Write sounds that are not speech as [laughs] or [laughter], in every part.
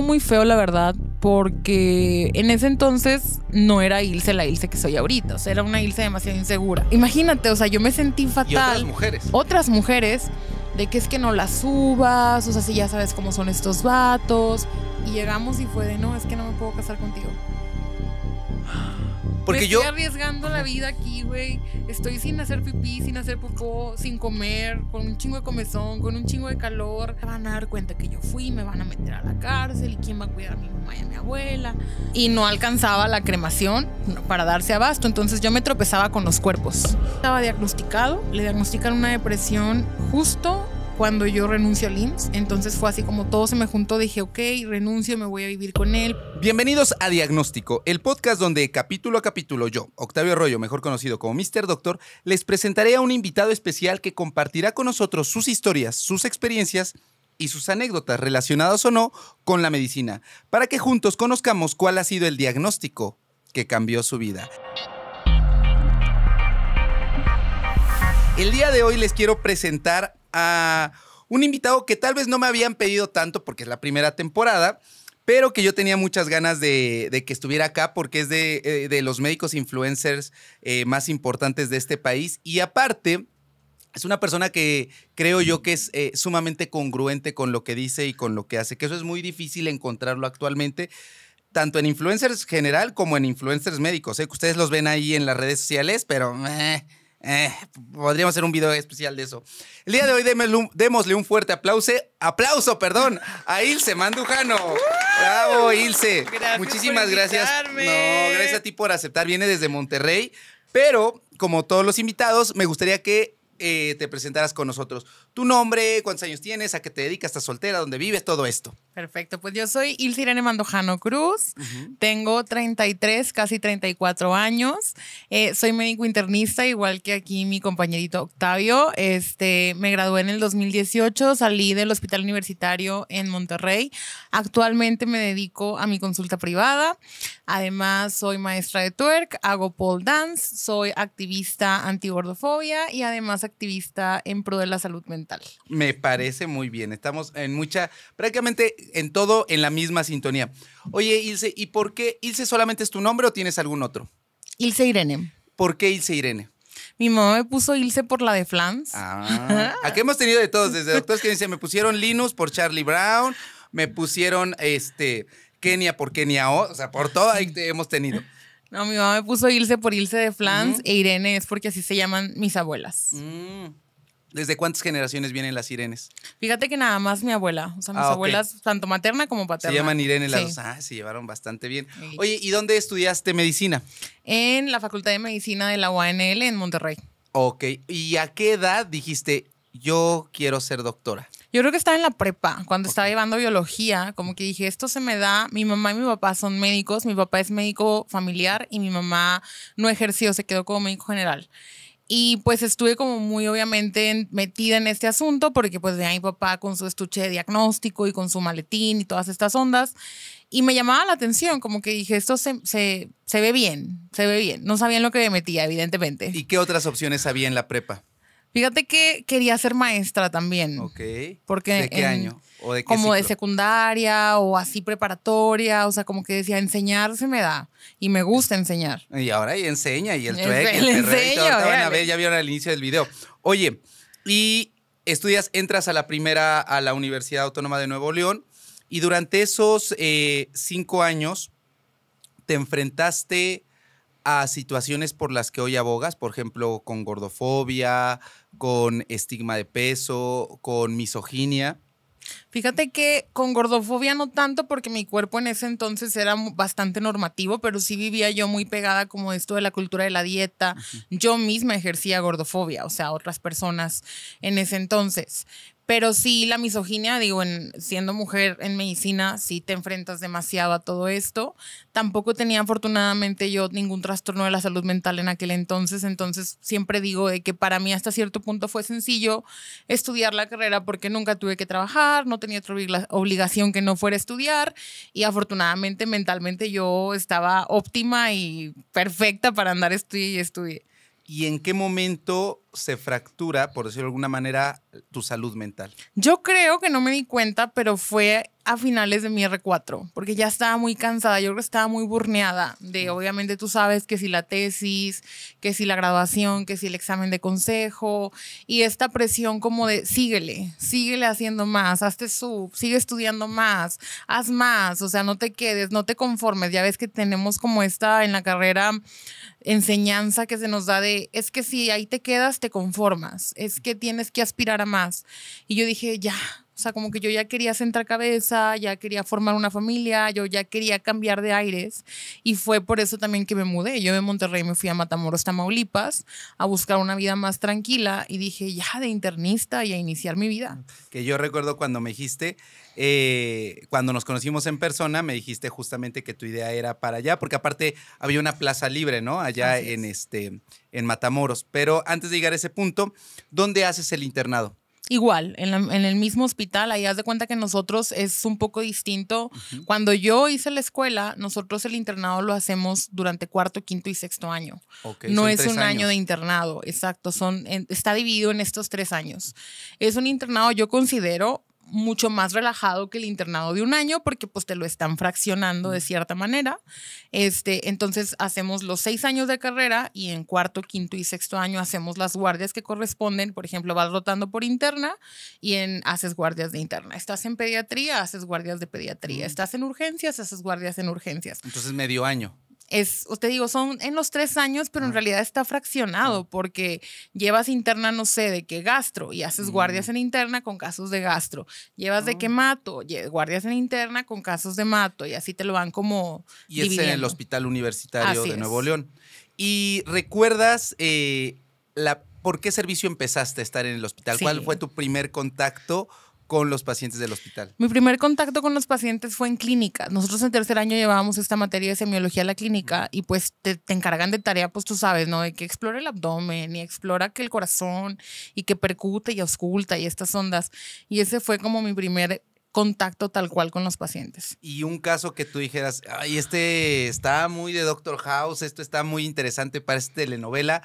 muy feo, la verdad, porque en ese entonces no era Ilse la Ilse que soy ahorita. O sea, era una Ilse demasiado insegura. Imagínate, o sea, yo me sentí fatal. otras mujeres. Otras mujeres, de que es que no las subas, o sea, si ya sabes cómo son estos vatos. Y llegamos y fue de, no, es que no me puedo casar contigo. Porque yo. Estoy arriesgando la vida aquí, güey. Estoy sin hacer pipí, sin hacer popó, sin comer, con un chingo de comezón, con un chingo de calor. van a dar cuenta que yo fui, me van a meter a la cárcel y quién va a cuidar a mi mamá y a mi abuela. Y no alcanzaba la cremación para darse abasto. Entonces yo me tropezaba con los cuerpos. Estaba diagnosticado, le diagnosticaron una depresión justo cuando yo renuncio al IMSS. Entonces fue así como todo se me juntó, dije, ok, renuncio, me voy a vivir con él. Bienvenidos a Diagnóstico, el podcast donde capítulo a capítulo yo, Octavio Arroyo, mejor conocido como Mr. Doctor, les presentaré a un invitado especial que compartirá con nosotros sus historias, sus experiencias y sus anécdotas relacionadas o no con la medicina, para que juntos conozcamos cuál ha sido el diagnóstico que cambió su vida. El día de hoy les quiero presentar a un invitado que tal vez no me habían pedido tanto porque es la primera temporada, pero que yo tenía muchas ganas de, que estuviera acá porque es de, eh, los médicos influencers eh, más importantes de este país. Y aparte, es una persona que creo yo que es eh, sumamente congruente con lo que dice y con lo que hace, que eso es muy difícil encontrarlo actualmente, tanto en influencers general como en influencers médicos. ustedes los ven ahí en las redes sociales, pero eh, podríamos hacer un video especial de eso. El día de hoy démosle, démosle un, fuerte aplauso, aplauso, perdón, a Ilse Mandujano. Bravo, Ilse. Gracias Muchísimas gracias. No, gracias a ti por aceptar. Viene desde Monterrey, pero como todos los invitados, me gustaría que eh, te presentaras con nosotros tu nombre, cuántos años tienes, a qué te dedicas, estás soltera, dónde vives, todo esto. Perfecto, pues yo soy sirene Mandojano Cruz, tengo 33, casi 34 años, eh, soy médico internista, igual que aquí mi compañerito Octavio, este, me gradué en el 2018, salí del hospital universitario en Monterrey, actualmente me dedico a mi consulta privada, además soy maestra de twerk, hago pole dance, soy activista antigordofobia y además activista en pro de la salud mental. Me parece muy bien. Estamos en mucha, prácticamente en todo en la misma sintonía. Oye, Ilse, ¿y por qué Ilse solamente es tu nombre o tienes algún otro? Ilse Irene. ¿Por qué Ilse Irene? Mi mamá me puso Ilse por la de Flans. Ah, qué hemos tenido de todos, desde doctores que dicen, me pusieron Linus por Charlie Brown, me pusieron este Kenia por Kenia O, o sea, por todo ahí hemos tenido. No, mi mamá me puso Ilse por Ilse de Flans e Irene es porque así se llaman mis abuelas. Mm. ¿Desde cuántas generaciones vienen las Irenes? Fíjate que nada más mi abuela. O sea, mis ah, abuelas, tanto materna como paterna. Se llaman Irene las Ah, se llevaron bastante bien. Oye, ¿y dónde estudiaste medicina? En la Facultad de Medicina de la UANL en Monterrey. Ok. ¿Y a qué edad dijiste, yo quiero ser doctora? Yo creo que estaba en la prepa, cuando estaba llevando biología, como que dije, esto se me da, mi mamá y mi papá son médicos, mi papá es médico familiar y mi mamá no ejerció, se quedó como médico general. Y pues estuve como muy obviamente metida en este asunto porque pues veía a mi papá con su estuche de diagnóstico y con su maletín y todas estas ondas. Y me llamaba la atención, como que dije, esto se, se, se ve bien, se ve bien. No sabían lo que me metía, evidentemente. ¿Y qué otras opciones había en la prepa? Fíjate que quería ser maestra también. Ok. Porque ¿De qué año? ¿O de como de secundaria o así preparatoria, o sea, como que decía, enseñar se me da y me gusta enseñar. Y ahora y enseña y el track. El, el enseño, ya vieron al inicio del video. Oye, y estudias, entras a la primera, a la Universidad Autónoma de Nuevo León y durante esos eh, cinco años te enfrentaste a situaciones por las que hoy abogas, por ejemplo, con gordofobia, con estigma de peso, con misoginia. Fíjate que con gordofobia no tanto porque mi cuerpo en ese entonces era bastante normativo, pero sí vivía yo muy pegada como esto de la cultura de la dieta. Yo misma ejercía gordofobia, o sea, otras personas en ese entonces. Pero sí, la misoginia, digo, en, siendo mujer en medicina, sí te enfrentas demasiado a todo esto. Tampoco tenía afortunadamente yo ningún trastorno de la salud mental en aquel entonces, entonces siempre digo de que para mí hasta cierto punto fue sencillo estudiar la carrera porque nunca tuve que trabajar, no tenía otra obligación que no fuera a estudiar y afortunadamente mentalmente yo estaba óptima y perfecta para andar estudiar y estudié. ¿Y en qué momento se fractura, por decirlo de alguna manera, tu salud mental? Yo creo que no me di cuenta, pero fue a finales de mi R4, porque ya estaba muy cansada, yo creo que estaba muy burneada de, obviamente tú sabes que si la tesis, que si la graduación, que si el examen de consejo, y esta presión como de, síguele, síguele haciendo más, hazte sub, sigue estudiando más, haz más, o sea, no te quedes, no te conformes, ya ves que tenemos como esta en la carrera enseñanza que se nos da de, es que si ahí te quedas, te conformas, es que tienes que aspirar a más. Y yo dije, ya, o sea, como que yo ya quería sentar cabeza, ya quería formar una familia, yo ya quería cambiar de aires. Y fue por eso también que me mudé. Yo de Monterrey me fui a Matamoros, Tamaulipas, a buscar una vida más tranquila y dije, ya de internista y a iniciar mi vida. Que yo recuerdo cuando me dijiste, eh, cuando nos conocimos en persona, me dijiste justamente que tu idea era para allá, porque aparte había una plaza libre, ¿no? Allá en, este, en Matamoros. Pero antes de llegar a ese punto, ¿dónde haces el internado? Igual, en, el mismo hospital, ahí haz de cuenta que nosotros es un poco distinto. Cuando yo hice la escuela, nosotros el internado lo hacemos durante cuarto, quinto y sexto año. no es un año de internado, exacto, son, está dividido en estos tres años. Es un internado, yo considero, mucho más relajado que el internado de un año porque pues te lo están fraccionando de cierta manera. Este, entonces hacemos los seis años de carrera y en cuarto, quinto y sexto año hacemos las guardias que corresponden. Por ejemplo, vas rotando por interna y en, haces guardias de interna. Estás en pediatría, haces guardias de pediatría. Estás en urgencias, haces guardias en urgencias. Entonces medio año es, te digo, son en los tres años, pero en realidad está fraccionado porque llevas interna, no sé, de qué gastro y haces guardias mm. en interna con casos de gastro. Llevas de qué ah. mato, guardias en interna con casos de mato y así te lo van como. Y es en el Hospital Universitario de Nuevo León. ¿Y recuerdas eh, la, por qué servicio empezaste a estar en el hospital? ¿Cuál fue tu primer contacto con los pacientes del hospital? Mi primer contacto con los pacientes fue en clínica. Nosotros en tercer año llevábamos esta materia de semiología a la clínica y pues te, encargan de tarea, pues tú sabes, ¿no? De que explore el abdomen y explora que el corazón y que percute y ausculta y estas ondas. Y ese fue como mi primer contacto tal cual con los pacientes. Y un caso que tú dijeras, ay, este está muy de Doctor House, esto está muy interesante para esta telenovela,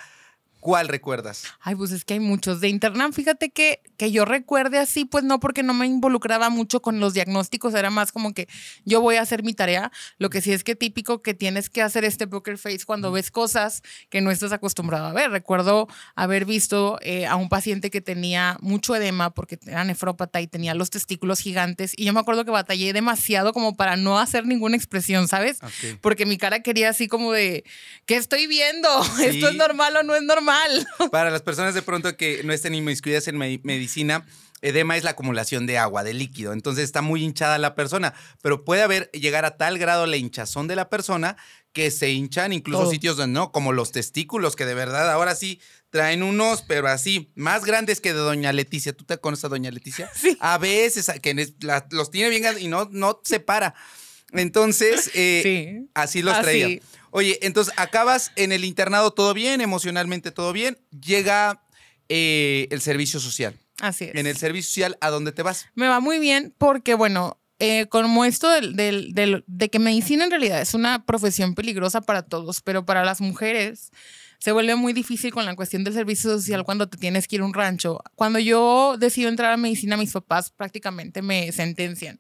¿Cuál recuerdas? Ay, pues es que hay muchos. De Internet, fíjate que, que yo recuerde así, pues no, porque no me involucraba mucho con los diagnósticos, era más como que yo voy a hacer mi tarea. Lo que sí es que típico que tienes que hacer este poker face cuando ves cosas que no estás acostumbrado a ver. Recuerdo haber visto eh, a un paciente que tenía mucho edema porque era nefrópata y tenía los testículos gigantes. Y yo me acuerdo que batallé demasiado como para no hacer ninguna expresión, ¿sabes? Porque mi cara quería así como de, ¿qué estoy viendo? [laughs] ¿Esto es normal o no es normal? [laughs] Para las personas de pronto que no estén inmiscuidas en medicina, edema es la acumulación de agua, de líquido. Entonces está muy hinchada la persona, pero puede haber llegar a tal grado la hinchazón de la persona que se hinchan incluso sitios no, como los testículos, que de verdad ahora sí traen unos, pero así, más grandes que de Doña Leticia. ¿Tú te conoces a Doña Leticia? [laughs] Sí. A veces, que los tiene bien y no, no se para. Entonces, [laughs] eh, así los Oye, entonces acabas en el internado todo bien, emocionalmente todo bien, llega eh, el servicio social. Así es. En el servicio social, ¿a dónde te vas? Me va muy bien porque, bueno, eh, como esto del, de que medicina en realidad es una profesión peligrosa para todos, pero para las mujeres se vuelve muy difícil con la cuestión del servicio social cuando te tienes que ir a un rancho. Cuando yo decido entrar a medicina, mis papás prácticamente me sentencian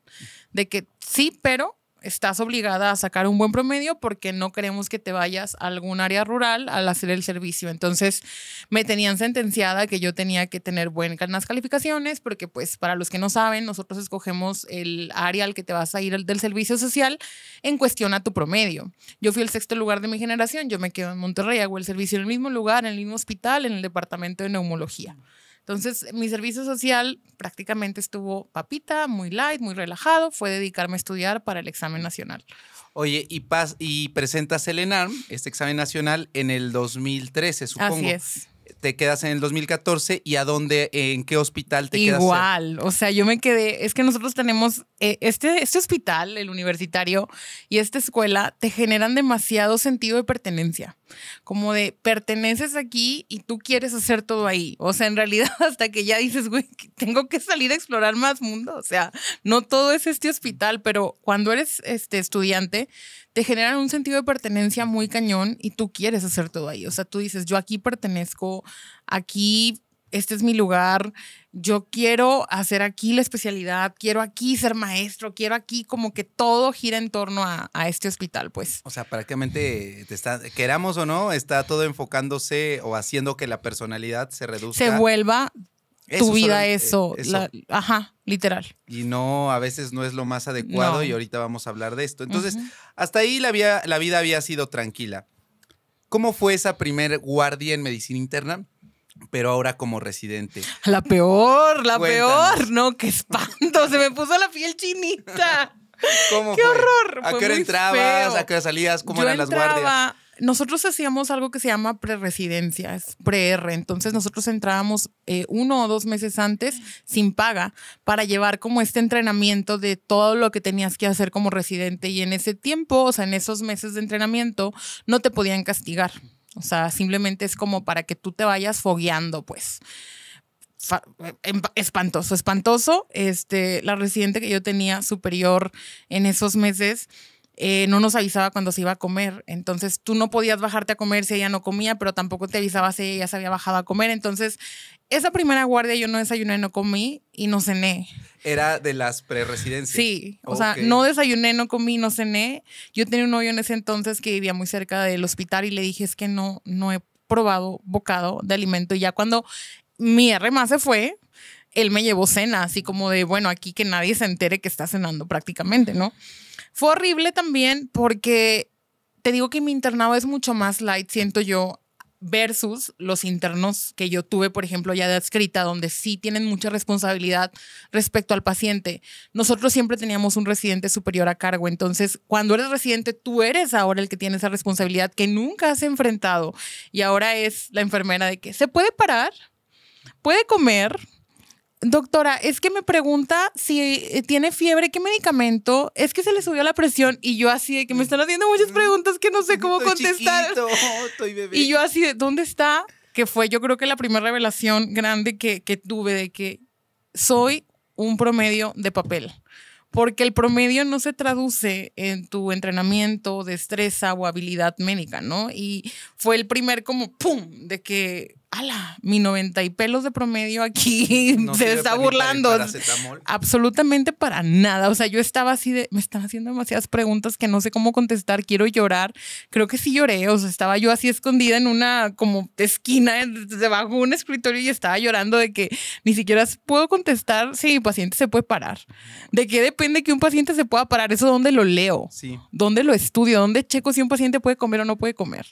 de que sí, pero estás obligada a sacar un buen promedio porque no queremos que te vayas a algún área rural al hacer el servicio. Entonces me tenían sentenciada que yo tenía que tener buenas calificaciones porque pues para los que no saben, nosotros escogemos el área al que te vas a ir del servicio social en cuestión a tu promedio. Yo fui el sexto lugar de mi generación, yo me quedo en Monterrey, hago el servicio en el mismo lugar, en el mismo hospital, en el departamento de neumología. Entonces, mi servicio social prácticamente estuvo papita, muy light, muy relajado, fue dedicarme a estudiar para el examen nacional. Oye, y, pas y presentas el ENARM, este examen nacional, en el 2013, supongo. Así es te quedas en el 2014 y a dónde, en qué hospital te quedas. Igual, o sea, yo me quedé, es que nosotros tenemos eh, este, este hospital, el universitario y esta escuela, te generan demasiado sentido de pertenencia, como de perteneces aquí y tú quieres hacer todo ahí. O sea, en realidad [laughs] hasta que ya dices, güey, tengo que salir a explorar más mundo, o sea, no todo es este hospital, pero cuando eres este estudiante, te generan un sentido de pertenencia muy cañón y tú quieres hacer todo ahí. O sea, tú dices, yo aquí pertenezco, aquí este es mi lugar, yo quiero hacer aquí la especialidad, quiero aquí ser maestro, quiero aquí como que todo gira en torno a, este hospital, pues. O sea, prácticamente, te está, queramos o no, está todo enfocándose o haciendo que la personalidad se reduzca. Se vuelva tu vida eso. ajá, literal. Y no, a veces no es lo más adecuado y ahorita vamos a hablar de esto. Entonces, hasta ahí la, vida había sido tranquila. ¿Cómo fue esa primer guardia en medicina interna? Pero ahora como residente. La peor, la peor. No, qué espanto. Se me puso la piel chinita. [laughs] ¿Cómo ¡Qué horror! ¿A qué hora entrabas? ¿A qué hora salías? ¿Cómo eran las guardias? nosotros hacíamos algo que se llama pre es pre-R. Entonces nosotros entrábamos eh, uno o dos meses antes sin paga para llevar como este entrenamiento de todo lo que tenías que hacer como residente. Y en ese tiempo, o sea, en esos meses de entrenamiento, no te podían castigar. O sea, simplemente es como para que tú te vayas fogueando, pues em, espantoso, espantoso. Este, la residente que yo tenía superior en esos meses eh, no nos avisaba cuando se iba a comer. Entonces tú no podías bajarte a comer si ella no comía, pero tampoco te avisaba si ella se había bajado a comer. Entonces, esa primera guardia yo no desayuné, no comí y no cené. Era de las pre-residencias. Sí, o sea, no desayuné, no comí, no cené. Yo tenía un novio en ese entonces que vivía muy cerca del hospital y le dije, es que no, no he probado bocado de alimento. Y ya cuando mi RMA se fue, él me llevó cena, así como de, bueno, aquí que nadie se entere que está cenando prácticamente, ¿no? Fue horrible también porque te digo que mi internado es mucho más light, siento yo, versus los internos que yo tuve, por ejemplo, ya de adscrita, donde sí tienen mucha responsabilidad respecto al paciente. Nosotros siempre teníamos un residente superior a cargo, entonces cuando eres residente, tú eres ahora el que tiene esa responsabilidad que nunca has enfrentado y ahora es la enfermera de que se puede parar, puede comer, Doctora, es que me pregunta si eh, tiene fiebre, qué medicamento, es que se le subió la presión y yo así de que me están haciendo muchas mm. preguntas que no sé [laughs] cómo contestar. estoy Y yo así de, ¿dónde está? Que fue yo creo que la primera revelación grande que, que tuve de que soy un promedio de papel porque el promedio no se traduce en tu entrenamiento, destreza o habilidad médica, ¿no? Y fue el primer como, ¡pum!, de que mi 90 y pelos de promedio aquí [laughs] se está burlando. Absolutamente para nada. O sea, yo estaba así de, me están haciendo demasiadas preguntas que no sé cómo contestar, quiero llorar. Creo que sí lloré, o sea, estaba yo así escondida en una como esquina debajo de un escritorio y estaba llorando de que ni siquiera puedo contestar si mi paciente se puede parar. ¿De qué depende que un paciente se pueda parar? Eso dónde lo leo, sí. dónde lo estudio, dónde checo si un paciente puede comer o no puede comer.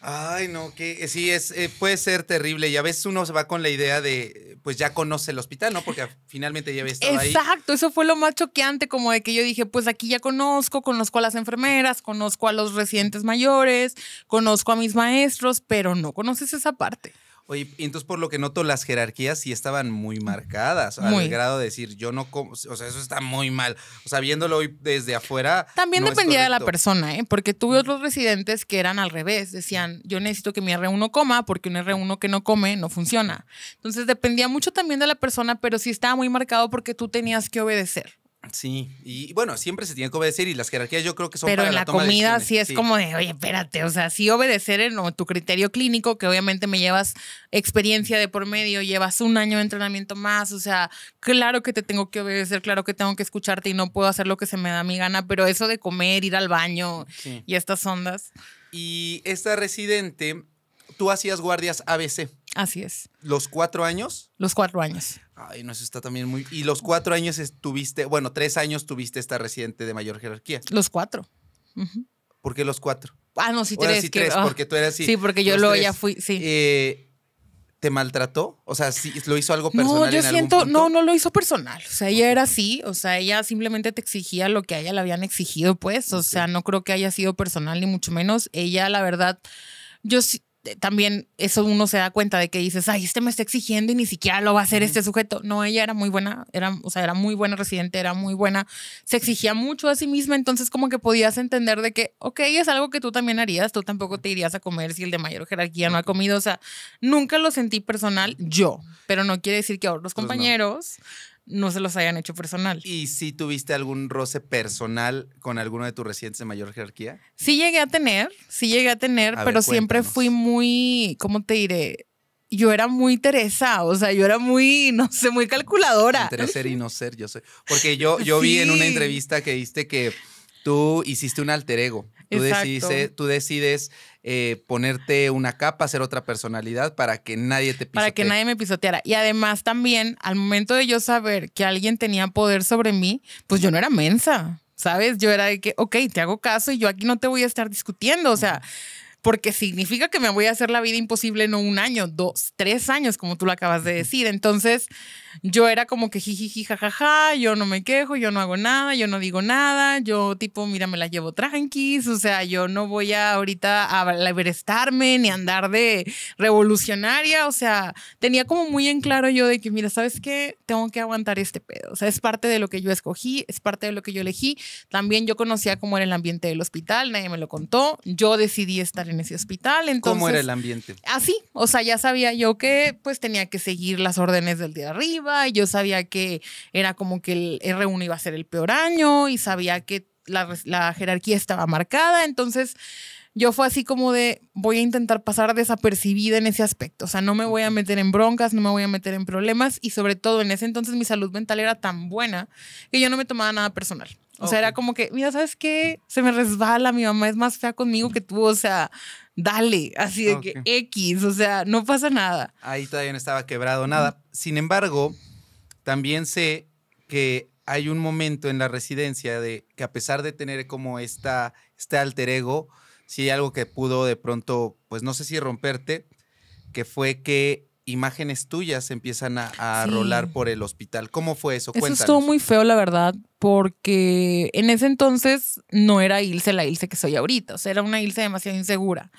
Ay, no, que eh, sí, es, eh, puede ser terrible. Y a veces uno se va con la idea de, pues ya conoce el hospital, ¿no? Porque finalmente ya había estado Exacto, Exacto, eso fue lo más choqueante, como de que yo dije, pues aquí ya conozco, conozco a las enfermeras, conozco a los residentes mayores, conozco a mis maestros, pero no conoces esa parte. Oye, y entonces por lo que noto, las jerarquías sí estaban muy marcadas, al grado de decir, yo no como, o sea, eso está muy mal. O sea, viéndolo hoy desde afuera. También dependía de la persona, ¿eh? porque tuve otros residentes que eran al revés, decían, yo necesito que mi R1 coma, porque un R1 que no come no funciona. Entonces dependía mucho también de la persona, pero sí estaba muy marcado porque tú tenías que obedecer. Sí, y bueno, siempre se tiene que obedecer y las jerarquías yo creo que son Pero en la, comida sí es como de, oye, espérate, o sea, sí obedecer en tu criterio clínico, que obviamente me llevas experiencia de por medio, llevas un año de entrenamiento más, o sea, claro que te tengo que obedecer, claro que tengo que escucharte y no puedo hacer lo que se me da mi gana, pero eso de comer, ir al baño y estas ondas. Y esta residente, tú hacías guardias ABC. Así es. ¿Los cuatro años? Los cuatro años. Ay, no, eso está también muy. Y los cuatro años estuviste, bueno, tres años tuviste esta residente de mayor jerarquía. Los cuatro. ¿Por qué los cuatro? Ah, no, sí, Ahora tres. Sí, tres, ah. porque tú eras así. Sí, porque yo luego ya fui, sí. Eh, ¿Te maltrató? O sea, ¿sí, ¿lo hizo algo personal? No, yo siento, no, no lo hizo personal. O sea, ella era así, o sea, ella simplemente te exigía lo que a ella le habían exigido, pues. O sea, no creo que haya sido personal, ni mucho menos. Ella, la verdad, yo sí eh, también eso uno se da cuenta de que dices, ay, este me está exigiendo y ni siquiera lo va a hacer este sujeto. No, ella era muy buena, era, o sea, era muy buena residente, era muy buena, se exigía mucho a sí misma, entonces como que podías entender de que, ok, es algo que tú también harías, tú tampoco te irías a comer si el de mayor jerarquía no ha comido, o sea, nunca lo sentí personal yo, pero no quiere decir que ahora los pues compañeros no se los hayan hecho personal. ¿Y si tuviste algún roce personal con alguno de tus recientes de mayor jerarquía? Sí llegué a tener, sí llegué a tener, pero siempre fui muy, ¿cómo te diré? Yo era muy Teresa, o sea, yo era muy, [laughs] no sé, muy calculadora. Entre ser y no ser, yo sé. Porque yo, yo vi en una entrevista que diste que tú hiciste un alter ego. Tú decides, eh, ponerte una capa, ser otra personalidad para que nadie te pisoteara. Para que nadie me pisoteara. Y además también, al momento de yo saber que alguien tenía poder sobre mí, pues yo no era mensa, ¿sabes? Yo era de que, ok, te hago caso y yo aquí no te voy a estar discutiendo, o sea porque significa que me voy a hacer la vida imposible no un año, dos, tres años, como tú lo acabas de decir. Entonces, yo era como que jijiji, jajaja, yo no me quejo, yo no hago nada, yo no digo nada, yo tipo, mira, me la llevo tranquis, o sea, yo no voy a ahorita a estarme ni andar de revolucionaria, o sea, tenía como muy en claro yo de que, mira, ¿sabes qué? Tengo que aguantar este pedo, o sea, es parte de lo que yo escogí, es parte de lo que yo elegí, también yo conocía cómo era el ambiente del hospital, nadie me lo contó, yo decidí estar en ese hospital, entonces... ¿Cómo era el ambiente? Así, o sea, ya sabía yo que pues tenía que seguir las órdenes del día de arriba, y yo sabía que era como que el R1 iba a ser el peor año y sabía que la, la jerarquía estaba marcada. Entonces yo fue así como de voy a intentar pasar desapercibida en ese aspecto, o sea, no me voy a meter en broncas, no me voy a meter en problemas y sobre todo en ese entonces mi salud mental era tan buena que yo no me tomaba nada personal. O sea, era como que, mira, ¿sabes qué? Se me resbala, mi mamá es más fea conmigo que tú, o sea, dale, así de que X, o sea, no pasa nada. Ahí todavía no estaba quebrado nada. Sin embargo, también sé que hay un momento en la residencia de que a pesar de tener como esta, este alter ego, sí algo que pudo de pronto, pues no sé si romperte, que fue que imágenes tuyas empiezan a, rolar por el hospital. ¿Cómo fue eso? Cuéntanos. Eso estuvo muy feo, la verdad, porque en ese entonces no era Ilse la Ilse que soy ahorita, o sea, era una Ilse demasiado insegura.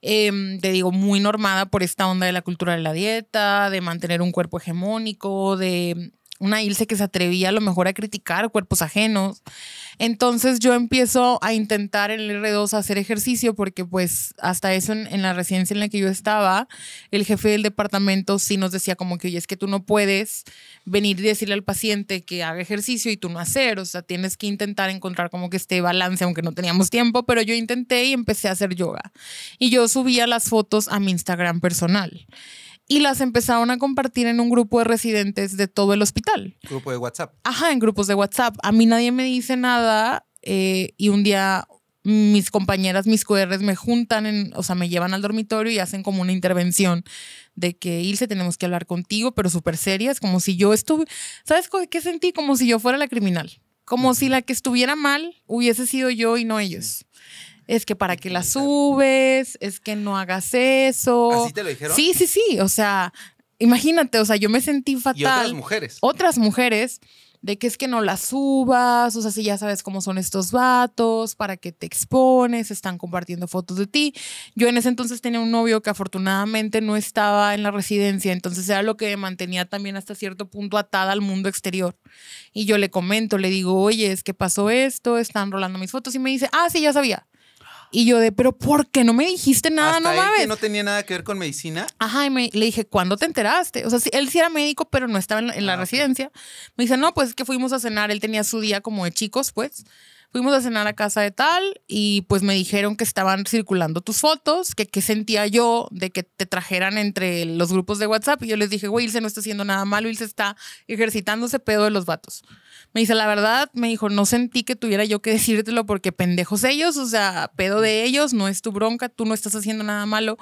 Em, te digo, muy normada por esta onda de la cultura de la dieta, de mantener un cuerpo hegemónico, de una Ilse que se atrevía a lo mejor a criticar cuerpos ajenos. Entonces yo empiezo a intentar en el R2 hacer ejercicio porque pues hasta eso en, la residencia en la que yo estaba, el jefe del departamento sí nos decía como que, oye, es que tú no puedes venir y decirle al paciente que haga ejercicio y tú no hacer, o sea, tienes que intentar encontrar como que este balance, aunque no teníamos tiempo, pero yo intenté y empecé a hacer yoga. Y yo subía las fotos a mi Instagram personal y las empezaron a compartir en un grupo de residentes de todo el hospital. Grupo de WhatsApp. Ajá, en grupos de WhatsApp. A mí nadie me dice nada eh, y un día mis compañeras, mis QRs me juntan, en, o sea, me llevan al dormitorio y hacen como una intervención de que Ilse, tenemos que hablar contigo, pero súper serias, como si yo estuve, ¿sabes qué sentí? Como si yo fuera la criminal, como si la que estuviera mal hubiese sido yo y no ellos es que para qué la subes, es que no hagas eso. ¿Así te lo dijeron? Sí, sí, sí. O sea, imagínate, o sea, yo me sentí fatal. Y otras mujeres. Otras mujeres de que es que no las subas, o sea, si ya sabes cómo son estos vatos, para qué te expones, están compartiendo fotos de ti. Yo en ese entonces tenía un novio que afortunadamente no estaba en la residencia, entonces era lo que me mantenía también hasta cierto punto atada al mundo exterior. Y yo le comento, le digo, oye, es que pasó esto, están rolando mis fotos, y me dice, ah, sí, ya sabía. Y yo de, pero ¿por qué no me dijiste nada? Hasta no él Que no tenía nada que ver con medicina. Ajá, y le dije, ¿cuándo te enteraste? O sea, si él sí era médico, pero no estaba en, la ah, residencia. Me dice, no, pues es que fuimos a cenar, él tenía su día como de chicos, pues. Fuimos a cenar a casa de tal y pues me dijeron que estaban circulando tus fotos, que qué sentía yo de que te trajeran entre los grupos de WhatsApp. Y yo les dije, güey, Ilse no está haciendo nada malo, Ilse está ejercitándose pedo de los vatos. Me dice, la verdad, me dijo, no sentí que tuviera yo que decírtelo porque pendejos ellos, o sea, pedo de ellos, no es tu bronca, tú no estás haciendo nada malo.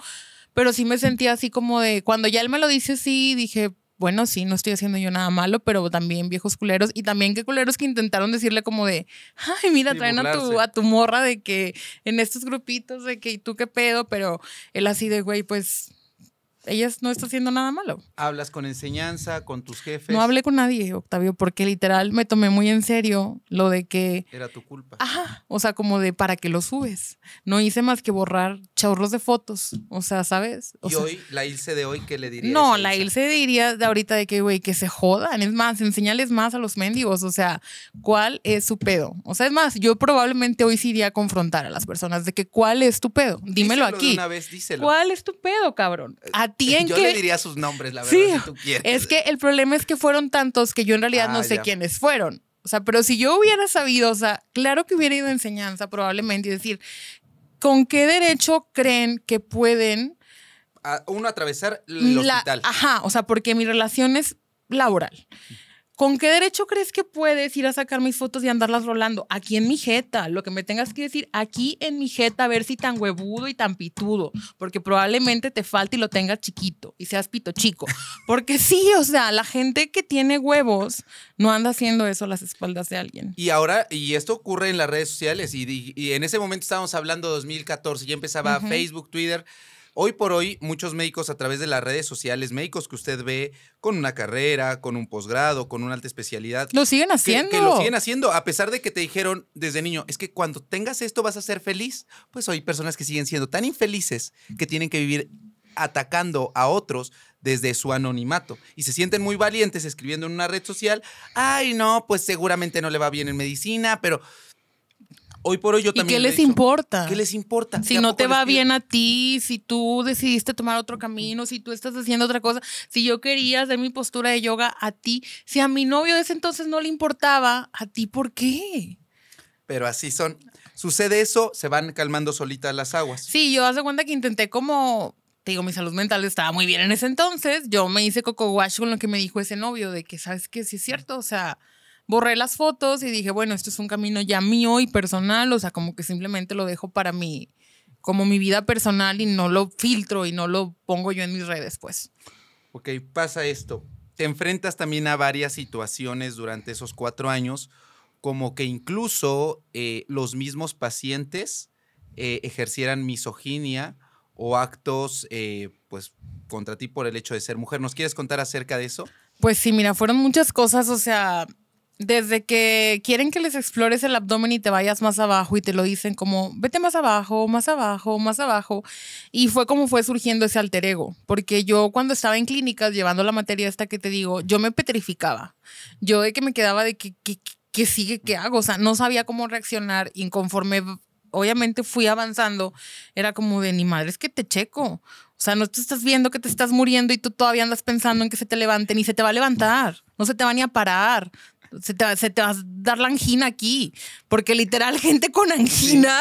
Pero sí me sentía así como de, cuando ya él me lo dice así, dije, bueno, sí, no estoy haciendo yo nada malo, pero también viejos culeros y también qué culeros que intentaron decirle como de, ay, mira, traen a tu, a tu morra de que en estos grupitos, de que, ¿y tú qué pedo? Pero él así de, güey, pues ella no está haciendo nada malo. ¿Hablas con enseñanza, con tus jefes? No hablé con nadie, Octavio, porque literal me tomé muy en serio lo de que... Era tu culpa. Ajá, o sea, como de para que lo subes. No hice más que borrar chorros de fotos, o sea, ¿sabes? ¿Y hoy, la Ilse de hoy, qué le diría? No, la Ilse diría de ahorita de que, güey, que se jodan, es más, enseñales más a los mendigos, o sea, ¿cuál es su pedo? O sea, es más, yo probablemente hoy sí iría a confrontar a las personas de que, ¿cuál es tu pedo? Dímelo aquí. De una vez, díselo. ¿Cuál es tu pedo, cabrón? Yo le diría sus nombres, la verdad, si tú quieres. Es que el problema es que fueron tantos que yo en realidad no ah, sé quiénes fueron. O sea, pero si yo hubiera sabido, o sea, claro que hubiera ido a enseñanza probablemente y decir, ¿con qué derecho creen que pueden... uno atravesar el la, Ajá, o sea, porque mi relación es laboral. ¿Con qué derecho crees que puedes ir a sacar mis fotos y andarlas rolando? Aquí en mi jeta, lo que me tengas que decir, aquí en mi jeta, a ver si tan huevudo y tan pitudo, porque probablemente te falte y lo tengas chiquito y seas pito chico. Porque sí, o sea, la gente que tiene huevos no anda haciendo eso a las espaldas de alguien. Y ahora, y esto ocurre en las redes sociales, y, en ese momento estábamos hablando 2014, ya empezaba Facebook, Twitter. Hoy por hoy, muchos médicos a través de las redes sociales, médicos que usted ve con una carrera, con un posgrado, con una alta especialidad. Lo siguen haciendo. Que, lo siguen haciendo, a pesar de que te dijeron desde niño, es que cuando tengas esto vas a ser feliz. Pues hay personas que siguen siendo tan infelices que tienen que vivir atacando a otros desde su anonimato y se sienten muy valientes escribiendo en una red social, ay no, pues seguramente no le va bien en medicina, pero hoy por hoy yo también. ¿Y qué les importa? ¿Qué les importa? Si no te va bien a ti, si tú decidiste tomar otro camino, si tú estás haciendo otra cosa, si yo quería hacer mi postura de yoga a ti, si a mi novio de ese entonces no le importaba, ¿a ti por qué? Pero así son. Sucede eso, se van calmando solitas las aguas. Sí, yo hace cuenta que intenté como te digo, mi salud mental estaba muy bien en ese entonces. Yo me hice coco wash con lo que me dijo ese novio, de que, ¿sabes qué? Sí es cierto, o sea, borré las fotos y dije, bueno, esto es un camino ya mío y personal, o sea, como que simplemente lo dejo para mí, como mi vida personal y no lo filtro y no lo pongo yo en mis redes, pues. Ok, pasa esto. Te enfrentas también a varias situaciones durante esos cuatro años, como que incluso eh, los mismos pacientes eh, ejercieran misoginia o actos, eh, pues, contra ti por el hecho de ser mujer. ¿Nos quieres contar acerca de eso? Pues sí, mira, fueron muchas cosas, o sea, desde que quieren que les explores el abdomen y te vayas más abajo y te lo dicen como, vete más abajo, más abajo, más abajo. Y fue como fue surgiendo ese alter ego, porque yo cuando estaba en clínicas llevando la materia esta que te digo, yo me petrificaba. Yo de que me quedaba de que, que, que sigue, qué hago. O sea, no sabía cómo reaccionar y conforme obviamente fui avanzando, era como de, ni madre, es que te checo. O sea, no te estás viendo que te estás muriendo y tú todavía andas pensando en que se te levante, ni se te va a levantar, no se te va ni a parar, se te, va, a dar la angina aquí, porque literal [laughs] gente con angina,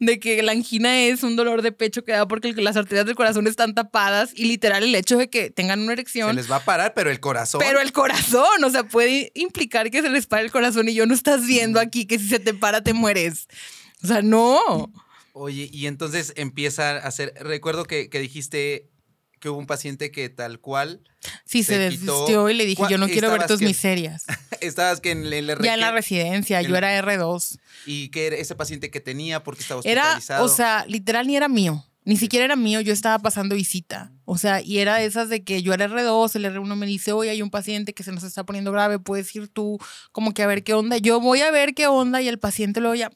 de que la angina es un dolor de pecho que da porque las arterias del corazón están tapadas y literal el hecho de que tengan una erección. Se les va a parar, pero el corazón. Pero el corazón, o sea, puede implicar que se les pare el corazón y yo no estás viendo aquí que si se te para te mueres. O sea, no. Oye, y entonces empieza a hacer, recuerdo que, que dijiste, que hubo un paciente que tal cual. Sí, se, desvistió y le dije, yo no quiero ver tus [laughs] miserias. estabas que en Ya en la residencia, yo era R2. ¿Y qué ese paciente que tenía? Porque estaba hospitalizado. Era, o sea, literal ni era mío. Ni siquiera era mío, yo estaba pasando visita. O sea, y era de esas de que yo era R2, el R1 me dice, oye, hay un paciente que se nos está poniendo grave, puedes ir tú, como que a ver qué onda. Yo voy a ver qué onda y el paciente lo ya...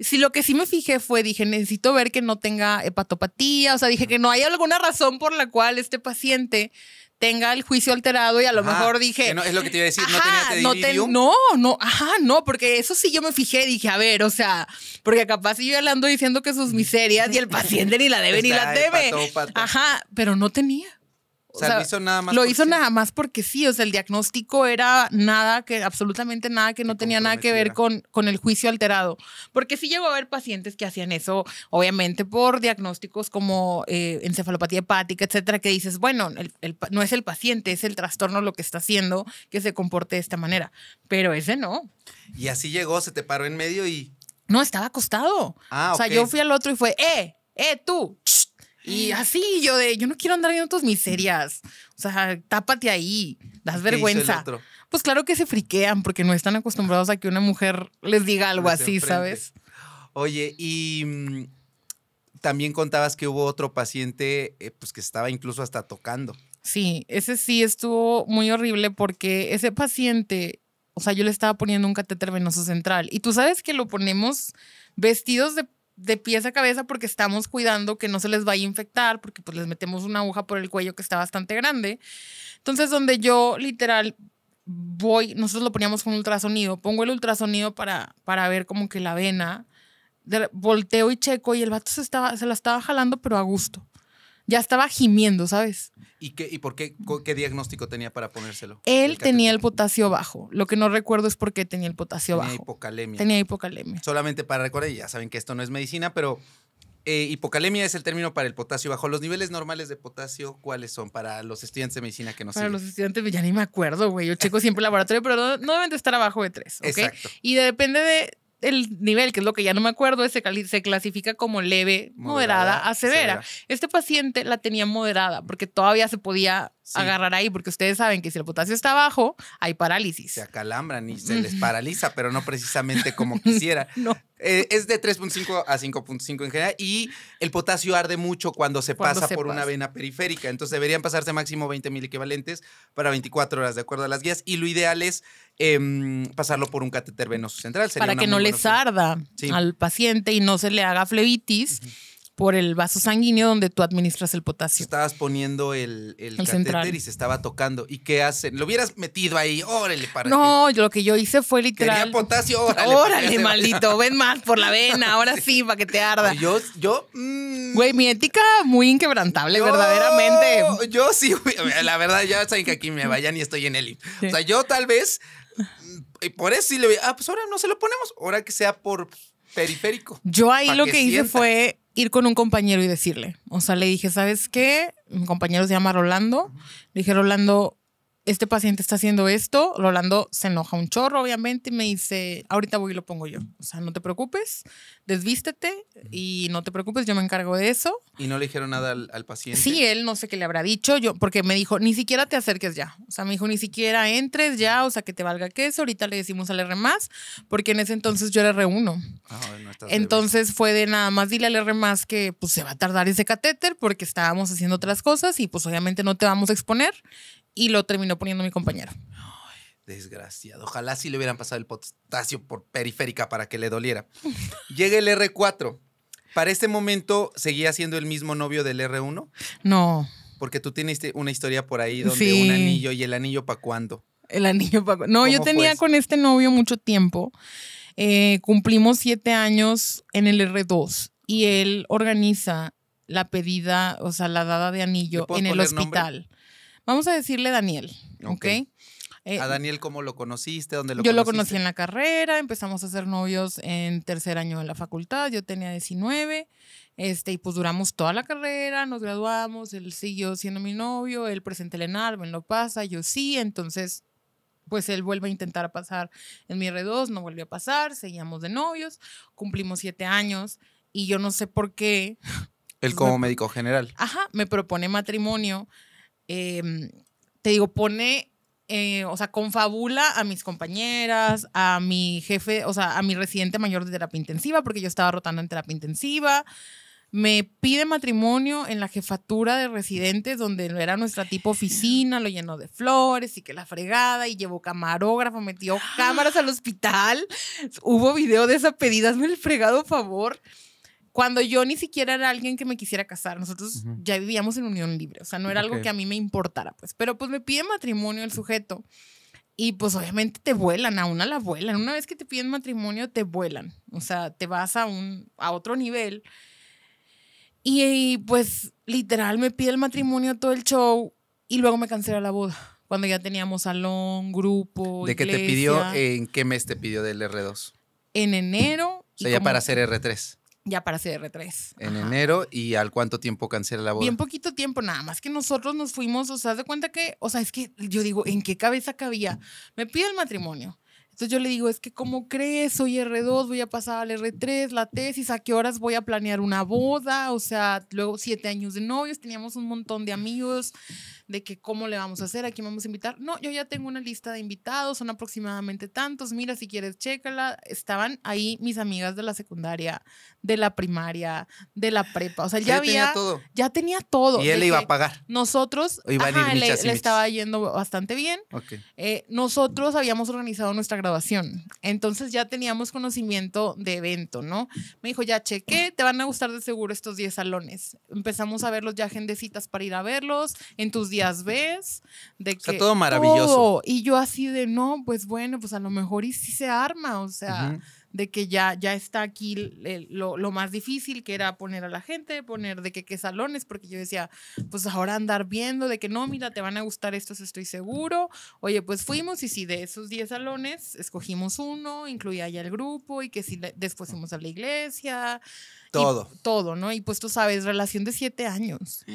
Sí, lo que sí me fijé fue, dije, necesito ver que no tenga hepatopatía, o sea, dije que no hay alguna razón por la cual este paciente tenga el juicio alterado y a lo mejor dije... No, es lo que te iba a decir, no tenía no, no, no, ajá, no, porque eso sí yo me fijé, dije, a ver, o sea, porque capaz yo yo le ando diciendo que sus miserias y el paciente ni la debe ni la debe. Ajá, pero no tenía. O sea, lo hizo nada más. porque sí, o sea, el diagnóstico era nada que, absolutamente nada que no tenía nada que ver con, con el juicio alterado. Porque sí llegó a haber pacientes que hacían eso, obviamente por diagnósticos como eh, encefalopatía hepática, etcétera, que dices, bueno, no es el paciente, es el trastorno lo que está haciendo que se comporte de esta manera. Pero ese no. Y así llegó, se te paró en medio y. No, estaba acostado. Ah, o sea, yo fui al otro y fue, eh, eh, tú, y así yo de, yo no quiero andar viendo tus miserias. O sea, tápate ahí, das vergüenza. Pues claro que se friquean porque no están acostumbrados a que una mujer les diga algo así, ¿sabes? Oye, y mm, también contabas que hubo otro paciente eh, pues que estaba incluso hasta tocando. Sí, ese sí estuvo muy horrible porque ese paciente, o sea, yo le estaba poniendo un catéter venoso central y tú sabes que lo ponemos vestidos de de pies a cabeza porque estamos cuidando que no se les vaya a infectar, porque pues les metemos una aguja por el cuello que está bastante grande. Entonces, donde yo literal voy, nosotros lo poníamos con ultrasonido, pongo el ultrasonido para, para ver como que la vena, volteo y checo y el vato se, estaba, se la estaba jalando, pero a gusto ya estaba gimiendo, ¿sabes? ¿Y, qué, y por qué, qué diagnóstico tenía para ponérselo? Él tenía el potasio bajo. Lo que no recuerdo es por qué tenía el potasio bajo. Tenía hipocalemia. Tenía hipocalemia. Solamente para recordar, ya saben que esto no es medicina, pero eh, hipocalemia es el término para el potasio bajo. ¿Los niveles normales de potasio cuáles son para los estudiantes de medicina que saben? Para los estudiantes, pues, ya ni me acuerdo, güey. Yo checo siempre el laboratorio, pero no, deben de estar abajo de tres, ¿ok? Y depende de el nivel, que es lo que ya no me acuerdo, se, se clasifica como leve, moderada, a severa. Este paciente la tenía moderada porque todavía se podía agarrar ahí, porque ustedes saben que si el potasio está bajo, hay parálisis. Se acalambran y se les paraliza, pero no precisamente como [laughs] quisiera. no. Eh, es de 3.5 a 5.5 en general y el potasio arde mucho cuando se pasa por una vena periférica, entonces deberían pasarse máximo 20 mil equivalentes para 24 horas de acuerdo a las guías y lo ideal es em, pasarlo por un catéter venoso central. para que no les arda al paciente y no se le haga flebitis por el vaso sanguíneo donde tú administras el potasio. Estabas poniendo el, el, catéter y se estaba tocando. ¿Y qué hacen? ¿Lo hubieras metido ahí? Órale, para No, yo, lo que yo hice fue literal. Quería potasio, órale. maldito. Ven más por la vena, [laughs] ahora sí, para que te arda. Yo, yo. Mm. Güey, mi ética muy inquebrantable, verdaderamente. Yo sí, la verdad, ya saben que aquí me vayan y estoy en el. O sea, yo tal vez. Y por eso sí le voy. Ah, pues ahora no se lo ponemos. Ahora que sea por periférico. Yo ahí lo que hice fue ir con un compañero y decirle. O sea, le dije, ¿sabes qué? Mi compañero se llama Rolando. Le dije, Rolando, este paciente está haciendo esto. Rolando se enoja un chorro, obviamente, y me dice, ahorita voy y lo pongo yo. O sea, no te preocupes, desvístete y no te preocupes, yo me encargo de eso. ¿Y no le dijeron nada al, paciente? Sí, él no sé qué le habrá dicho, yo, porque me dijo, ni siquiera te acerques ya. O sea, me dijo, ni siquiera entres ya, o sea, que te valga que eso, Ahorita le decimos al R más, porque en ese entonces yo era R1. Ah, entonces fue de nada más dile al R más que pues se va a tardar ese catéter porque estábamos haciendo otras cosas y pues obviamente no te vamos a exponer y lo terminó poniendo mi compañero. desgraciado. Ojalá si le hubieran pasado el potasio por periférica para que le doliera. [laughs] Llega el R4. ¿Para este momento seguía siendo el mismo novio del R1? No. Porque tú tienes una historia por ahí donde un anillo y el anillo para cuándo. El anillo para No, yo tenía con este novio mucho tiempo. Eh, cumplimos siete años en el R2 y él organiza la pedida, o sea, la dada de anillo en el hospital. Vamos a decirle Daniel, ¿ok? Eh, ¿A Daniel cómo lo conociste? ¿Dónde lo yo lo conocí en la carrera, empezamos a ser novios en tercer año de la facultad, yo tenía 19, este, y pues duramos toda la carrera, nos graduamos, él siguió siendo mi novio, él presenta el lo pasa, yo sí, entonces pues él vuelve a intentar pasar en mi R2, no volvió a pasar, seguíamos de novios, cumplimos siete años y yo no sé por qué. Él [laughs] como médico general. Ajá, me propone matrimonio Em, te digo, pone, eh, o sea, confabula a mis compañeras, a mi jefe, o sea, a mi residente mayor de terapia intensiva, porque yo estaba rotando en terapia intensiva. Me pide matrimonio en la jefatura de residentes, donde era nuestra tipo oficina, lo llenó de flores y que la fregada, y llevó camarógrafo, metió cámaras al hospital. Hubo video de esa pedida, hazme el fregado favor cuando yo ni siquiera era alguien que me quisiera casar. Nosotros ya vivíamos en unión libre, o sea, no era algo que a mí me importara, pues. Pero pues me pide matrimonio el sujeto. Y pues obviamente te vuelan, a una la vuelan. Una vez que te piden matrimonio, te vuelan. O sea, te vas a, un, a otro nivel. Y, pues literal me pide el matrimonio todo el show y luego me cancela la boda. Cuando ya teníamos salón, grupo. ¿De qué te pidió? ¿En qué mes te pidió del R2? En enero. O sea, ya para hacer R3 ya para r 3 En enero, ¿y al cuánto tiempo cancela la boda? Bien poquito tiempo, nada más que nosotros nos fuimos, o sea, de cuenta que, o sea, es que yo digo, ¿en qué cabeza cabía? Me pide el matrimonio. Entonces yo le digo, es que ¿cómo crees? Soy R2, voy a pasar al R3, la tesis, ¿a qué horas voy a planear una boda? O sea, luego siete años de novios, teníamos un montón de amigos de que cómo le vamos a hacer, a quién vamos a invitar. No, yo ya tengo una lista de invitados, son aproximadamente tantos, mira, si quieres, chécala. Estaban ahí mis amigas de la secundaria, de la primaria, de la prepa, o sea, [laughs] ya, había... todo. Ya tenía todo. Y él le iba a pagar. Nosotros... Iba a le, estaba yendo bastante bien. Eh, nosotros habíamos organizado nuestra grabación entonces ya teníamos conocimiento de evento, ¿no? Me dijo, ya chequé, te van a gustar de seguro estos 10 salones. Empezamos a verlos ya citas para ir a verlos en tus 10 ¿Ves? ves De que todo maravilloso. Oh", y yo así de, no, pues bueno, pues a lo mejor y sí se arma, o sea, de que ya, ya está aquí lo, lo, más difícil que era poner a la gente, poner de que qué salones, porque yo decía, pues ahora andar viendo de que no, mira, te van a gustar estos, estoy seguro. Oye, pues fuimos y sí, de esos 10 salones escogimos uno, incluía ya el grupo y que si después fuimos a la iglesia. Todo. todo, ¿no? Y pues tú sabes, relación de siete años.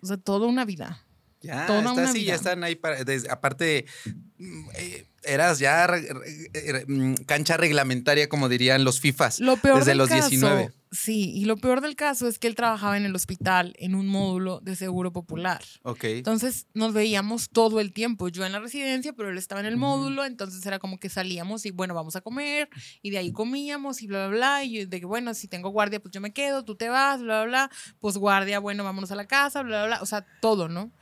O sea, toda una vida. Ya, sí, ya están ahí. Para, aparte, mm, eh, eras ya mm, cancha reglamentaria, como dirían los FIFAs, lo peor desde los 19. Sí, y lo peor del caso es que él trabajaba en el hospital, en un módulo de seguro popular. Ok. Entonces nos veíamos todo el tiempo. Yo en la residencia, pero él estaba en el módulo, entonces era como que salíamos y bueno, vamos a comer, y de ahí comíamos y bla, bla, bla. Y de que bueno, si tengo guardia, pues yo me quedo, tú te vas, bla, bla, bla. Pues guardia, bueno, vámonos a la casa, bla, bla, bla. O sea, todo, ¿no?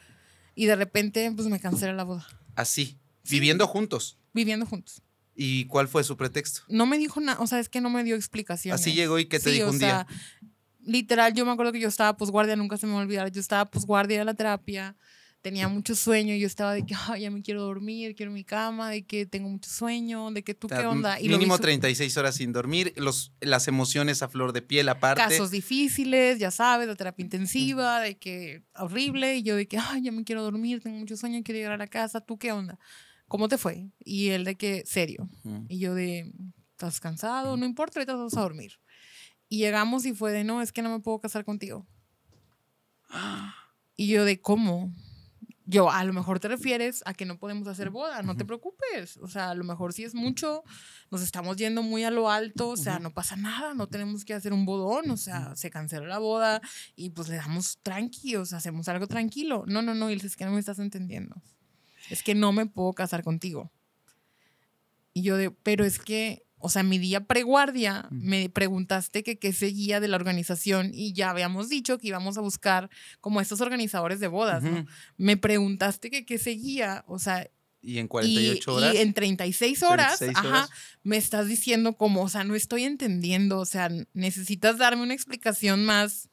Y de repente, pues me cancelé la boda. Así, viviendo juntos. Viviendo juntos. ¿Y cuál fue su pretexto? No me dijo nada, o sea, es que no me dio explicación. Así llegó y qué te sí, dijo o un sea, día. Literal, yo me acuerdo que yo estaba pues guardia, nunca se me va a olvidar, yo estaba pues guardia de la terapia tenía mucho sueño, yo estaba de que ya me quiero dormir, quiero mi cama, de que tengo mucho sueño, de que tú qué onda. Y mínimo 36 horas sin dormir, los, las emociones a flor de piel aparte. Casos difíciles, ya sabes, de terapia intensiva, de que horrible, y yo de que Ay, ya me quiero dormir, tengo mucho sueño, quiero llegar a la casa, tú qué onda. ¿Cómo te fue? Y él de que, serio. Y yo de, estás cansado, no importa, ahorita vamos a dormir. Y llegamos y fue de, no, es que no me puedo casar contigo. [gasps] Y yo de, ¿cómo? Yo, a lo mejor te refieres a que no podemos hacer boda, no te preocupes. O sea, a lo mejor si es mucho, nos estamos yendo muy a lo alto, o sea, no pasa nada, no tenemos que hacer un bodón, o sea, se canceló la boda y pues le damos tranquilos, sea, hacemos algo tranquilo. No, no, no, y es que no me estás entendiendo. Es que no me puedo casar contigo. Y yo de, pero es que o sea, mi día preguardia, me preguntaste que qué seguía de la organización y ya habíamos dicho que íbamos a buscar como estos organizadores de bodas, ¿no? Me preguntaste que qué seguía, o sea... Y en 48 horas. Y en 36 horas, 36 horas. me estás diciendo como, o sea, no estoy entendiendo, o sea, necesitas darme una explicación más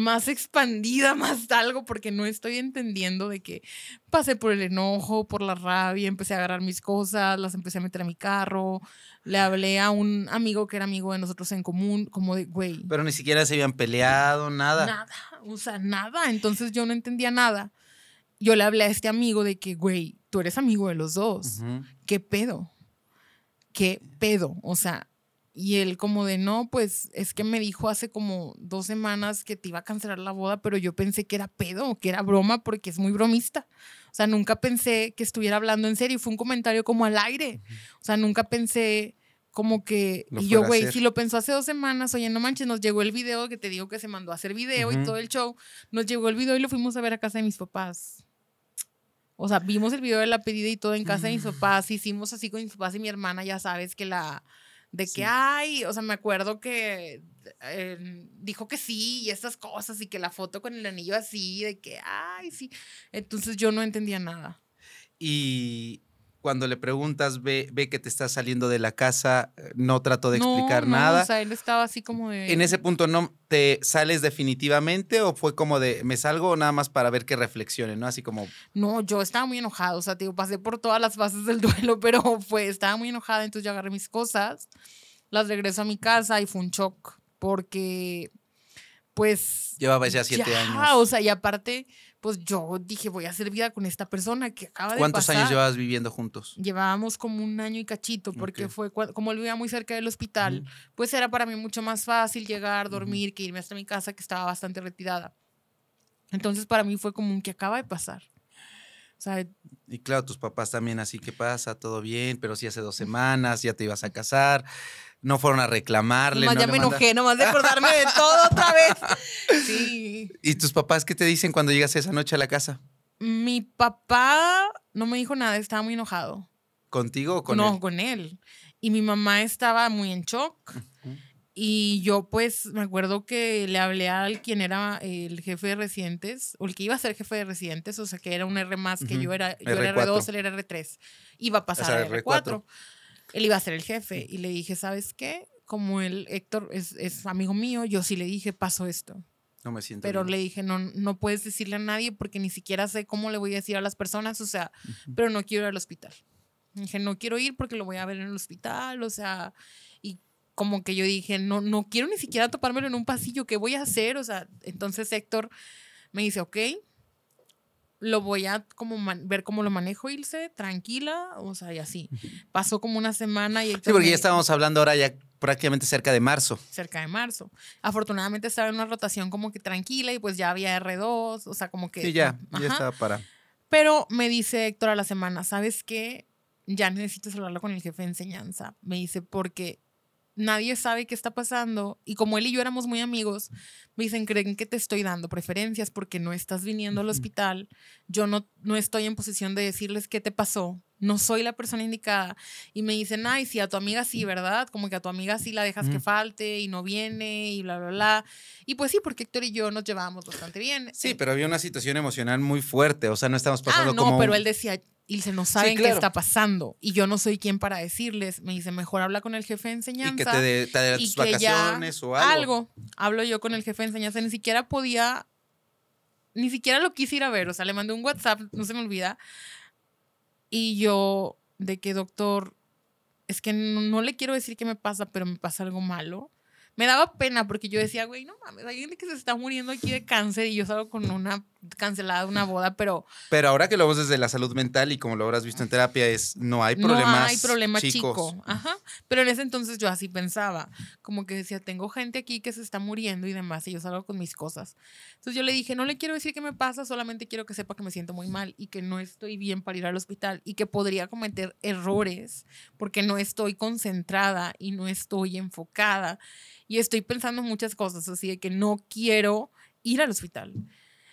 más expandida, [laughs] más algo, porque no estoy entendiendo de que pasé por el enojo, por la rabia, empecé a agarrar mis cosas, las empecé a meter a mi carro, le hablé a un amigo que era amigo de nosotros en común, como de, güey. Pero ni siquiera se habían peleado, nada. Nada, o sea, nada, entonces yo no entendía nada. Yo le hablé a este amigo de que, güey, tú eres amigo de los dos, ¿qué pedo? ¿Qué pedo? O sea, y él como de, no, pues es que me dijo hace como dos semanas que te iba a cancelar la boda, pero yo pensé que era pedo, que era broma, porque es muy bromista. O sea, nunca pensé que estuviera hablando en serio. Fue un comentario como al aire. O sea, nunca pensé como que... y yo, güey, si lo pensó hace dos semanas, oye, no manches, nos llegó el video, que te digo que se mandó a hacer video y todo el show. Nos llegó el video y lo fuimos a ver a casa de mis papás. O sea, vimos el video de la pedida y todo en casa de mis mm. papás, hicimos así con mis papás y mi hermana, ya sabes que la de que, hay? ay, o sea, me acuerdo que eh, dijo que sí y estas cosas y que la foto con el anillo así, de que, ay, sí. Entonces yo no entendía nada. Y cuando le preguntas, ve, que te estás saliendo de la casa, eh, no trato de explicar no, nada. O sea, él estaba así como de... En ese punto, ¿no te sales definitivamente o fue como de, me salgo nada más para ver que reflexione, ¿no? Así como... No, yo estaba muy enojada, o sea, digo, pasé por todas las fases del [laughs] duelo, pero fue, estaba muy enojada, entonces yo agarré mis cosas, las regreso a mi casa y fue un shock, porque pues... Llevaba ya siete años. O sea, y aparte pues yo dije, voy a hacer vida con esta persona que acaba de pasar. ¿Cuántos años llevabas viviendo juntos? Llevábamos como un año y cachito, porque fue como vivía muy cerca del hospital, pues era para mí mucho más fácil llegar, dormir, que irme hasta mi casa, que estaba bastante retirada. Entonces para mí fue como un que acaba de pasar y claro, tus papás también así, que pasa? Todo bien, pero si hace dos semanas ya te ibas a casar. No fueron a reclamarle. no ya me enojé, nomás de acordarme de todo otra vez. [laughs] Sí. ¿Y tus papás qué te dicen cuando llegas esa noche a la casa? Mi papá no me dijo nada, estaba muy enojado. ¿Contigo o con él? No, con él. Y mi mamá estaba muy en shock. Y yo pues me acuerdo que le hablé al quien era el jefe de residentes, o el que iba a ser jefe de residentes, o sea que era un R más que yo era, yo r era R2, él era R3. Iba a pasar al R4. Él iba a ser el jefe. Y le dije, ¿sabes qué? Como el Héctor es, es amigo mío, yo sí le dije, paso esto. No me siento. Pero le dije, no, no puedes decirle a nadie porque ni siquiera sé cómo le voy a decir a las personas, o sea, pero no quiero ir al hospital. Dije, no quiero ir porque lo voy a ver en el hospital, o sea, como que yo dije, no, no quiero ni siquiera topármelo en un pasillo, ¿qué voy a hacer? O sea, entonces Héctor me dice, ok, lo voy a como ver cómo lo manejo, Ilse, tranquila, o sea, y así. Pasó como una semana y... Héctor sí, porque ya estábamos hablando ahora ya prácticamente cerca de marzo. Cerca de marzo. Afortunadamente estaba en una rotación como que tranquila y pues ya había R2, o sea, como que... Sí, ya, ya estaba para... Pero me dice Héctor a la semana, ¿sabes qué? Ya necesitas hablarlo con el jefe de enseñanza. Me dice, porque nadie sabe qué está pasando y como él y yo éramos muy amigos, me dicen, creen que te estoy dando preferencias porque no estás viniendo al hospital, yo no, no estoy en posición de decirles qué te pasó, no soy la persona indicada. Y me dicen, ay, si a tu amiga sí, ¿verdad? Como que a tu amiga sí la dejas que falte y no viene y bla, bla, bla. Y pues sí, porque Héctor y yo nos llevábamos bastante bien. Sí, eh, pero había una situación emocional muy fuerte, o sea, no estamos ah, pasando ah, no, pero él decía, y se nos sabe qué está pasando y yo no soy quien para decirles. Me dice, mejor habla con el jefe de enseñanza. Y que te dé tus vacaciones o algo. Algo. Hablo yo con el jefe de enseñanza. Ni siquiera podía, ni siquiera lo quise ir a ver. O sea, le mandé un WhatsApp, no se me olvida. Y yo, de que doctor, es que no, le quiero decir qué me pasa, pero me pasa algo malo. Me daba pena porque yo decía, güey, no mames, hay gente que se está muriendo aquí de cáncer y yo salgo con una cancelada una boda, pero... Pero ahora que lo vemos desde la salud mental y como lo habrás visto en terapia, es no hay problemas No hay problema chicos. chico. Ajá. Pero en ese entonces yo así pensaba. Como que decía, tengo gente aquí que se está muriendo y demás, y yo salgo con mis cosas. Entonces yo le dije, no le quiero decir qué me pasa, solamente quiero que sepa que me siento muy mal y que no estoy bien para ir al hospital y que podría cometer errores porque no estoy concentrada y no estoy enfocada y estoy pensando muchas cosas, así de que no quiero ir al hospital.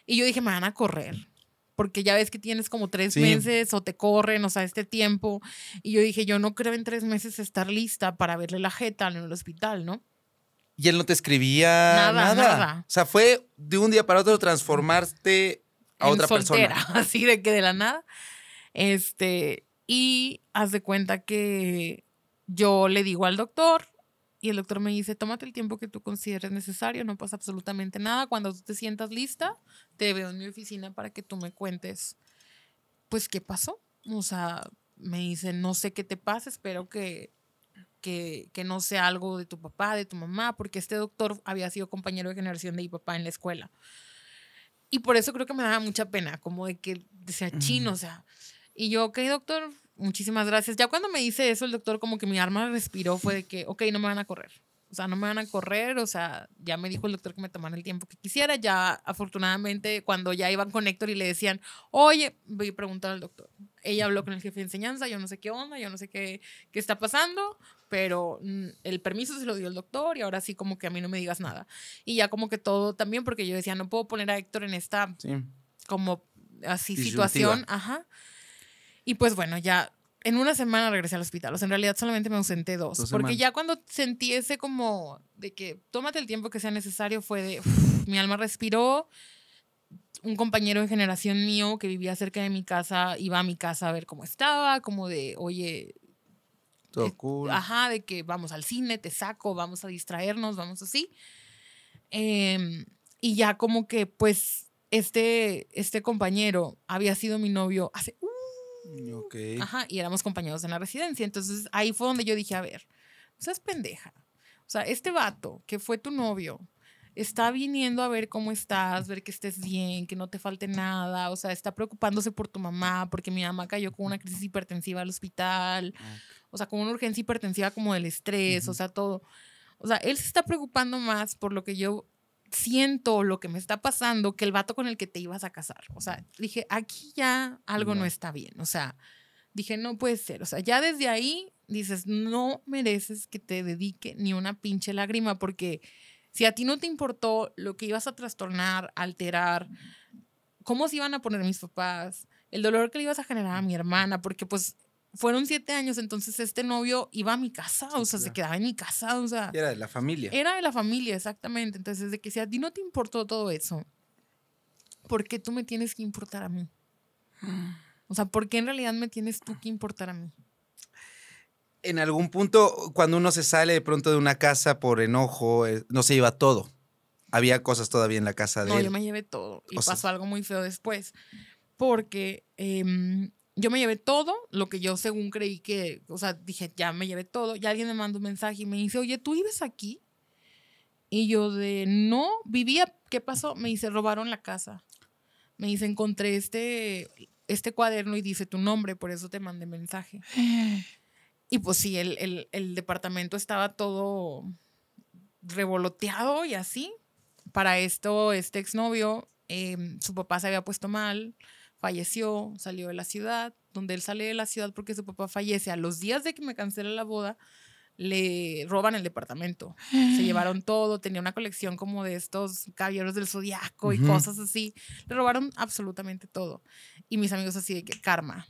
Y yo dije, me van a correr. Porque ya ves que tienes como tres meses o te corren, o sea, este tiempo. Y yo dije, yo no creo en tres meses estar lista para verle la jeta en el hospital, ¿no? Y él no te escribía nada. Nada, O sea, fue de un día para otro transformarte a otra persona. [laughs] Así de que de la nada. Este, y haz de cuenta que yo le digo al doctor, y el doctor me dice, tómate el tiempo que tú consideres necesario, no pasa absolutamente nada. Cuando tú te sientas lista, te veo en mi oficina para que tú me cuentes, pues, qué pasó. O sea, me dice, no sé qué te pasa, espero que, que, no sea algo de tu papá, de tu mamá, porque este doctor había sido compañero de generación de mi papá en la escuela. Y por eso creo que me daba mucha pena, como de que sea chino, o sea. Y yo, ok, doctor, muchísimas gracias. Ya cuando me dice eso el doctor, como que mi arma respiró, fue de que, ok, no me van a correr. O sea, no me van a correr, o sea, ya me dijo el doctor que me tomara el tiempo que quisiera. Ya, afortunadamente, cuando ya iban con Héctor y le decían, oye, voy a preguntar al doctor. Ella habló con el jefe de enseñanza, yo no sé qué onda, yo no sé qué, qué está pasando, pero mm, el permiso se lo dio el doctor y ahora sí como que a mí no me digas nada. Y ya como que todo también, porque yo decía, no puedo poner a Héctor en esta como así situación, ajá. Y pues bueno, ya en una semana regresé al hospital. O sea, en realidad solamente me ausenté dos. porque ya cuando sentí ese como de que tómate el tiempo que sea necesario, fue de [laughs] mi alma respiró. Un compañero de generación mío que vivía cerca de mi casa iba a mi casa a ver cómo estaba, como de, oye. Todo de, cool. Ajá, de que vamos al cine, te saco, vamos a distraernos, vamos así. Em, y ya como que, pues, este, este compañero había sido mi novio hace Okay. Ajá, y éramos compañeros en la residencia. Entonces ahí fue donde yo dije, a ver, o sea, es pendeja. O sea, este vato que fue tu novio está viniendo a ver cómo estás, ver que estés bien, que no te falte nada. O sea, está preocupándose por tu mamá, porque mi mamá cayó con una crisis hipertensiva al hospital. Ah, o sea, con una urgencia hipertensiva como del estrés, o sea, todo. O sea, él se está preocupando más por lo que yo siento lo que me está pasando que el vato con el que te ibas a casar. O sea, dije, aquí ya algo no, está bien. O sea, dije, no puede ser. O sea, ya desde ahí dices, no mereces que te dedique ni una pinche lágrima porque si a ti no te importó lo que ibas a trastornar, alterar, cómo se iban a poner mis papás, el dolor que le ibas a generar a mi hermana, porque pues fueron siete años, entonces este novio iba a mi casa, o sea, se quedaba en mi casa, o sea. Era de la familia. Era de la familia, exactamente. Entonces, de que si a ti no te importó todo eso, ¿por qué tú me tienes que importar a mí? O sea, ¿por qué en realidad me tienes tú que importar a mí? En algún punto, cuando uno se sale de pronto de una casa por enojo, eh, no se lleva todo. Había cosas todavía en la casa de no, yo me llevé todo. Y pasó algo muy feo después. Porque em, yo me llevé todo lo que yo según creí que, o sea, dije, ya me llevé todo. Y alguien me mandó un mensaje y me dice, oye, ¿tú vives aquí? Y yo de, no, vivía, ¿qué pasó? Me dice, robaron la casa. Me dice, encontré este, este cuaderno y dice tu nombre, por eso te mandé mensaje. [gasps] Y pues sí, el, departamento estaba todo revoloteado y así. Para esto, este exnovio, em, su papá se había puesto mal falleció, salió de la ciudad, donde él sale de la ciudad porque su papá fallece. A los días de que me cancela la boda, le roban el departamento. Se [gasps] llevaron todo, tenía una colección como de estos caballeros del zodiaco y cosas así. Le robaron absolutamente todo. Y mis amigos así de que karma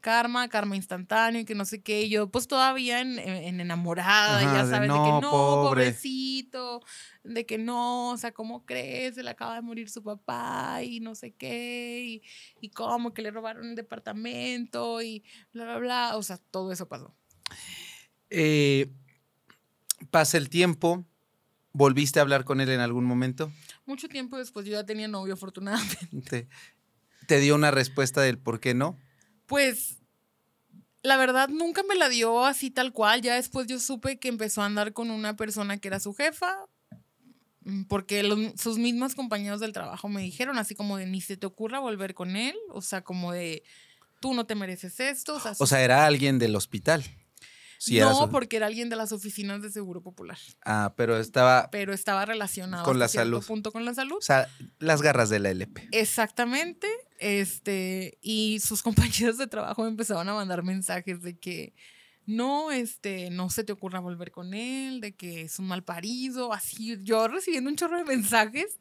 karma, karma instantáneo, que no sé qué. yo, pues todavía en, enamorada, ya sabes, de, que no, pobrecito, de que no, o sea, ¿cómo crees? Se le acaba de morir su papá y no sé qué, y, cómo, que le robaron el departamento y bla, bla, bla. O sea, todo eso pasó. Eh, pasa el tiempo. ¿Volviste a hablar con él en algún momento? Mucho tiempo después, yo ya tenía novio, afortunadamente. te dio una respuesta del por qué no? pues la verdad nunca me la dio así tal cual. Ya después yo supe que empezó a andar con una persona que era su jefa, mm, porque sus mismos compañeros del trabajo me dijeron así como de ni se te ocurra volver con él, o sea, como de tú no te mereces esto. O sea, era alguien del hospital. no, porque era alguien de las oficinas de Seguro Popular. Ah, pero estaba. Pero estaba relacionado con la salud. Punto con la salud. O sea, las garras de la LP. Exactamente. Este, y sus [laughs] compañeros de trabajo empezaron a mandar mensajes de que no, este, no se te ocurra volver con él, de que es un mal parido, así, yo recibiendo un chorro de mensajes,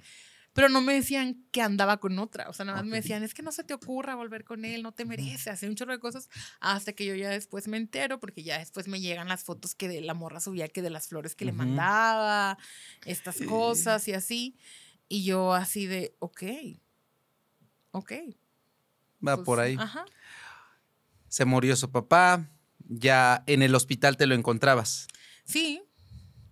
pero no me decían que andaba con otra, o sea, nada más me decían, es que no se te ocurra volver con él, no te merece, hace un chorro de cosas, hasta que yo ya después me entero, porque ya después me llegan las fotos que de la morra subía, que de las flores que le mandaba, estas cosas y así, y yo así de, ok, Ok. Va pues por ahí. Ajá. Se murió su papá, ya en el hospital te lo encontrabas. Sí.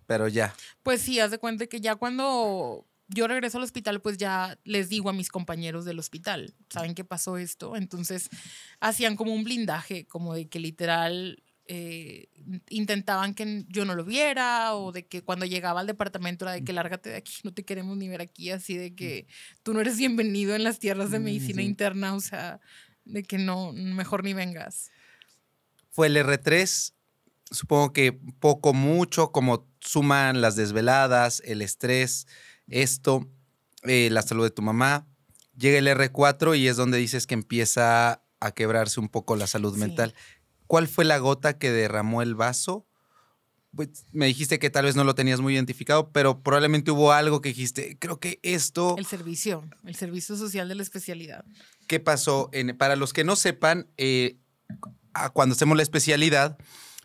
Pero ya. Pues sí, haz de cuenta que ya cuando yo regreso al hospital, pues ya les digo a mis compañeros del hospital, ¿saben qué pasó esto? Entonces hacían como un blindaje, como de que literal eh, intentaban que yo no lo viera o de que cuando llegaba al departamento era de que mm. lárgate de aquí, no te queremos ni ver aquí, así de mm. que tú no eres bienvenido en las tierras de mm, medicina interna, o sea, de que no, mejor ni vengas. Fue el R3, supongo que poco, mucho, como suman las desveladas, el estrés, esto, eh, la salud de tu mamá. Llega el R4 y es donde dices que empieza a quebrarse un poco la salud mental. ¿Cuál fue la gota que derramó el vaso? Pues, me dijiste que tal vez no lo tenías muy identificado, pero probablemente hubo algo que dijiste, creo que esto... El servicio, el servicio social de la especialidad. ¿Qué pasó? para los que no sepan, eh, cuando hacemos la especialidad,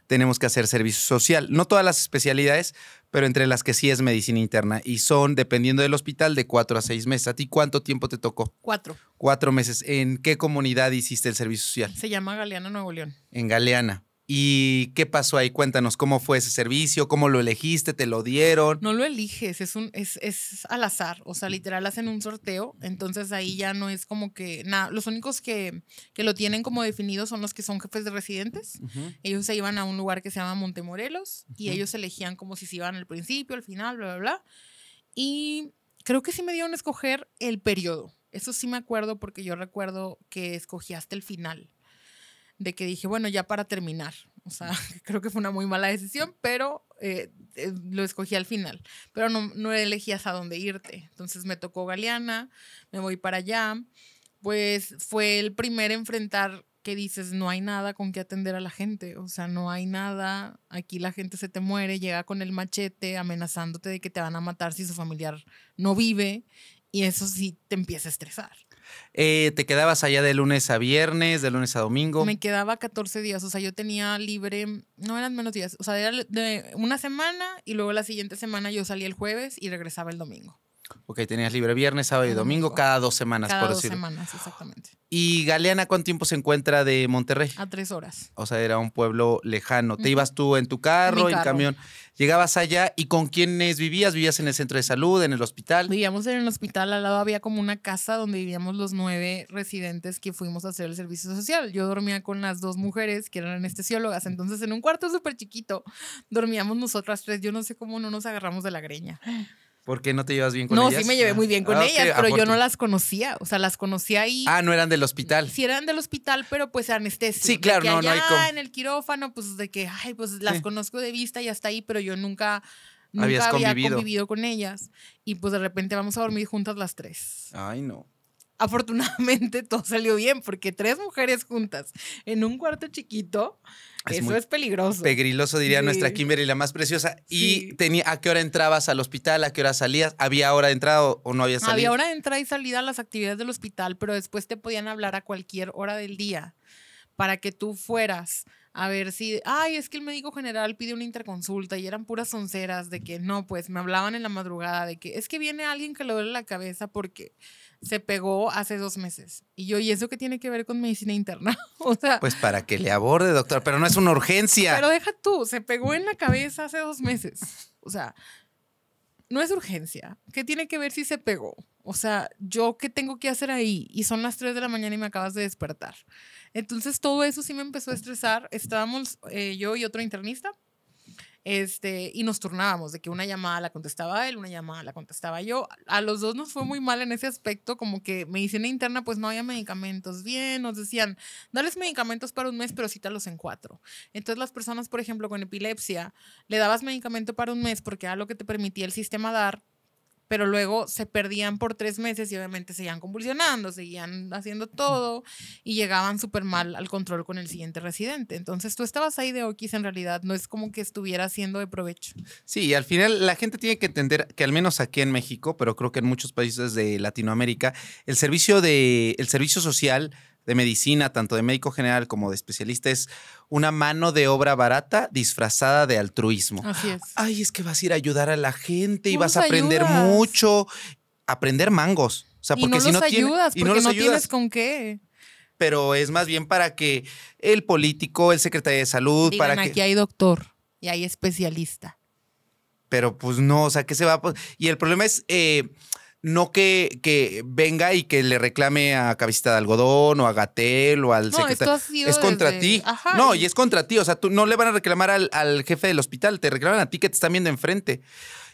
tenemos que hacer servicio social. No todas las especialidades, pero entre las que sí es medicina interna. Y son, dependiendo del hospital, de cuatro a seis meses. ¿A ti cuánto tiempo te tocó? Cuatro. Cuatro meses. ¿En qué comunidad hiciste el servicio social? Se llama Galeana, Nuevo León. En Galeana. ¿Y qué pasó ahí? Cuéntanos, ¿cómo fue ese servicio? ¿Cómo lo elegiste? ¿Te lo dieron? No lo eliges, es, un, es, es al azar, o sea, literal hacen un sorteo, entonces ahí ya no es como que, nada, los únicos que, que, lo tienen como definido son los que son jefes de residentes, ellos se iban a un lugar que se llama Montemorelos Morelos y ellos elegían como si se iban al principio, al final, bla, bla, bla. Y creo que sí me dieron a escoger el periodo, eso sí me acuerdo porque yo recuerdo que escogí el final de que dije, bueno, ya para terminar. O sea, [laughs] creo que fue una muy mala decisión, pero eh, eh, lo escogí al final. Pero no, no elegías a dónde irte. Entonces me tocó Galeana, me voy para allá. Pues fue el primer enfrentar que dices, no hay nada con qué atender a la gente, o sea, no hay nada, aquí la gente se te muere, llega con el machete amenazándote de que te van a matar si su familiar no vive, y eso sí te empieza a estresar. Eh, ¿Te quedabas allá de lunes a viernes, de lunes a domingo? Me quedaba 14 días, o sea, yo tenía libre, no eran menos días, o sea, era de una semana y luego la siguiente semana yo salía el jueves y regresaba el domingo. Ok, tenías libre viernes, sábado y domingo, cada dos semanas, cada por dos semanas, exactamente. ¿Y Galeana cuánto tiempo se encuentra de Monterrey? A tres horas. O sea, era un pueblo lejano. ¿Te ibas tú en tu carro, en, carro. en camión? llegabas allá y con quiénes vivías, vivías en el centro de salud, en el hospital. Vivíamos en el hospital, al lado había como una casa donde vivíamos los nueve residentes que fuimos a hacer el servicio social. Yo dormía con las dos mujeres que eran anestesiólogas, entonces en un cuarto súper chiquito dormíamos nosotras tres, yo no sé cómo no nos agarramos de la greña. ¿Por qué no te llevas bien con ellas? No, sí me llevé ah, muy bien con ah, ellas, pero yo no las conocía. O sea, las conocía ahí. Ah, no eran del hospital. Sí eran del hospital, pero pues anestesia. Sí, claro, no, allá no en el quirófano, pues de que, ay, pues las conozco de vista y hasta ahí, pero yo nunca, nunca había convivido con ellas. Y pues de repente vamos a dormir juntas las tres. Ay, no afortunadamente [laughs] todo salió bien porque tres mujeres juntas en un cuarto chiquito eso es peligroso. Pegriloso, diría nuestra Kimberly, la más preciosa. Y tenía, ¿a qué hora entrabas al hospital? ¿A qué hora salías? ¿Había hora de entrada o, no había salido. Había hora de entrada y salida a las actividades del hospital, pero después te podían hablar a cualquier hora del día para que tú fueras a ver si, ay, es que el médico general pide una interconsulta y eran puras onceras de que no, pues me hablaban en la madrugada de que es que viene alguien que le duele la cabeza porque se pegó hace dos meses. Y yo, ¿y eso qué tiene que ver con medicina interna? [laughs] o Pues para que le aborde, doctor, pero no es una urgencia. Pero deja tú, se pegó en la cabeza hace dos meses. O sea, no es urgencia. ¿Qué tiene que ver si se pegó? O sea, ¿yo qué tengo que hacer ahí? Y son las 3 de la mañana y me acabas de despertar. Entonces, todo eso sí me empezó a estresar. Estábamos eh, yo y otro internista este, y nos turnábamos de que una llamada la contestaba él, una llamada la contestaba yo. A los dos nos fue muy mal en ese aspecto, como que medicina interna, pues no había medicamentos bien, nos decían, dales medicamentos para un mes, pero cítalos en cuatro. Entonces las personas, por ejemplo, con epilepsia, le dabas medicamento para un mes porque era lo que te permitía el sistema dar pero luego se perdían por tres meses y obviamente seguían convulsionando, seguían haciendo todo y llegaban súper mal al control con el siguiente residente. Entonces tú estabas ahí de Oquis en realidad, no es como que estuviera haciendo de provecho. Sí, y al final la gente tiene que entender que al menos aquí en México, pero creo que en muchos países de Latinoamérica, el servicio, de, el servicio social de medicina, tanto de médico general como de especialista, es una mano de obra barata disfrazada de altruismo. Así es. Ay, es que vas a ir a ayudar a la gente y vas a aprender mucho, aprender mangos. O sea, porque si no ayudas, porque y no, tienes con qué. Pero es más bien para que el político, el secretario de salud, para aquí que. hay doctor y hay especialista. Pero pues no, o sea, ¿qué se va a.? Y el problema es. Eh, no que, que, venga y que le reclame a Cabecita de Algodón o a Gatel o al secretario. es contra ti. No, y es contra ti. O sea, tú no le van a reclamar al, al, jefe del hospital, te reclaman a ti que te están viendo enfrente.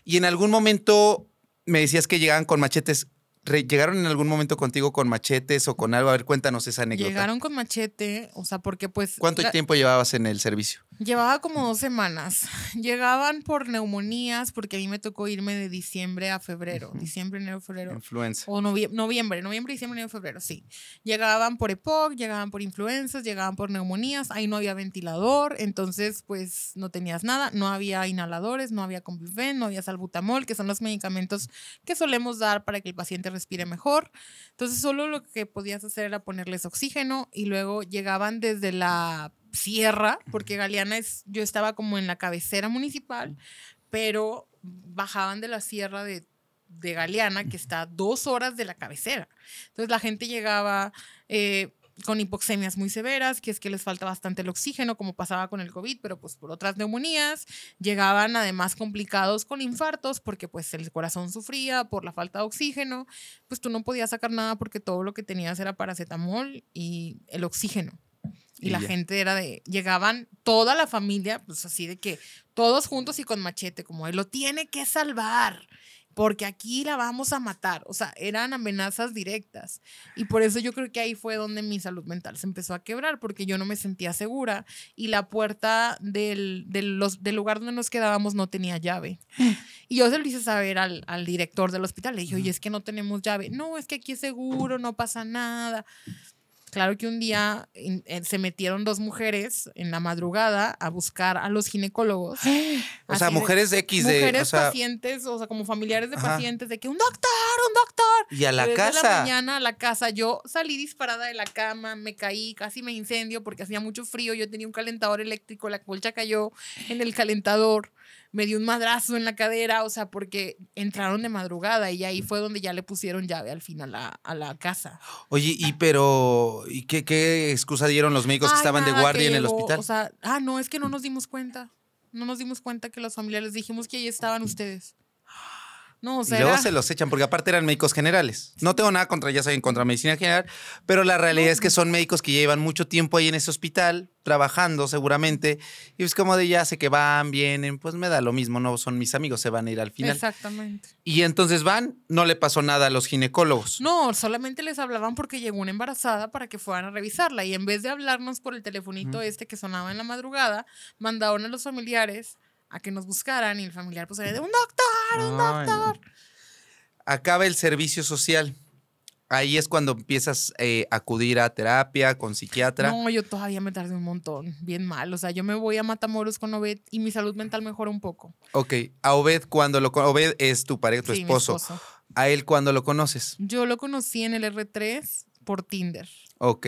Y en algún momento me decías que llegaban con machetes llegaron en algún momento contigo con machetes o con algo. A ver, cuéntanos esa anécdota. Llegaron con machete, o sea, porque pues... ¿Cuánto tiempo llevabas en el servicio? Llevaba como dos semanas. [laughs] Llegaban por neumonías, porque a mí me tocó irme de diciembre a febrero. Diciembre, enero, febrero. Influenza. O noviembre, noviembre, diciembre, enero, febrero, sí. Llegaban por EPOC, llegaban por influencias, llegaban por neumonías. Ahí no había ventilador, entonces pues no tenías nada. No había inhaladores, no había Conviven, no había salbutamol, que son los medicamentos que solemos dar para que el paciente respire mejor. Entonces solo lo que podías hacer era ponerles oxígeno y luego llegaban desde la sierra, porque Galeana es, yo estaba como en la cabecera municipal, pero bajaban de la sierra de, Galeana, que está dos horas de la cabecera. Entonces la gente llegaba... Eh, con hipoxemias muy severas, que es que les falta bastante el oxígeno, como pasaba con el COVID, pero pues por otras neumonías, llegaban además complicados con infartos, porque pues el corazón sufría por la falta de oxígeno, pues tú no podías sacar nada porque todo lo que tenías era paracetamol y el oxígeno. Y, la gente era de, llegaban toda la familia, pues así de que todos juntos y con machete, como él lo tiene que salvar porque aquí la vamos a matar. O sea, eran amenazas directas. Y por eso yo creo que ahí fue donde mi salud mental se empezó a quebrar, porque yo no me sentía segura y la puerta del, lugar donde nos quedábamos no tenía llave. [laughs] Y yo se lo hice saber al, al director del hospital. Le dije, oye, es que no tenemos llave. No, es que aquí es seguro, no pasa nada. Claro que un día eh, se metieron dos mujeres en la madrugada a buscar a los ginecólogos. [gasps] O sea, mujeres de, X de. Mujeres pacientes, o sea, como familiares de pacientes, de que un doctor, un doctor. Y a la casa. De la mañana a la casa. Yo salí disparada de la cama, me caí, casi me incendio porque hacía mucho frío. Yo tenía un calentador eléctrico, la colcha cayó en el calentador me dio un madrazo en la cadera, o sea, porque entraron de madrugada y ahí fue donde ya le pusieron llave al final a, la casa. Oye, y pero, ¿y qué, excusa dieron los médicos que estaban de guardia en el hospital? ah, no, es que no nos dimos cuenta. No nos dimos cuenta que los familiares dijimos que ahí estaban ustedes. No, luego se los echan, porque aparte eran médicos generales. No tengo nada contra, ya saben, contra medicina general, pero la realidad es que son médicos que llevan mucho tiempo ahí en ese hospital, trabajando seguramente, y pues como de ya sé que van, vienen, pues me da lo mismo, no son mis amigos, se van a ir al final. Exactamente. Y entonces van, no le pasó nada a los ginecólogos. No, solamente les hablaban porque llegó una embarazada para que fueran a revisarla, y en vez de hablarnos por el telefonito este que sonaba en la madrugada, mandaron a los familiares a que nos buscaran y el familiar pues era de un doctor, un doctor. Acaba el servicio social. Ahí es cuando empiezas eh, a acudir a terapia con psiquiatra. No, yo todavía me tardé un montón, bien mal. O sea, yo me voy a Matamoros con Obed y mi salud mental mejora un poco. Ok, a Obed cuando lo conoces Obed es tu pareja, tu esposo. ¿A él cuando lo conoces? Yo lo conocí en el R3 por Tinder. Ok.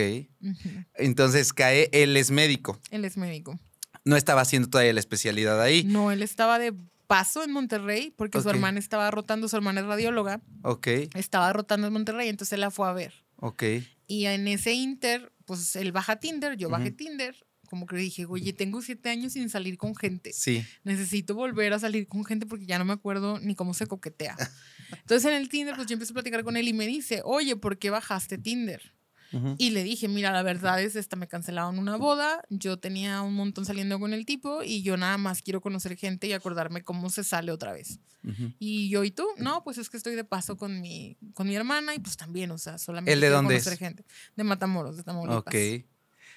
Entonces cae, él es médico. Él es médico no estaba haciendo todavía la especialidad ahí. No, él estaba de paso en Monterrey porque su hermana estaba rotando, su hermana es radióloga. Ok. Estaba rotando en Monterrey, entonces él la fue a ver. Ok. Y en ese inter, pues él baja Tinder, yo bajé Tinder, como que le dije, oye, tengo siete años sin salir con gente. Sí. Necesito volver a salir con gente porque ya no me acuerdo ni cómo se coquetea. [laughs] Entonces en el Tinder, pues yo empecé a platicar con él y me dice, oye, ¿por qué bajaste Tinder? y le dije, mira, la verdad es esta, me cancelaron una boda, yo tenía un montón saliendo con el tipo y yo nada más quiero conocer gente y acordarme cómo se sale otra vez. Y yo y tú, no, pues es que estoy de paso con mi, con mi hermana y pues también, o sea, solamente ¿El de quiero dónde conocer gente. De Matamoros, de Tamaulipas. Ok.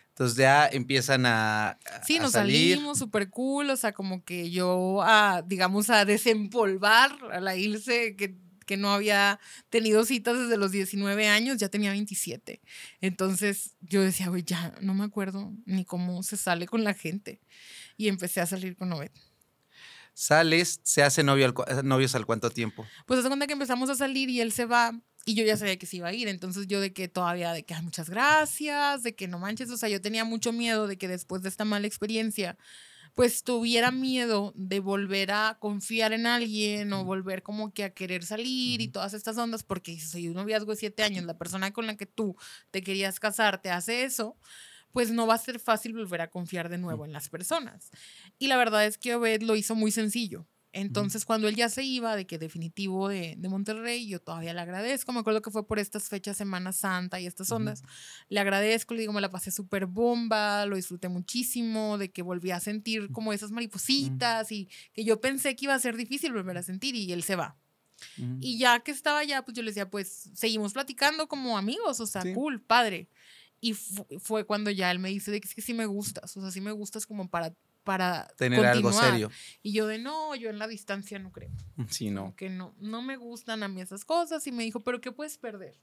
Entonces ya empiezan a. sí, nos salir. salimos súper cool, o sea, como que yo, a, digamos, a desempolvar a la Ilse que que no había tenido citas desde los 19 años, ya tenía 27. Entonces yo decía, güey, ya no me acuerdo ni cómo se sale con la gente. Y empecé a salir con Obed. Sales, se hace novio eh, novios al cuánto tiempo. Pues hace cuenta que empezamos a salir y él se va y yo ya sabía que se iba a ir, entonces yo de que todavía, de que muchas gracias, de que no manches, o sea, yo tenía mucho miedo de que después de esta mala experiencia pues tuviera miedo de volver a confiar en alguien o volver como que a querer salir y todas estas ondas, porque si un noviazgo de siete años, la persona con la que tú te querías casar te hace eso, pues no va a ser fácil volver a confiar de mm. nuevo en las personas. Y la verdad es que Obed lo hizo muy sencillo. Entonces, cuando él ya se iba, de que definitivo de, Monterrey, yo todavía le agradezco. Me acuerdo que fue por estas fechas, Semana Santa y estas ondas. Le agradezco, le digo, me la pasé súper bomba, lo disfruté muchísimo, de que volví a sentir como esas maripositas y que yo pensé que iba a ser difícil volver a sentir y él se va. Y ya que estaba allá, pues yo le decía, pues seguimos platicando como amigos, o sea, cool, padre. Y fue cuando ya él me dice de que que sí me gustas, o sea, sí me gustas como para para tener algo serio. Y yo de no, yo en la distancia no creo. [laughs] Sí, no. Que no, no me gustan a mí esas cosas. Y me dijo, pero ¿qué puedes perder?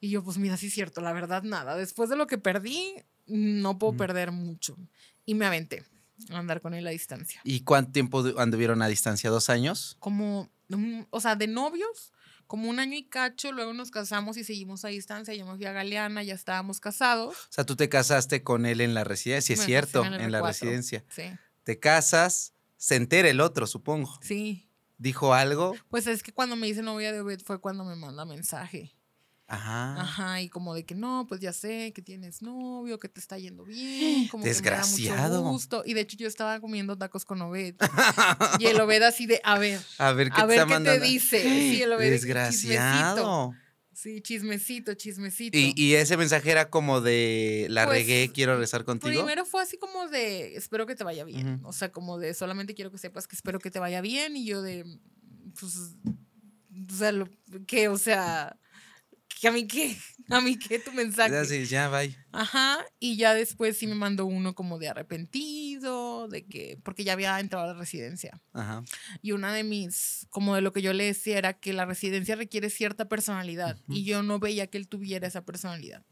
Y yo, pues mira, sí es cierto, la verdad nada. Después de lo que perdí, no puedo perder mucho. Y me aventé a andar con él a distancia. ¿Y cuánto tiempo anduvieron a distancia? ¿Dos años? Como, mm, o sea, de novios, como un año y cacho, luego nos casamos y seguimos a distancia. Yo me fui a Galeana, ya estábamos casados. O sea, tú te casaste con él en la residencia, es cierto, en, la residencia. Sí. Te casas, se entera el otro, supongo. Sí. ¿Dijo algo? Pues es que cuando me dice novia de Obed fue cuando me manda mensaje. Ajá. Ajá, y como de que no, pues ya sé que tienes novio, que te está yendo bien, como Desgraciado. que mucho gusto. Y de hecho yo estaba comiendo tacos con Obed. [laughs] y el Obed así de, a ver, a ver qué, te, dice. Sí, el Desgraciado. Sí, chismecito, chismecito. ¿Y, ese mensaje era como de, la pues, regué, quiero rezar contigo? Primero fue así como de, espero que te vaya bien. O sea, como de, solamente quiero que sepas que espero que te vaya bien. Y yo de, pues, o sea, que, o sea ¿a mí qué? ¿A mí qué tu mensaje? Ya, ya, bye. Ajá, y ya después sí me mandó uno como de arrepentido, de que, porque ya había entrado a la residencia. Ajá. Y una de mis, como de lo que yo le decía era que la residencia requiere cierta personalidad y yo no veía que él tuviera esa personalidad.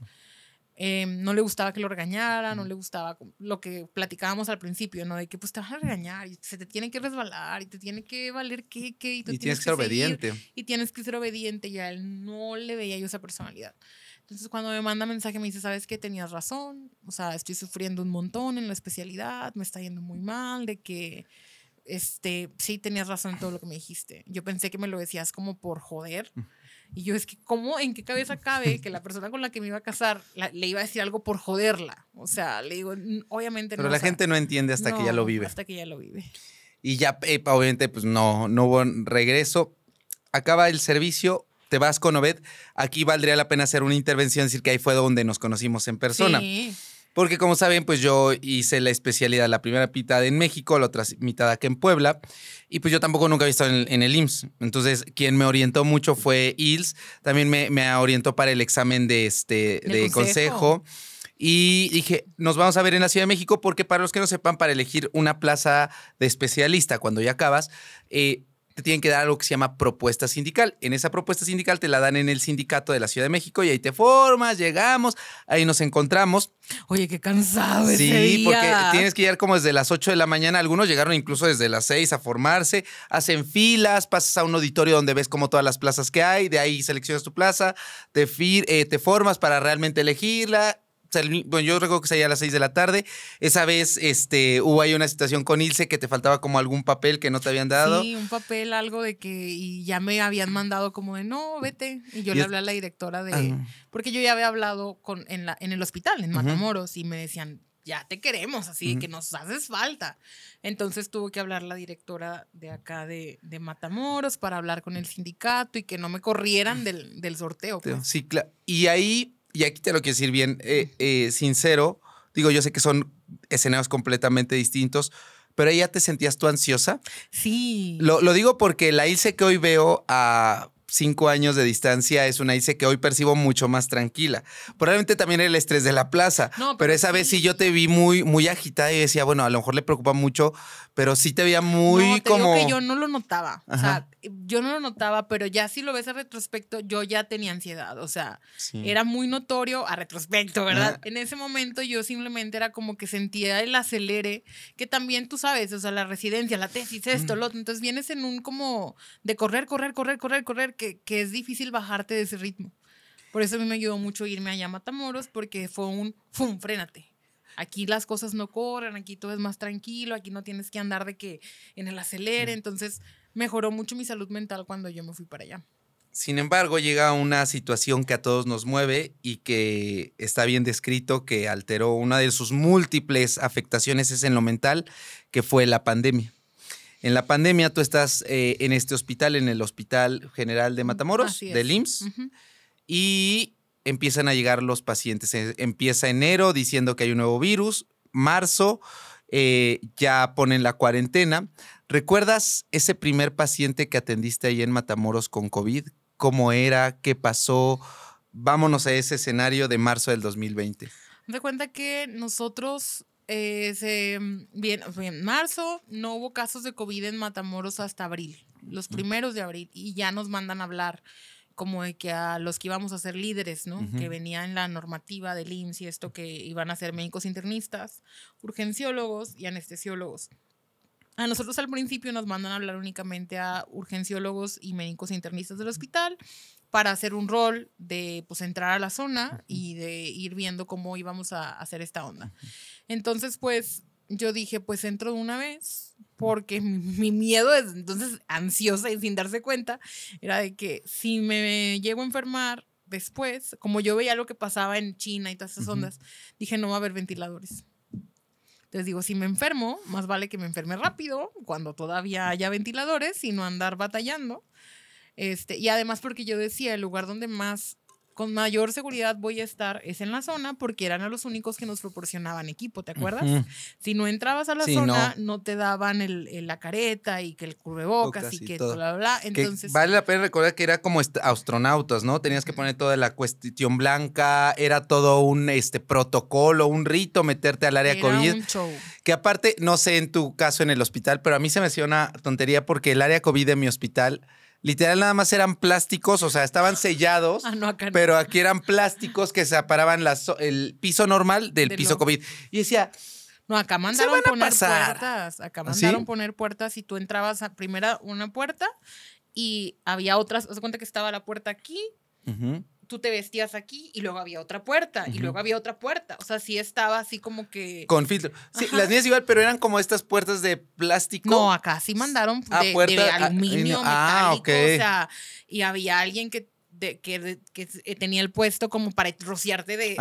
Eh, no le gustaba que lo regañara, no le gustaba lo que platicábamos al principio, ¿no? De que pues te van a regañar y se te tiene que resbalar y te tiene que valer qué, qué. Y, tienes, que ser obediente. y tienes que ser obediente y a él no le veía yo esa personalidad. Entonces cuando me manda mensaje me dice, ¿sabes qué? Tenías razón, o sea, estoy sufriendo un montón en la especialidad, me está yendo muy mal, de que, este, sí, tenías razón en todo lo que me dijiste. Yo pensé que me lo decías como por joder. Mm. Y yo es que, ¿cómo? ¿En qué cabeza cabe que la persona con la que me iba a casar le iba a decir algo por joderla? O sea, le digo, obviamente Pero no. Pero la gente no entiende hasta que ya lo vive. Hasta que ya lo vive. Y ya, eh, obviamente, pues no, no hubo regreso. Acaba el servicio, te vas con Obed. Aquí valdría la pena hacer una intervención, decir que ahí fue donde nos conocimos en persona. Sí. Porque como saben, pues yo hice la especialidad, la primera mitad en México, la otra mitad acá en Puebla. Y pues yo tampoco nunca había estado en el, IMSS. Entonces, quien me orientó mucho fue ILS. También me, orientó para el examen de, este, consejo. Y dije, nos vamos a ver en la Ciudad de México porque para los que no sepan, para elegir una plaza de especialista cuando ya acabas, eh, te tienen que dar algo que se llama propuesta sindical. En esa propuesta sindical te la dan en el sindicato de la Ciudad de México y ahí te formas, llegamos, ahí nos encontramos. Oye, qué cansado Sí, ese día. porque tienes que llegar como desde las 8 de la mañana. Algunos llegaron incluso desde las 6 a formarse, hacen filas, pasas a un auditorio donde ves como todas las plazas que hay, de ahí seleccionas tu plaza, te, fir eh, te formas para realmente elegirla bueno, yo recuerdo que salía a las 6 de la tarde. Esa vez este, hubo ahí una situación con Ilse que te faltaba como algún papel que no te habían dado. Sí, un papel, algo de que y ya me habían mandado como de no, vete. Y yo le hablé a la directora de. Ah. Porque yo ya había hablado con, en, la, en el hospital, en Matamoros, y me decían, ya te queremos, así que nos haces falta. Entonces tuvo que hablar la directora de acá de, de Matamoros para hablar con el sindicato y que no me corrieran del, del sorteo. Pues. Sí, claro. Y ahí y aquí te lo quiero decir bien eh, eh, sincero, digo, yo sé que son escenarios completamente distintos, pero ahí ya te sentías tú ansiosa. Sí. Lo, lo digo porque la hice que hoy veo a cinco años de distancia, es una hice que hoy percibo mucho más tranquila. Probablemente también el estrés de la plaza, no, pero esa vez sí yo te vi muy, muy agitada y decía, bueno, a lo mejor le preocupa mucho, pero sí te veía muy no, como. que yo no lo notaba. O sea, yo no lo notaba, pero ya si lo ves a retrospecto, yo ya tenía ansiedad. O sea, era muy notorio a retrospecto, ¿verdad? En ese momento yo simplemente era como que sentía el acelere, que también tú sabes, o sea, la residencia, la tesis, esto, lo otro. Entonces vienes en un como de correr, correr, correr, correr, correr, que que, es difícil bajarte de ese ritmo. Por eso a mí me ayudó mucho irme allá a Matamoros, porque fue un, ¡fum!, frénate. Aquí las cosas no corren, aquí todo es más tranquilo, aquí no tienes que andar de que en el acelere. Mm. Entonces, mejoró mucho mi salud mental cuando yo me fui para allá. Sin embargo, llega una situación que a todos nos mueve y que está bien descrito que alteró una de sus múltiples afectaciones es en lo mental, que fue la pandemia. En la pandemia tú estás eh, en este hospital, en el Hospital General de mm, Matamoros, del IMSS, y empiezan a llegar los pacientes. Eh, empieza enero diciendo que hay un nuevo virus, marzo eh, ya ponen la cuarentena. ¿Recuerdas ese primer paciente que atendiste ahí en Matamoros con COVID? ¿Cómo era? ¿Qué pasó? Vámonos a ese escenario de marzo del 2020. De cuenta que nosotros eh, mm, bien, en marzo no hubo casos de COVID en Matamoros hasta abril, los primeros de abril, y ya nos mandan a hablar como de que a los que íbamos a ser líderes, ¿no? Que venía en la normativa del IMSS y esto que iban a ser médicos internistas, urgenciólogos y anestesiólogos. A nosotros al principio nos mandan a hablar únicamente a urgenciólogos y médicos internistas del hospital para hacer un rol de pues entrar a la zona y de ir viendo cómo íbamos a hacer esta onda. Entonces, pues yo dije, pues entro de una vez, porque mi, miedo es entonces ansiosa y sin darse cuenta, era de que si me llego a enfermar después, como yo veía lo que pasaba en China y todas esas ondas, dije, no va a haber ventiladores. Entonces digo, si me enfermo, más vale que me enferme rápido, cuando todavía haya ventiladores, y no andar batallando. Este, y además porque yo decía, el lugar donde más con mayor seguridad voy a estar es en la zona porque eran a los únicos que nos proporcionaban equipo, ¿te acuerdas? Si no entrabas a la zona, no. te daban el, la careta y que el cubrebocas y, que todo. bla, bla, vale la pena recordar que era como astronautas, ¿no? Tenías que poner toda la cuestión blanca, era todo un este, protocolo, un rito meterte al área COVID. Que aparte, no sé en tu caso en el hospital, pero a mí se me hacía una tontería porque el área COVID de mi hospital literal nada más eran plásticos, o sea, estaban sellados, ah, pero aquí eran plásticos que separaban el piso normal del piso COVID. Y decía... No, acá mandaron poner puertas. Acá ¿Ah, mandaron poner puertas y tú entrabas a primera una puerta y había otras. Haz cuenta que estaba la puerta aquí, Ajá tú te vestías aquí y luego había otra puerta y luego había otra puerta. O sea, sí estaba así como que. Con filtro. Sí, las mías igual, pero eran como estas puertas de plástico. No, acá sí mandaron ah, de, de ah, aluminio, ah, metálico. O sea, y había alguien que que, eh, tenía el puesto como para rociarte de,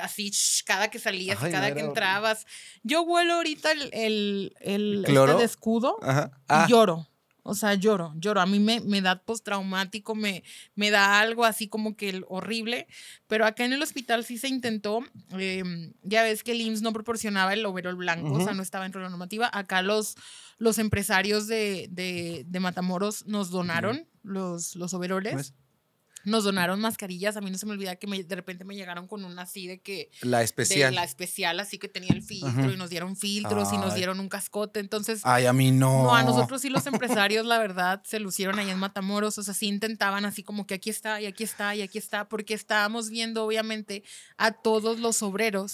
así cada que salías cada que entrabas. Yo vuelo ahorita el, el, el, este de escudo y lloro. O sea, lloro, lloro. A mí me, da postraumático, me, me da algo así como que horrible. Pero acá en el hospital sí se intentó. Em, ya ves que el IMSS no proporcionaba el overol blanco, o sea, no estaba dentro de la normativa. Acá los, los empresarios de, de, de Matamoros nos donaron los, los overoles. Pues, nos donaron mascarillas. A mí no se me olvida que me, de repente me llegaron con una así de que. La especial. la especial, así que tenía el filtro y nos dieron filtros y nos dieron un cascote. Entonces. Ay, a mí no. No, a nosotros sí los empresarios, la verdad, se lucieron ahí en Matamoros. O sea, sí intentaban así como que aquí está y aquí está y aquí está, porque estábamos viendo, obviamente, a todos los obreros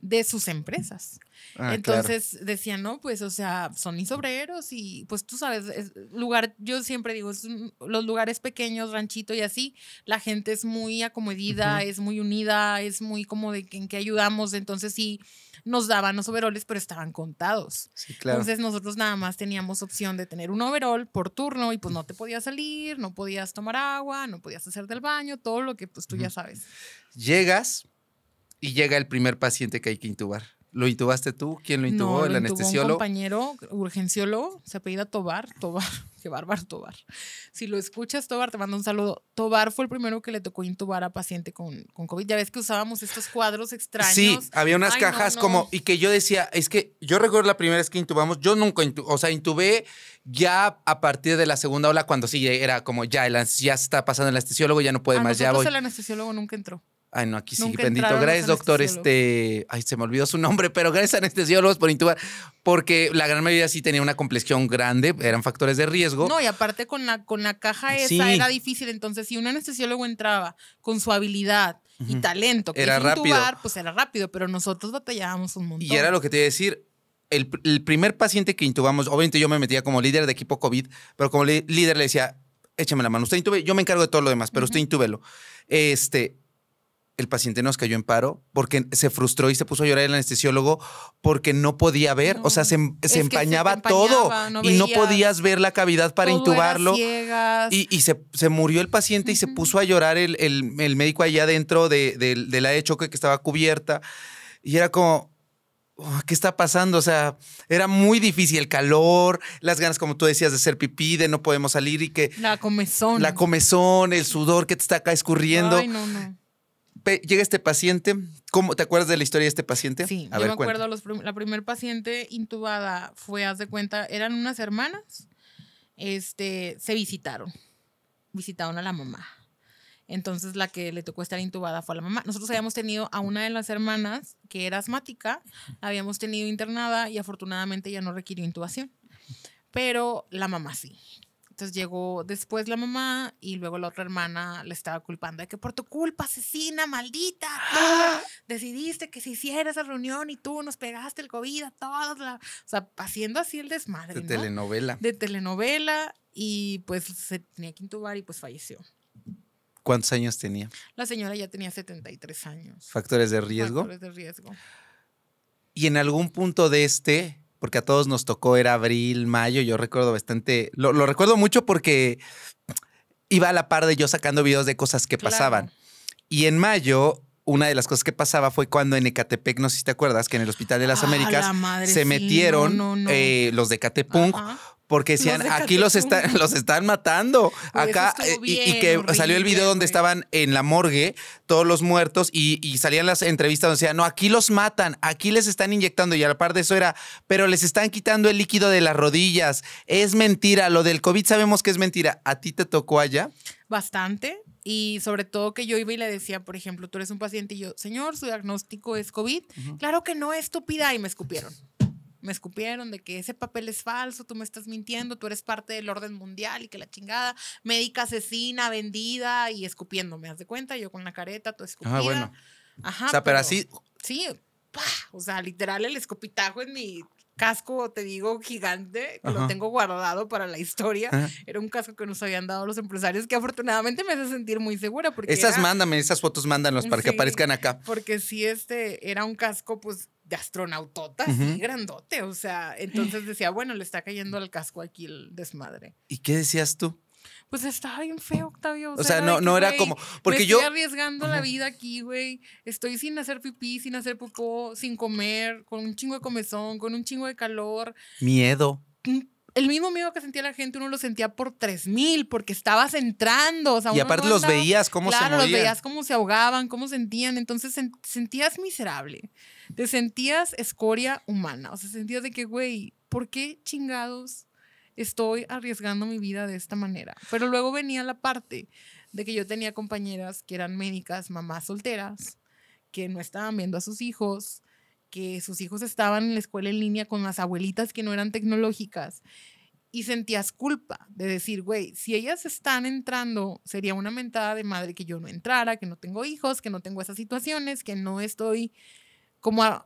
de sus empresas. Ah, entonces decían, no, pues, o sea, son mis obreros y pues tú sabes, es lugar, yo siempre digo, los lugares pequeños, ranchito y así, la gente es muy acomodida, es muy unida, es muy como de en qué ayudamos, entonces sí nos daban los overoles, pero estaban contados. Sí, claro. Entonces nosotros nada más teníamos opción de tener un overol por turno y pues no te podías salir, no podías tomar agua, no podías hacer del baño, todo lo que pues tú ya sabes. Llegas y llega el primer paciente que hay que intubar. ¿Lo intubaste tú? ¿Quién lo intubó? ¿El anestesiólogo? Un compañero, urgenciólogo, se apellida Tobar, Tobar, [laughs] qué bárbaro Tobar. Si lo escuchas, Tobar, te mando un saludo. Tobar fue el primero que le tocó intubar a paciente con, con COVID. Ya ves que usábamos estos cuadros extraños. Sí, había unas cajas como, y que yo decía, es que yo recuerdo la primera vez que intubamos, yo nunca, intu o sea, intubé ya a partir de la segunda ola, cuando sí era como ya, el, ya está pasando el anestesiólogo, ya no puede más, ya voy. el anestesiólogo nunca entró. Ay, no, aquí sí, bendito. Gracias, doctor. Este, ay, se me olvidó su nombre, [laughs] pero gracias anestesiólogos por intubar, porque la gran mayoría sí tenía una complexión grande, eran factores de riesgo. No, y aparte con la, con la caja esa era difícil. Entonces, si un anestesiólogo entraba con su habilidad y talento, que era intubar, rápido. pues era rápido, pero nosotros batallábamos un montón. Y era lo que te iba a decir. El, primer paciente que intubamos, obviamente yo me metía como líder de equipo COVID, pero como líder le decía, échame la mano, usted intube, yo me encargo de todo lo demás, pero usted intúbelo. Este, el paciente nos cayó en paro porque se frustró y se puso a llorar el anestesiólogo porque no podía ver, o sea, se, em, empañaba, todo y no podías ver la cavidad para intubarlo. Y, se, murió el paciente y se puso a llorar el, médico allá adentro de, la de choque que estaba cubierta. Y era como, oh, ¿qué está pasando? O sea, era muy difícil el calor, las ganas, como tú decías, de ser pipí, de no podemos salir y que... La comezón. La comezón, el sudor que te está acá escurriendo. Ay, no, no llega este paciente, ¿cómo te acuerdas de la historia de este paciente? Sí, yo me acuerdo, la primer paciente intubada fue, haz de cuenta, eran unas hermanas, este, se visitaron, visitaron a la mamá. Entonces la que le tocó estar intubada fue a la mamá. Nosotros habíamos tenido a una de las hermanas que era asmática, habíamos tenido internada y afortunadamente ya no requirió intubación, pero la mamá sí. Entonces llegó después la mamá y luego la otra hermana le estaba culpando de que por tu culpa, asesina, maldita, ¡Ah! decidiste que se hiciera esa reunión y tú nos pegaste el COVID a todos. O sea, haciendo así el desmadre. De telenovela. De telenovela y pues se tenía que intubar y pues falleció. ¿Cuántos años tenía? La señora ya tenía 73 años. ¿Factores de riesgo? Factores de riesgo. Y en algún punto de este porque a todos nos tocó, era abril, mayo, yo recuerdo bastante, lo, recuerdo mucho porque iba a la par de yo sacando videos de cosas que pasaban. Y en mayo una de las cosas que pasaba fue cuando en Ecatepec, no sé si te acuerdas, que en el Hospital de las ah, Américas se metieron eh, los de Ecatepunk porque decían, aquí los, están, [laughs] los están matando. [laughs] Pues, Acá, eh, y, que salió el video donde estaban en la morgue todos los muertos y, salían las entrevistas donde decían, no, aquí los matan, aquí les están inyectando y a la par de eso era, pero les están quitando el líquido de las rodillas. Es mentira, lo del COVID sabemos que es mentira. ¿A ti te tocó allá? Bastante. Y sobre todo que yo iba y le decía, por ejemplo, tú eres un paciente y yo, señor, su diagnóstico es COVID. Claro que no, estúpida. Y me escupieron me escupieron de que ese papel es falso, tú me estás mintiendo, tú eres parte del orden mundial y que la chingada, médica asesina, vendida y ¿Me das de cuenta, yo con la careta, tú ah, escupida. bueno. Ajá. O sea, pero, así. Sí, o sea, literal el escopitajo en mi casco, te digo, gigante, que lo tengo guardado para la historia. Era un casco que nos habían dado los empresarios, que afortunadamente me hace sentir muy segura. Porque esas mándame, esas fotos mándanlas para que aparezcan acá. Porque si este era un casco, pues de astronautotas grandote. O sea, entonces decía, bueno, le está cayendo al casco aquí el desmadre. ¿Y qué decías tú? Pues estaba bien feo, Octavio. O, sea, no, no era como. Porque me yo. Estoy arriesgando la vida aquí, güey. Estoy sin hacer pipí, sin hacer popó, sin comer, con un chingo de comezón, con un chingo de calor. Miedo. Mm, el mismo miedo que sentía la gente, uno lo sentía por 3000, porque estabas entrando. O sea, y aparte los veías cómo se movían. los veías cómo se ahogaban, cómo sentían. Entonces sentías miserable. Te sentías escoria humana. O sea, sentías de que, güey, ¿por qué chingados estoy arriesgando mi vida de esta manera. Pero luego venía la parte de que yo tenía compañeras que eran médicas, mamás solteras, que no estaban viendo a sus hijos, que sus hijos estaban en la escuela en línea con las abuelitas que no eran tecnológicas. Y sentías culpa de decir, güey, si ellas están entrando, sería una mentada de madre que yo no entrara, que no tengo hijos, que no tengo esas situaciones, que no estoy como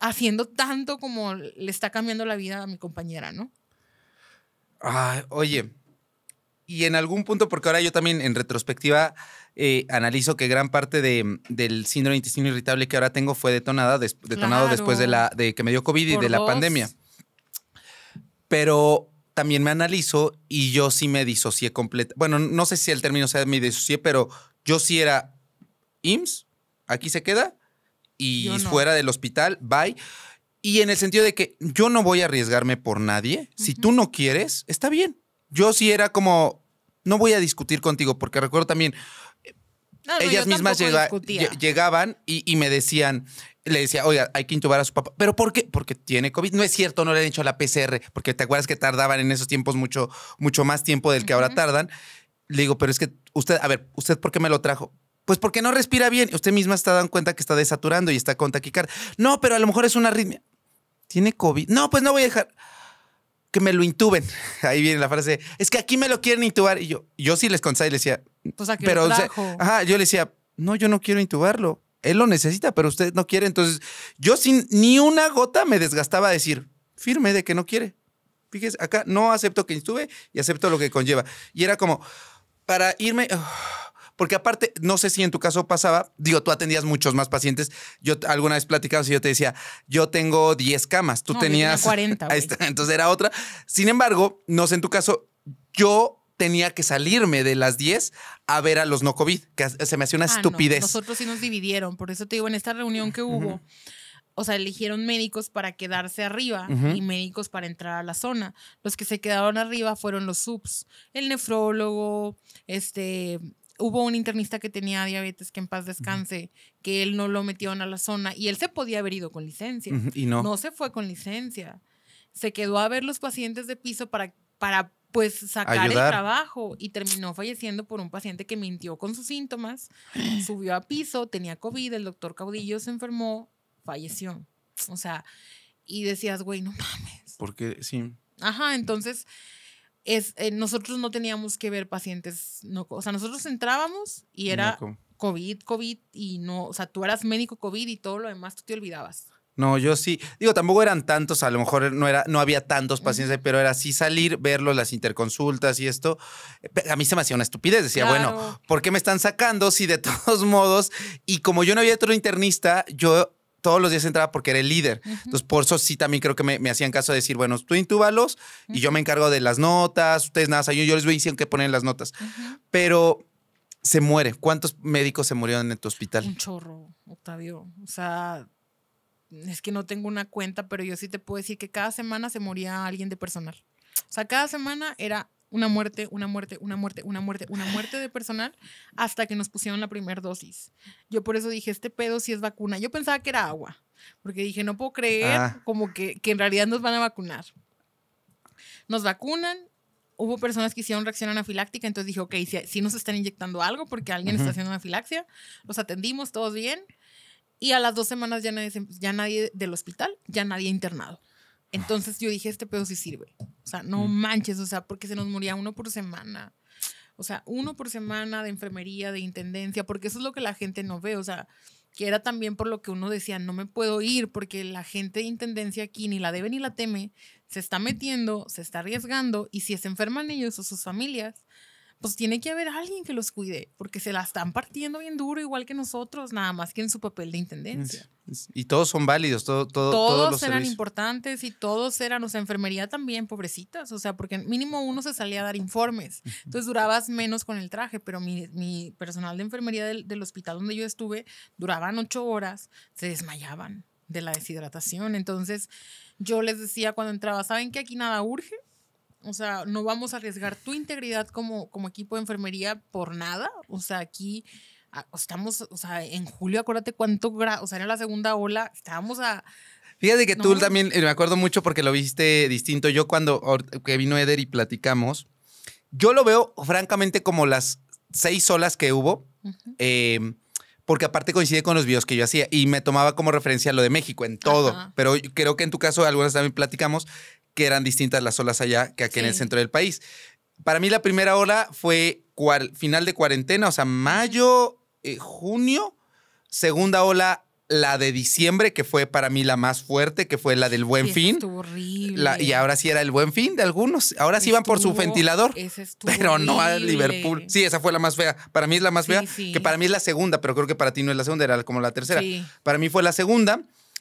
haciendo tanto como le está cambiando la vida a mi compañera, ¿no? oye, y en algún punto, porque ahora yo también en retrospectiva eh, analizo que gran parte de, del síndrome de intestino irritable que ahora tengo fue detonada, detonado después de, la, de que me dio COVID y de la pandemia. Pero también me analizo y yo sí me disocié completo Bueno, no sé si el término sea me disocié, pero yo sí era IMSS, aquí se queda, y fuera del hospital, bye. Y en el sentido de que yo no voy a arriesgarme por nadie. Si tú no quieres, está bien. Yo sí era como, no voy a discutir contigo, porque recuerdo también, ellas mismas llegaban y, me decían, le decía, oiga, hay que intubar a su papá. ¿Pero por qué? Porque tiene COVID. No es cierto, no le han hecho la PCR, porque te acuerdas que tardaban en esos tiempos mucho, mucho más tiempo del que ahora tardan. Le digo, pero es que usted, a ver, ¿usted por qué me lo trajo? Pues porque no respira bien. Usted misma está dando cuenta que está desaturando y está con taquicar. No, pero a lo mejor es una arritmia tiene COVID. No, pues no voy a dejar que me lo intuben. [laughs] Ahí viene la frase, es que aquí me lo quieren intubar. Y yo, yo sí les conté y les decía, pues pero ajá, yo le decía, no, yo no quiero intubarlo. Él lo necesita, pero usted no quiere. Entonces, yo sin ni una gota me desgastaba a decir, firme de que no quiere. Fíjese, acá no acepto que intube y acepto lo que conlleva. Y era como, para irme, porque aparte, no sé si en tu caso pasaba, digo, tú atendías muchos más pacientes. Yo alguna vez platicaba, y yo te decía, yo tengo 10 camas, tú tenías... [laughs] Yo 40. Ahí está, entonces era otra. Sin embargo, no sé en tu caso, yo tenía que salirme de las 10 a ver a los no COVID, que se me hacía una ah, estupidez. Nosotros sí nos dividieron, por eso te digo, en esta reunión que hubo, o sea, eligieron médicos para quedarse arriba y médicos para entrar a la zona. Los que se quedaron arriba fueron los subs, el nefrólogo, este, hubo un internista que tenía diabetes, que en paz descanse, que él no lo metieron a la zona y él se podía haber ido con licencia. Y no. No se fue con licencia. Se quedó a ver los pacientes de piso para, para pues sacar el trabajo y terminó falleciendo por un paciente que mintió con sus síntomas, [gasps] subió a piso, tenía COVID, el doctor Caudillo se enfermó, falleció. O sea, y decías, güey, no mames. Porque sí. Ajá, entonces es, eh, nosotros no teníamos que ver pacientes, no, o sea, nosotros entrábamos y era COVID, COVID y no, o sea, tú eras médico COVID y todo lo demás tú te olvidabas. No, yo sí. Digo, tampoco eran tantos, a lo mejor no, era, no había tantos pacientes, pero era así salir, verlos, las interconsultas y esto. A mí se me hacía una estupidez. Decía, bueno, ¿por qué me están sacando si de [laughs] todos modos? Y como yo no había otro internista, yo todos los días entraba porque era el líder. Entonces, por eso sí también creo que me, hacían caso de decir, bueno, tú intúbalos y yo me encargo de las notas, ustedes nada, yo, les voy diciendo que ponen las notas. Pero se muere. ¿Cuántos médicos se murieron en tu hospital? Un chorro, Octavio. O sea, es que no tengo una cuenta, pero yo sí te puedo decir que cada semana se moría alguien de personal. O sea, cada semana era una muerte, una muerte, una muerte, una muerte, una muerte de personal hasta que nos pusieron la primera dosis. Yo por eso dije, este pedo sí es vacuna. Yo pensaba que era agua, porque dije, no puedo creer ah. como que, en realidad nos van a vacunar. Nos vacunan, hubo personas que hicieron reacción anafiláctica, entonces dije, ok, si, si nos están inyectando algo porque alguien está haciendo anafilaxia, los atendimos, todos bien. Y a las dos semanas ya nadie, ya nadie del hospital, ya nadie internado. Entonces yo dije, este pedo sí sirve. O sea, no mm. manches, o sea, porque se nos moría uno por semana. O sea, uno por semana de enfermería, de intendencia, porque eso es lo que la gente no ve. O sea, que era también por lo que uno decía, no me puedo ir, porque la gente de intendencia aquí ni la debe ni la teme, se está metiendo, se está arriesgando, y si se enferman ellos o sus familias, pues tiene que haber alguien que los cuide, porque se la están partiendo bien duro, igual que nosotros, nada más que en su papel de intendencia. Y todos son válidos, todo, todo todos, todos eran importantes y todos eran, o sea, enfermería también, pobrecitas, o sea, porque mínimo uno se salía a dar informes, entonces durabas menos con el traje, pero mi, personal de enfermería del hospital donde yo estuve duraban ocho horas, se desmayaban de la deshidratación, entonces yo les decía cuando entraba, ¿saben que aquí nada urge? O sea, no vamos a arriesgar tu integridad como, como equipo de enfermería por nada. O sea, aquí ah, estamos, o sea, en julio, acuérdate cuánto, o sea, era la segunda ola, estábamos a... Fíjate que tú también, eh, me acuerdo mucho porque lo viste distinto. Yo cuando que vino Eder y platicamos, yo lo veo francamente como las seis olas que hubo, em, porque aparte coincide con los videos que yo hacía y me tomaba como referencia lo de México en todo, pero creo que en tu caso, algunas también platicamos, que eran distintas las olas allá que aquí en el centro del país. Para mí la primera ola fue final de cuarentena, o sea, mayo, eh, junio. Segunda ola, la de diciembre, que fue para mí la más fuerte, que fue la del buen sí, fin. Horrible. y ahora sí era el buen fin de algunos. Ahora sí iban por su ventilador. pero no a Liverpool. Sí, esa fue la más fea. Para mí es la más fea, que para mí es la segunda, pero creo que para ti no es la segunda, era como la tercera. Para mí fue la segunda.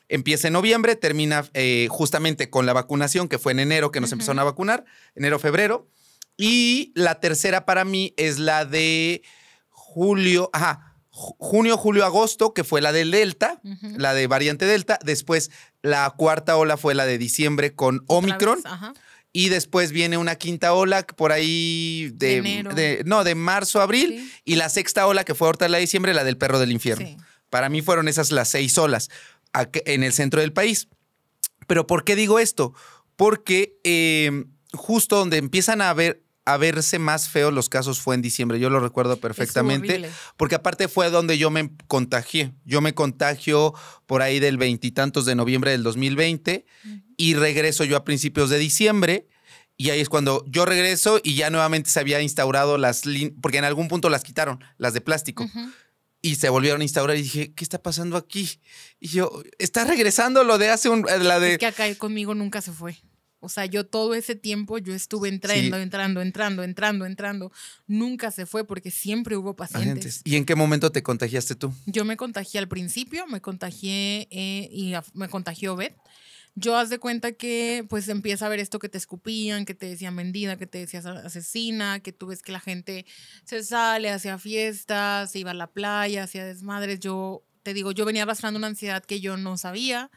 Empieza en noviembre, termina eh, justamente con la vacunación, que fue en enero que nos empezaron a vacunar, enero, febrero. Y la tercera para mí es la de julio, ajá, junio, julio, agosto, que fue la del Delta, la de variante Delta. Después la cuarta ola fue la de diciembre con Omicron. Y después viene una quinta ola por ahí de, no, de marzo, abril. Y la sexta ola que fue ahorita la de diciembre, la del perro del infierno. Para mí fueron esas las seis olas en el centro del país. Pero ¿por qué digo esto? Porque em, justo donde empiezan a a verse más feos los casos fue en diciembre, yo lo recuerdo perfectamente, porque aparte fue donde yo me contagié. Yo me contagio por ahí del veintitantos de noviembre del 2020 y regreso yo a principios de diciembre. Y ahí es cuando yo regreso y ya nuevamente se había instaurado las porque en algún punto las quitaron, las de plástico y se volvieron a instaurar y dije, ¿qué está pasando aquí? Y yo, está regresando lo de hace un... Eh, la de... que acá conmigo nunca se fue. O sea, yo todo ese tiempo yo estuve entrando, entrando, entrando, entrando, entrando. Nunca se fue porque siempre hubo pacientes. ¿Y en qué momento te contagiaste tú? Yo me contagié al principio, me contagié eh, y me contagió Beth yo haz de cuenta que pues empieza a ver esto que te escupían, que te decían vendida, que te decías asesina, que tú ves que la gente se sale hacía fiestas, se iba a la playa, hacía desmadres. Yo te digo, yo venía arrastrando una ansiedad que yo no sabía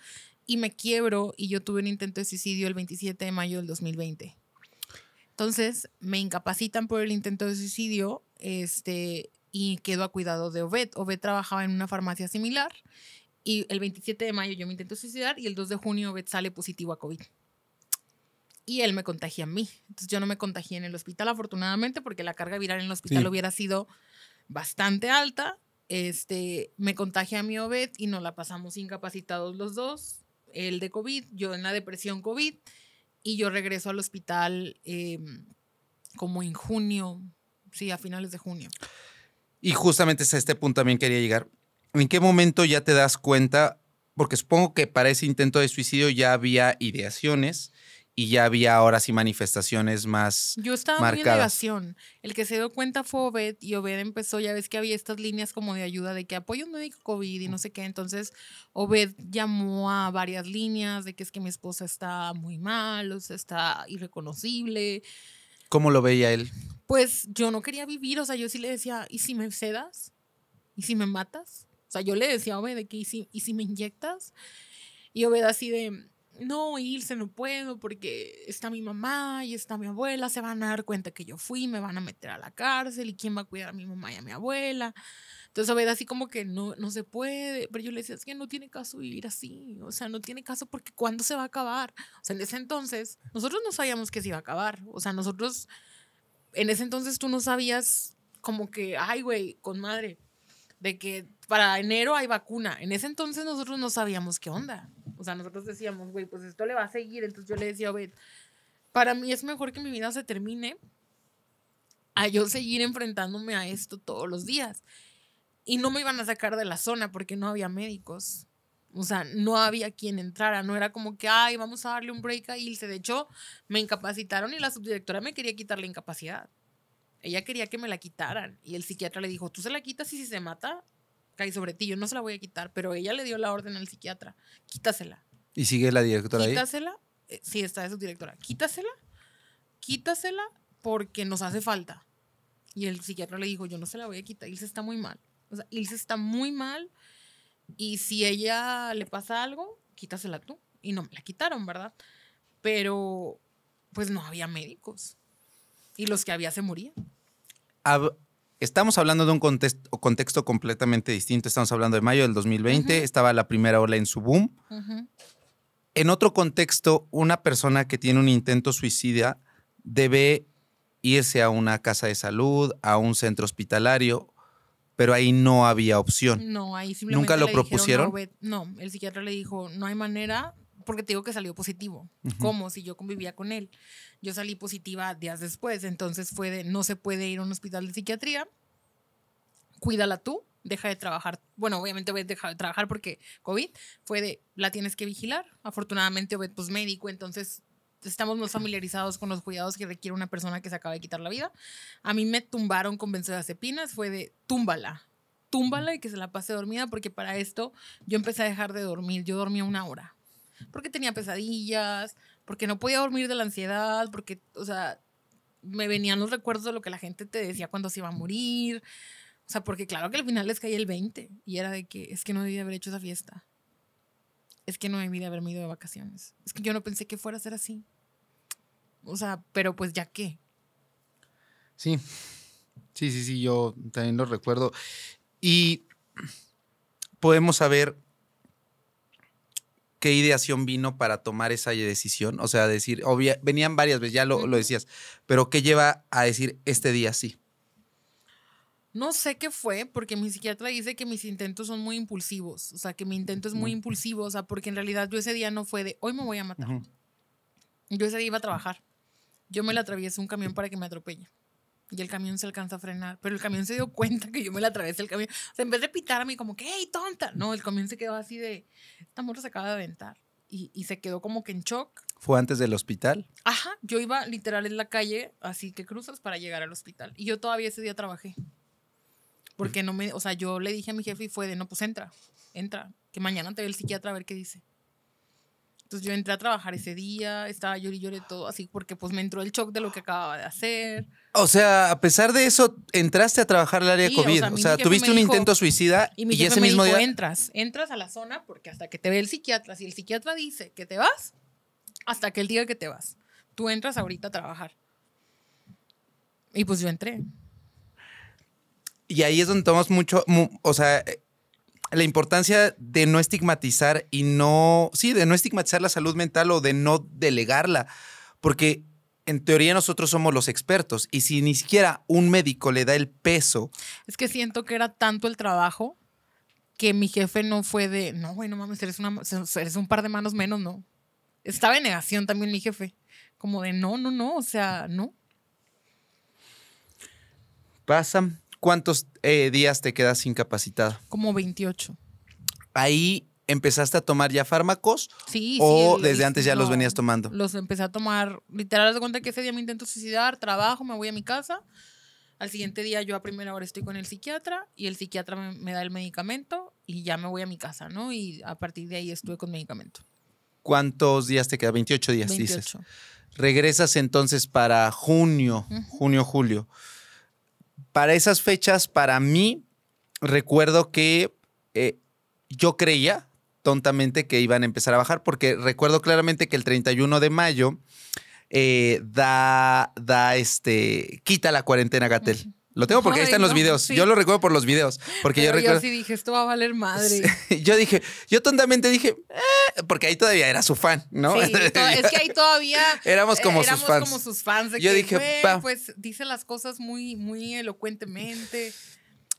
y me quiebro y yo tuve un intento de suicidio el 27 de mayo del 2020. Entonces me incapacitan por el intento de suicidio este, y quedo a cuidado de Obed. Obed trabajaba en una farmacia similar y el 27 de mayo yo me intento suicidar y el 2 de junio Beth sale positivo a COVID. Y él me contagia a mí. Entonces yo no me contagié en el hospital, afortunadamente, porque la carga viral en el hospital hubiera sido bastante alta. Este, me contagia a mí Obed y nos la pasamos incapacitados los dos. Él de COVID, yo en la depresión COVID. Y yo regreso al hospital em, como en junio, sí, a finales de junio. Y justamente es a este punto también quería llegar ¿en qué momento ya te das cuenta? Porque supongo que para ese intento de suicidio ya había ideaciones y ya había horas y manifestaciones más Yo estaba en muy en El que se dio cuenta fue Obed y Obed empezó, ya ves que había estas líneas como de ayuda de que apoyo médico COVID y no sé qué. Entonces Obed llamó a varias líneas de que es que mi esposa está muy mal, o sea, está irreconocible. ¿Cómo lo veía él? Pues yo no quería vivir, o sea, yo sí le decía, ¿y si me cedas? ¿Y si me matas? O sea, yo le decía a Obed que, ¿y si, ¿y si me inyectas? Y Obed así de, no, irse no puedo porque está mi mamá y está mi abuela, se van a dar cuenta que yo fui, me van a meter a la cárcel y quién va a cuidar a mi mamá y a mi abuela. Entonces, Obed así como que no, no se puede, pero yo le decía, es que no tiene caso vivir así, o sea, no tiene caso porque ¿cuándo se va a acabar? O sea, en ese entonces, nosotros no sabíamos que se iba a acabar, o sea, nosotros, en ese entonces tú no sabías como que, ay, güey, con madre, de que para enero hay vacuna. En ese entonces nosotros no sabíamos qué onda. O sea, nosotros decíamos, güey, pues esto le va a seguir. Entonces yo le decía, güey, para mí es mejor que mi vida se termine a yo seguir enfrentándome a esto todos los días. Y no me iban a sacar de la zona porque no había médicos. O sea, no había quien entrara, no era como que, ay, vamos a darle un break a Ilse. De hecho, me incapacitaron y la subdirectora me quería quitar la incapacidad. Ella quería que me la quitaran y el psiquiatra le dijo, tú se la quitas y si se mata, cae sobre ti, yo no se la voy a quitar, pero ella le dio la orden al psiquiatra, quítasela. ¿Y sigue la directora quítasela, ahí? Quítasela, eh, sí, está su directora, quítasela, quítasela porque nos hace falta. Y el psiquiatra le dijo, yo no se la voy a quitar, Ilse está muy mal. O sea, Ilse está muy mal y si ella le pasa algo, quítasela tú. Y no me la quitaron, ¿verdad? Pero pues no había médicos. Y los que había se morían. Estamos hablando de un contexto, completamente distinto. Estamos hablando de mayo del 2020, estaba la primera ola en su boom. En otro contexto, una persona que tiene un intento suicida debe irse a una casa de salud, a un centro hospitalario, pero ahí no había opción. No, ahí simplemente. ¿Nunca lo propusieron? no, no, el psiquiatra le dijo, no hay manera, porque te digo que salió positivo. como ¿Cómo? Si yo convivía con él. Yo salí positiva días después, entonces fue de, no se puede ir a un hospital de psiquiatría, cuídala tú, deja de trabajar. Bueno, obviamente a deja de trabajar porque COVID fue de, la tienes que vigilar. Afortunadamente Obed, pues médico, entonces estamos más familiarizados con los cuidados que requiere una persona que se acaba de quitar la vida. A mí me tumbaron con benzodiazepinas, fue de, túmbala, túmbala y que se la pase dormida, porque para esto yo empecé a dejar de dormir. Yo dormía una hora porque tenía pesadillas, porque no podía dormir de la ansiedad, porque, o sea, me venían los recuerdos de lo que la gente te decía cuando se iba a morir. O sea, porque claro que al final les caía el 20 y era de que es que no debí haber hecho esa fiesta. Es que no debí de haberme ido de vacaciones. Es que yo no pensé que fuera a ser así. O sea, pero pues ya qué. Sí. Sí, sí, sí, yo también lo recuerdo. Y podemos saber qué ideación vino para tomar esa decisión? O sea, decir, venían varias veces, ya lo, decías, pero ¿qué lleva a decir este día sí? No sé qué fue, porque mi psiquiatra dice que mis intentos son muy impulsivos, o sea, que mi intento es muy impulsivo, o sea, porque en realidad yo ese día no fue de, hoy me voy a matar. Yo ese día iba a ah. trabajar. Yo me la atravieso un camión para que me atropelle. Y el camión se alcanza a frenar, pero el camión se dio cuenta que yo me la atravesé el camión. O sea, en vez de pitarme como que, ¡hey, tonta! No, el camión se quedó así de, esta morra se acaba de aventar. Y, y, se quedó como que en shock. ¿Fue antes del hospital? Ajá, yo iba literal en la calle, así que cruzas para llegar al hospital. Y yo todavía ese día trabajé. Porque no me, o sea, yo le dije a mi jefe y fue de, no, pues entra, entra, que mañana te ve el psiquiatra a ver qué dice. Entonces yo entré a trabajar ese día, estaba llorando y lloré todo, así porque pues me entró el shock de lo que acababa de hacer. O sea, a pesar de eso, entraste a trabajar al área de COVID. O sea, tuviste un intento suicida y, ese mismo día. Entras, entras a la zona porque hasta que te ve el psiquiatra, si el psiquiatra dice que te vas, hasta que él diga que te vas, tú entras ahorita a trabajar. Y pues yo entré. Y ahí es donde tomas mucho, o sea, la importancia de no estigmatizar y no, sí, de no estigmatizar la salud mental o de no delegarla, porque en teoría nosotros somos los expertos y si ni siquiera un médico le da el peso. Es que siento que era tanto el trabajo que mi jefe no fue de, no, güey, no mames, eres, una, un par de manos menos, no. Estaba en negación también mi jefe, como de, no, no, no, o sea, no. Pasa, ¿Cuántos eh, días te quedas incapacitada? Como 28. Ahí empezaste a tomar ya fármacos sí, o desde antes ya los venías tomando? Los empecé a tomar, literal, de cuenta que ese día me intento suicidar, trabajo, me voy a mi casa. Al siguiente día yo a primera hora estoy con el psiquiatra y el psiquiatra me, da el medicamento y ya me voy a mi casa, ¿no? Y a partir de ahí estuve con medicamento. ¿Cuántos días te queda? 28 días, 28. dices. Regresas entonces para junio, junio, julio para esas fechas, para mí, recuerdo que eh, yo creía tontamente que iban a empezar a bajar, porque recuerdo claramente que el 31 de mayo eh, da, da este, quita la cuarentena Gatel. Lo tengo porque ahí están los videos. Yo lo recuerdo por los videos. Porque yo recuerdo. Yo sí dije, esto va a valer madre. [laughs] yo dije, yo tontamente dije, eh", porque ahí todavía era su fan, ¿no? Sí, [laughs] es que ahí todavía. éramos como eh, sus fans. yo dije, pues dice las cosas muy, muy elocuentemente.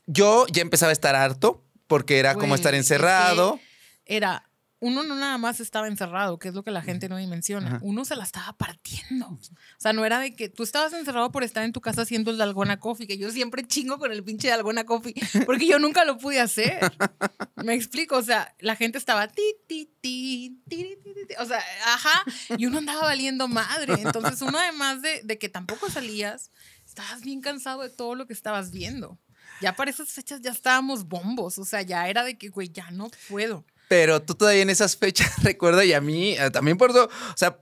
Yo ya empezaba a estar harto porque era como estar encerrado. Era uno no nada más estaba encerrado, que es lo que la gente no dimensiona. Uno se la estaba partiendo. O sea, no era de que tú estabas encerrado por estar en tu casa haciendo el Dalgona Coffee, que yo siempre chingo con el pinche Dalgona Coffee, porque yo nunca lo pude hacer. [laughs] Me explico, o sea, la gente estaba ti, ti, ti, ti, ti, ti, ti. o sea, ajá, y uno andaba valiendo madre. Entonces, uno además de, de que tampoco salías, estabas bien cansado de todo lo que estabas viendo. Ya para esas fechas ya estábamos bombos, o sea, ya era de que, güey, ya no puedo pero tú todavía en esas fechas [laughs] recuerda y a mí eh, también por eso, o sea,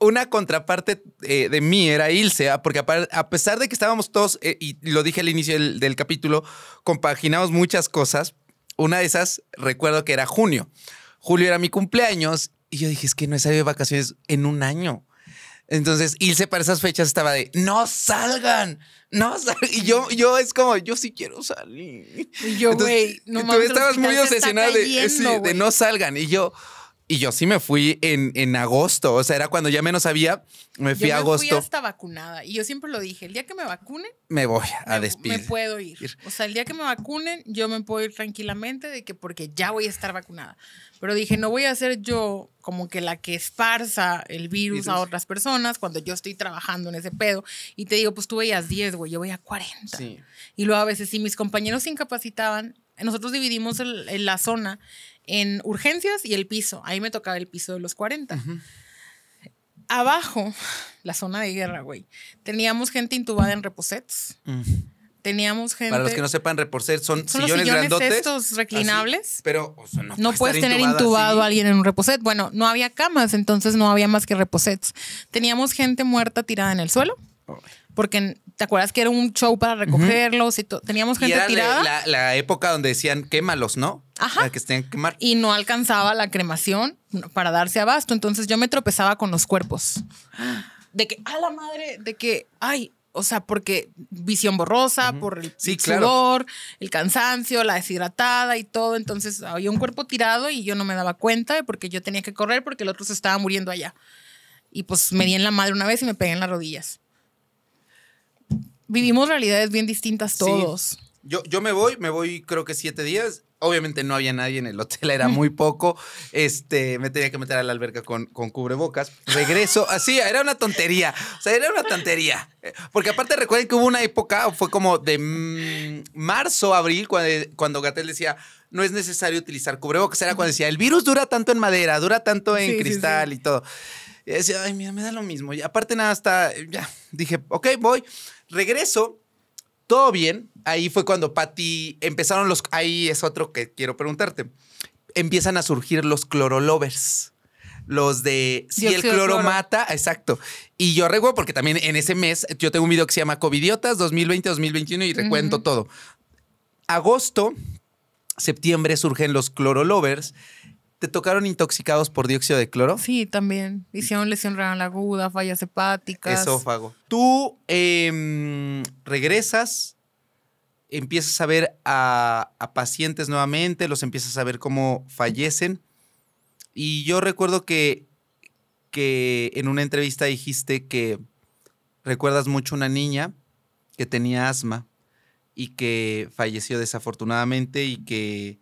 una contraparte eh, de mí era Ilse, ah, porque a, pesar de que estábamos todos, eh, y lo dije al inicio del, del, capítulo, compaginamos muchas cosas, una de esas recuerdo que era junio. Julio era mi cumpleaños y yo dije, es que no he salido de vacaciones en un año. Entonces, Ilse para esas fechas estaba de, no salgan, no salgan. Y yo, yo es como, yo sí quiero salir. Y yo, güey, no Tú estabas muy obsesionada de eh, no salgan. Y yo, y yo sí me fui en, en, agosto, o sea, era cuando ya menos había, me fui yo me a agosto. Fui hasta vacunada y yo siempre lo dije, el día que me vacunen, me voy a despedir. Me puedo ir. O sea, el día que me vacunen, yo me puedo ir tranquilamente de que porque ya voy a estar vacunada. Pero dije, no voy a ser yo como que la que esparza el virus, a otras personas cuando yo estoy trabajando en ese pedo. Y te digo, pues tú veías 10, güey, yo voy a 40. Y luego a veces si mis compañeros se incapacitaban, nosotros dividimos la zona en urgencias y el piso. Ahí me tocaba el piso de los 40. Abajo, [laughs] la zona de guerra, güey. Teníamos gente intubada en reposets. Mm. Teníamos gente. Para los que no sepan, reposets son, sillones, sillones estos reclinables. pero no, puedes tener intubado a alguien en un reposet. Bueno, no había camas, entonces no había más que reposets. Teníamos gente muerta tirada en el suelo porque te acuerdas que era un show para recogerlos y teníamos gente y era La, época donde decían quémalos, ¿no? Ajá. que estén que quemar. Y no alcanzaba la cremación para darse abasto. Entonces yo me tropezaba con los cuerpos. De que, a la madre, de que, ay, o sea, porque visión borrosa, por el sudor, el cansancio, la deshidratada y todo. Entonces había un cuerpo tirado y yo no me daba cuenta porque yo tenía que correr porque el otro se estaba muriendo allá. Y pues me di en la madre una vez y me pegué en las rodillas vivimos realidades bien distintas todos. Yo, yo me voy, me voy creo que siete días. Obviamente no había nadie en el hotel, era muy [laughs] poco. Este, me tenía que meter a la alberca con, con cubrebocas. Regreso, así, ah, era una tontería. O sea, era una tontería. Porque aparte recuerden que hubo una época, fue como de mm, marzo, abril, cuando, eh, cuando Gatel decía, no es necesario utilizar cubrebocas. Era cuando decía, el virus dura tanto en madera, dura tanto en cristal y todo. Y decía, ay, mira, me da lo mismo. Y aparte nada, hasta, eh, ya, dije, ok, voy. Regreso, todo bien. Ahí fue cuando Pati empezaron los. Ahí es otro que quiero preguntarte. Empiezan a surgir los clorolovers. Los de si el cloro, mata, exacto. Y yo recuerdo porque también en ese mes yo tengo un video que se llama Covidiotas 2020-2021 y recuento todo. Agosto, septiembre surgen los clorolovers. ¿Te tocaron intoxicados por dióxido de cloro? Sí, también. Hicieron lesión renal aguda, fallas hepáticas. Esófago. Tú em, regresas, empiezas a ver a, a, pacientes nuevamente, los empiezas a ver cómo fallecen. Y yo recuerdo que, que en una entrevista dijiste que recuerdas mucho una niña que tenía asma y que falleció desafortunadamente y que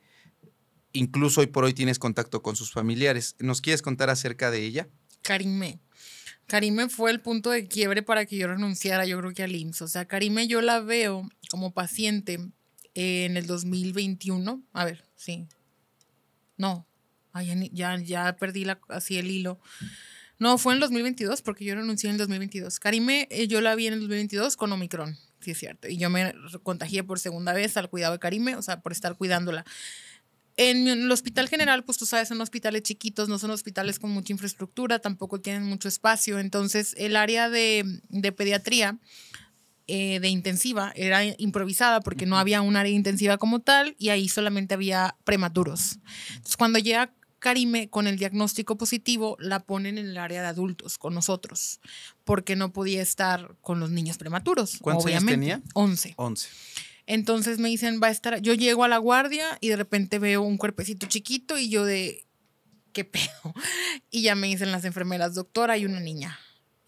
incluso hoy por hoy tienes contacto con sus familiares. ¿Nos quieres contar acerca de ella? Karime. Karime fue el punto de quiebre para que yo renunciara, yo creo que al IMSS. O sea, Karime yo la veo como paciente en el 2021. A ver, sí. No, ya, ya, perdí la, así el hilo. No, fue en el 2022 porque yo renuncié en el 2022. Karime eh, yo la vi en el 2022 con Omicron, sí es cierto. Y yo me contagié por segunda vez al cuidado de Karime, o sea, por estar cuidándola en el hospital general, pues tú sabes, son hospitales chiquitos, no son hospitales con mucha infraestructura, tampoco tienen mucho espacio. Entonces, el área de, de pediatría, eh, de intensiva, era improvisada porque no había un área intensiva como tal y ahí solamente había prematuros. Entonces, cuando llega Karime con el diagnóstico positivo, la ponen en el área de adultos con nosotros, porque no podía estar con los niños prematuros. ¿Cuántos años tenía? 11. 11. Entonces me dicen, va a estar, yo llego a la guardia y de repente veo un cuerpecito chiquito y yo de, ¿qué pedo? [laughs] Y ya me dicen las enfermeras, doctora, hay una niña.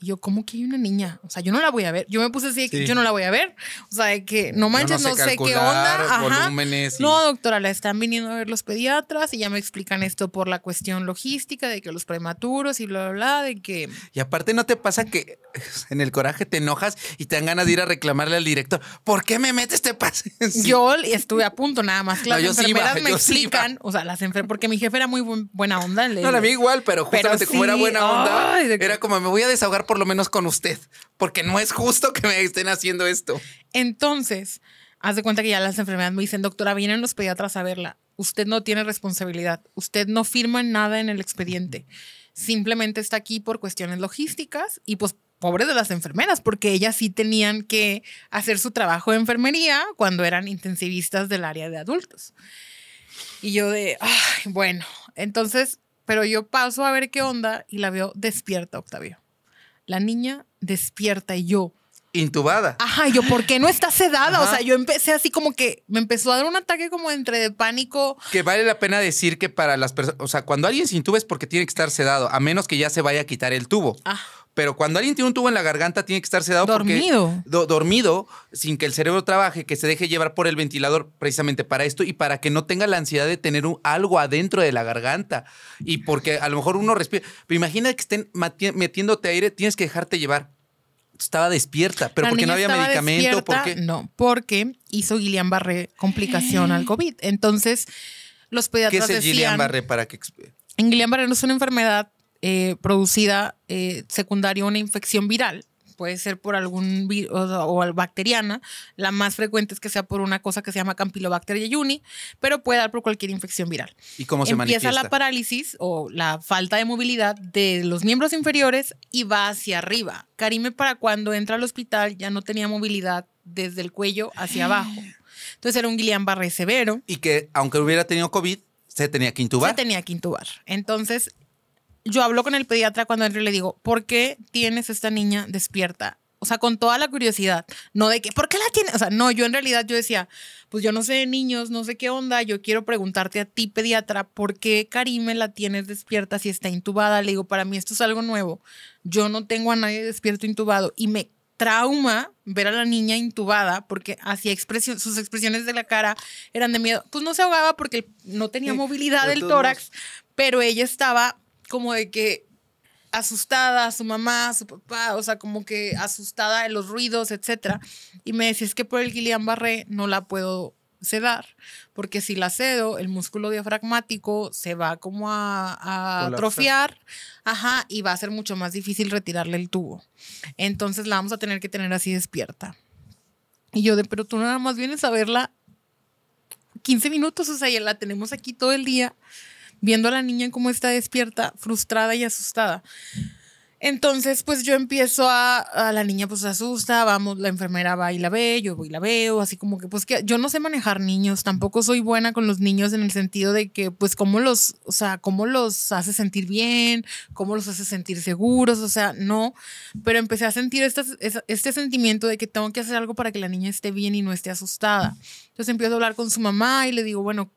Y yo, ¿cómo que hay una niña? O sea, yo no la voy a ver. Yo me puse así, de que yo no la voy a ver. O sea, de que no manches, no, sé, qué onda. No, doctora, la están viniendo a ver los pediatras y ya me explican esto por la cuestión logística de que los prematuros y bla, bla, bla, de que... Y aparte no te pasa que en el coraje te enojas y te dan ganas de ir a reclamarle al director, ¿por qué me metes este pase? Yo estuve a punto nada más, claro, no, me explican, o sea, las enfermeras, porque mi jefe era muy buena onda. no, la mí igual, pero justamente como era buena onda, era como me voy a desahogar por lo menos con usted, porque no es justo que me estén haciendo esto. Entonces, haz de cuenta que ya las enfermedades me dicen, doctora, vienen los pediatras a verla. Usted no tiene responsabilidad, usted no firma nada en el expediente. Simplemente está aquí por cuestiones logísticas y pues pobre de las enfermeras, porque ellas sí tenían que hacer su trabajo de enfermería cuando eran intensivistas del área de adultos. Y yo de, bueno, entonces, pero yo paso a ver qué onda y la veo despierta, Octavio la niña despierta y yo. Intubada. Ajá, yo, ¿por qué no está sedada? O sea, yo empecé así como que me empezó a dar un ataque como entre de pánico. Que vale la pena decir que para las personas, o sea, cuando alguien se intube es porque tiene que estar sedado, a menos que ya se vaya a quitar el tubo. Ajá. Ah. Pero cuando alguien tiene un tubo en la garganta, tiene que estar sedado. Dormido. dormido, sin que el cerebro trabaje, que se deje llevar por el ventilador, precisamente para esto y para que no tenga la ansiedad de tener algo adentro de la garganta. Y porque a lo mejor uno respira. Pero imagina que estén metiéndote aire, tienes que dejarte llevar estaba despierta, pero porque no había medicamento, porque no, porque hizo Guillain Barré complicación al [gasps] COVID. Entonces, los pediatras ¿Qué es el Barré para que en Guillain Barré no es una enfermedad eh, producida eh, secundaria a una infección viral. Puede ser por algún virus o, bacteriana. La más frecuente es que sea por una cosa que se llama Campylobacter jejuni, pero puede dar por cualquier infección viral. ¿Y cómo se Empieza la parálisis o la falta de movilidad de los miembros inferiores y va hacia arriba. Karime, para cuando entra al hospital, ya no tenía movilidad desde el cuello hacia abajo. Entonces era un Guillain-Barré severo. Y que aunque hubiera tenido COVID, se tenía que intubar. Se tenía que intubar. Entonces, yo hablo con el pediatra cuando entro le digo, ¿por qué tienes esta niña despierta? O sea, con toda la curiosidad, no de qué ¿por qué la tienes? O sea, no, yo en realidad yo decía, pues yo no sé de niños, no sé qué onda, yo quiero preguntarte a ti, pediatra, ¿por qué Karime la tienes despierta si está intubada? Le digo, para mí esto es algo nuevo, yo no tengo a nadie despierto intubado y me trauma ver a la niña intubada porque hacía expresión, sus expresiones de la cara eran de miedo. Pues no se ahogaba porque no tenía movilidad del tórax, pero ella estaba como de que asustada, su mamá, su papá, o sea, como que asustada de los ruidos, etc. Y me decía, es que por el Guillain Barré no la puedo sedar, porque si la cedo, el músculo diafragmático se va como a, a atrofiar, ajá, y va a ser mucho más difícil retirarle el tubo. Entonces la vamos a tener que tener así despierta. Y yo de, pero tú nada más vienes a verla 15 minutos, o sea, ya la tenemos aquí todo el día viendo a la niña cómo está despierta, frustrada y asustada. Entonces, pues yo empiezo a, a la niña pues se asusta, vamos, la enfermera va y la ve, yo voy y la veo, así como que pues que yo no sé manejar niños, tampoco soy buena con los niños en el sentido de que pues cómo los, o sea, cómo los hace sentir bien, cómo los hace sentir seguros, o sea, no, pero empecé a sentir este, este sentimiento de que tengo que hacer algo para que la niña esté bien y no esté asustada. Entonces empiezo a hablar con su mamá y le digo, bueno,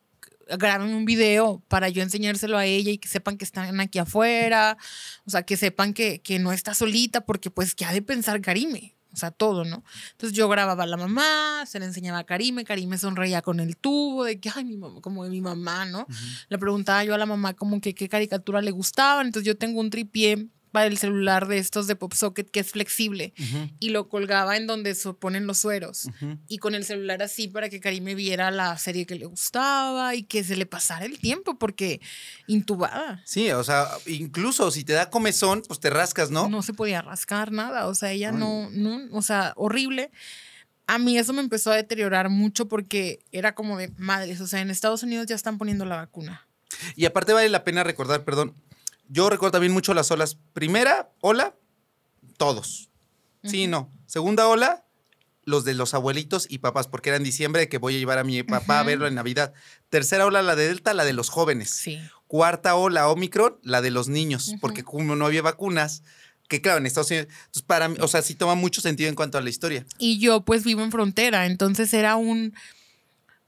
graban un video para yo enseñárselo a ella y que sepan que están aquí afuera, o sea, que sepan que, no está solita, porque pues que ha de pensar Karime, o sea, todo, ¿no? Entonces yo grababa a la mamá, se le enseñaba a Karime, Karime sonreía con el tubo, de que, ay, mi mamá, como de mi mamá, ¿no? Le preguntaba yo a la mamá como que qué caricatura le gustaba, entonces yo tengo un tripié para el celular de estos de PopSocket que es flexible y lo colgaba en donde se ponen los sueros y con el celular así para que me viera la serie que le gustaba y que se le pasara el tiempo porque intubada. Sí, o sea, incluso si te da comezón, pues te rascas, ¿no? No se podía rascar nada, o sea, ella no, no, o sea, horrible a mí eso me empezó a deteriorar mucho porque era como de madres, o sea, en Estados Unidos ya están poniendo la vacuna. Y aparte vale la pena recordar, perdón, yo recuerdo también mucho las olas. Primera ola, todos. Sí Sí, no. Segunda ola, los de los abuelitos y papás, porque era en diciembre que voy a llevar a mi papá a verlo en Navidad. Tercera ola, la de Delta, la de los jóvenes. Cuarta ola, Omicron, la de los niños, porque como no había vacunas, que claro, en Estados Unidos, para o sea, sí toma mucho sentido en cuanto a la historia. Y yo pues vivo en frontera, entonces era un,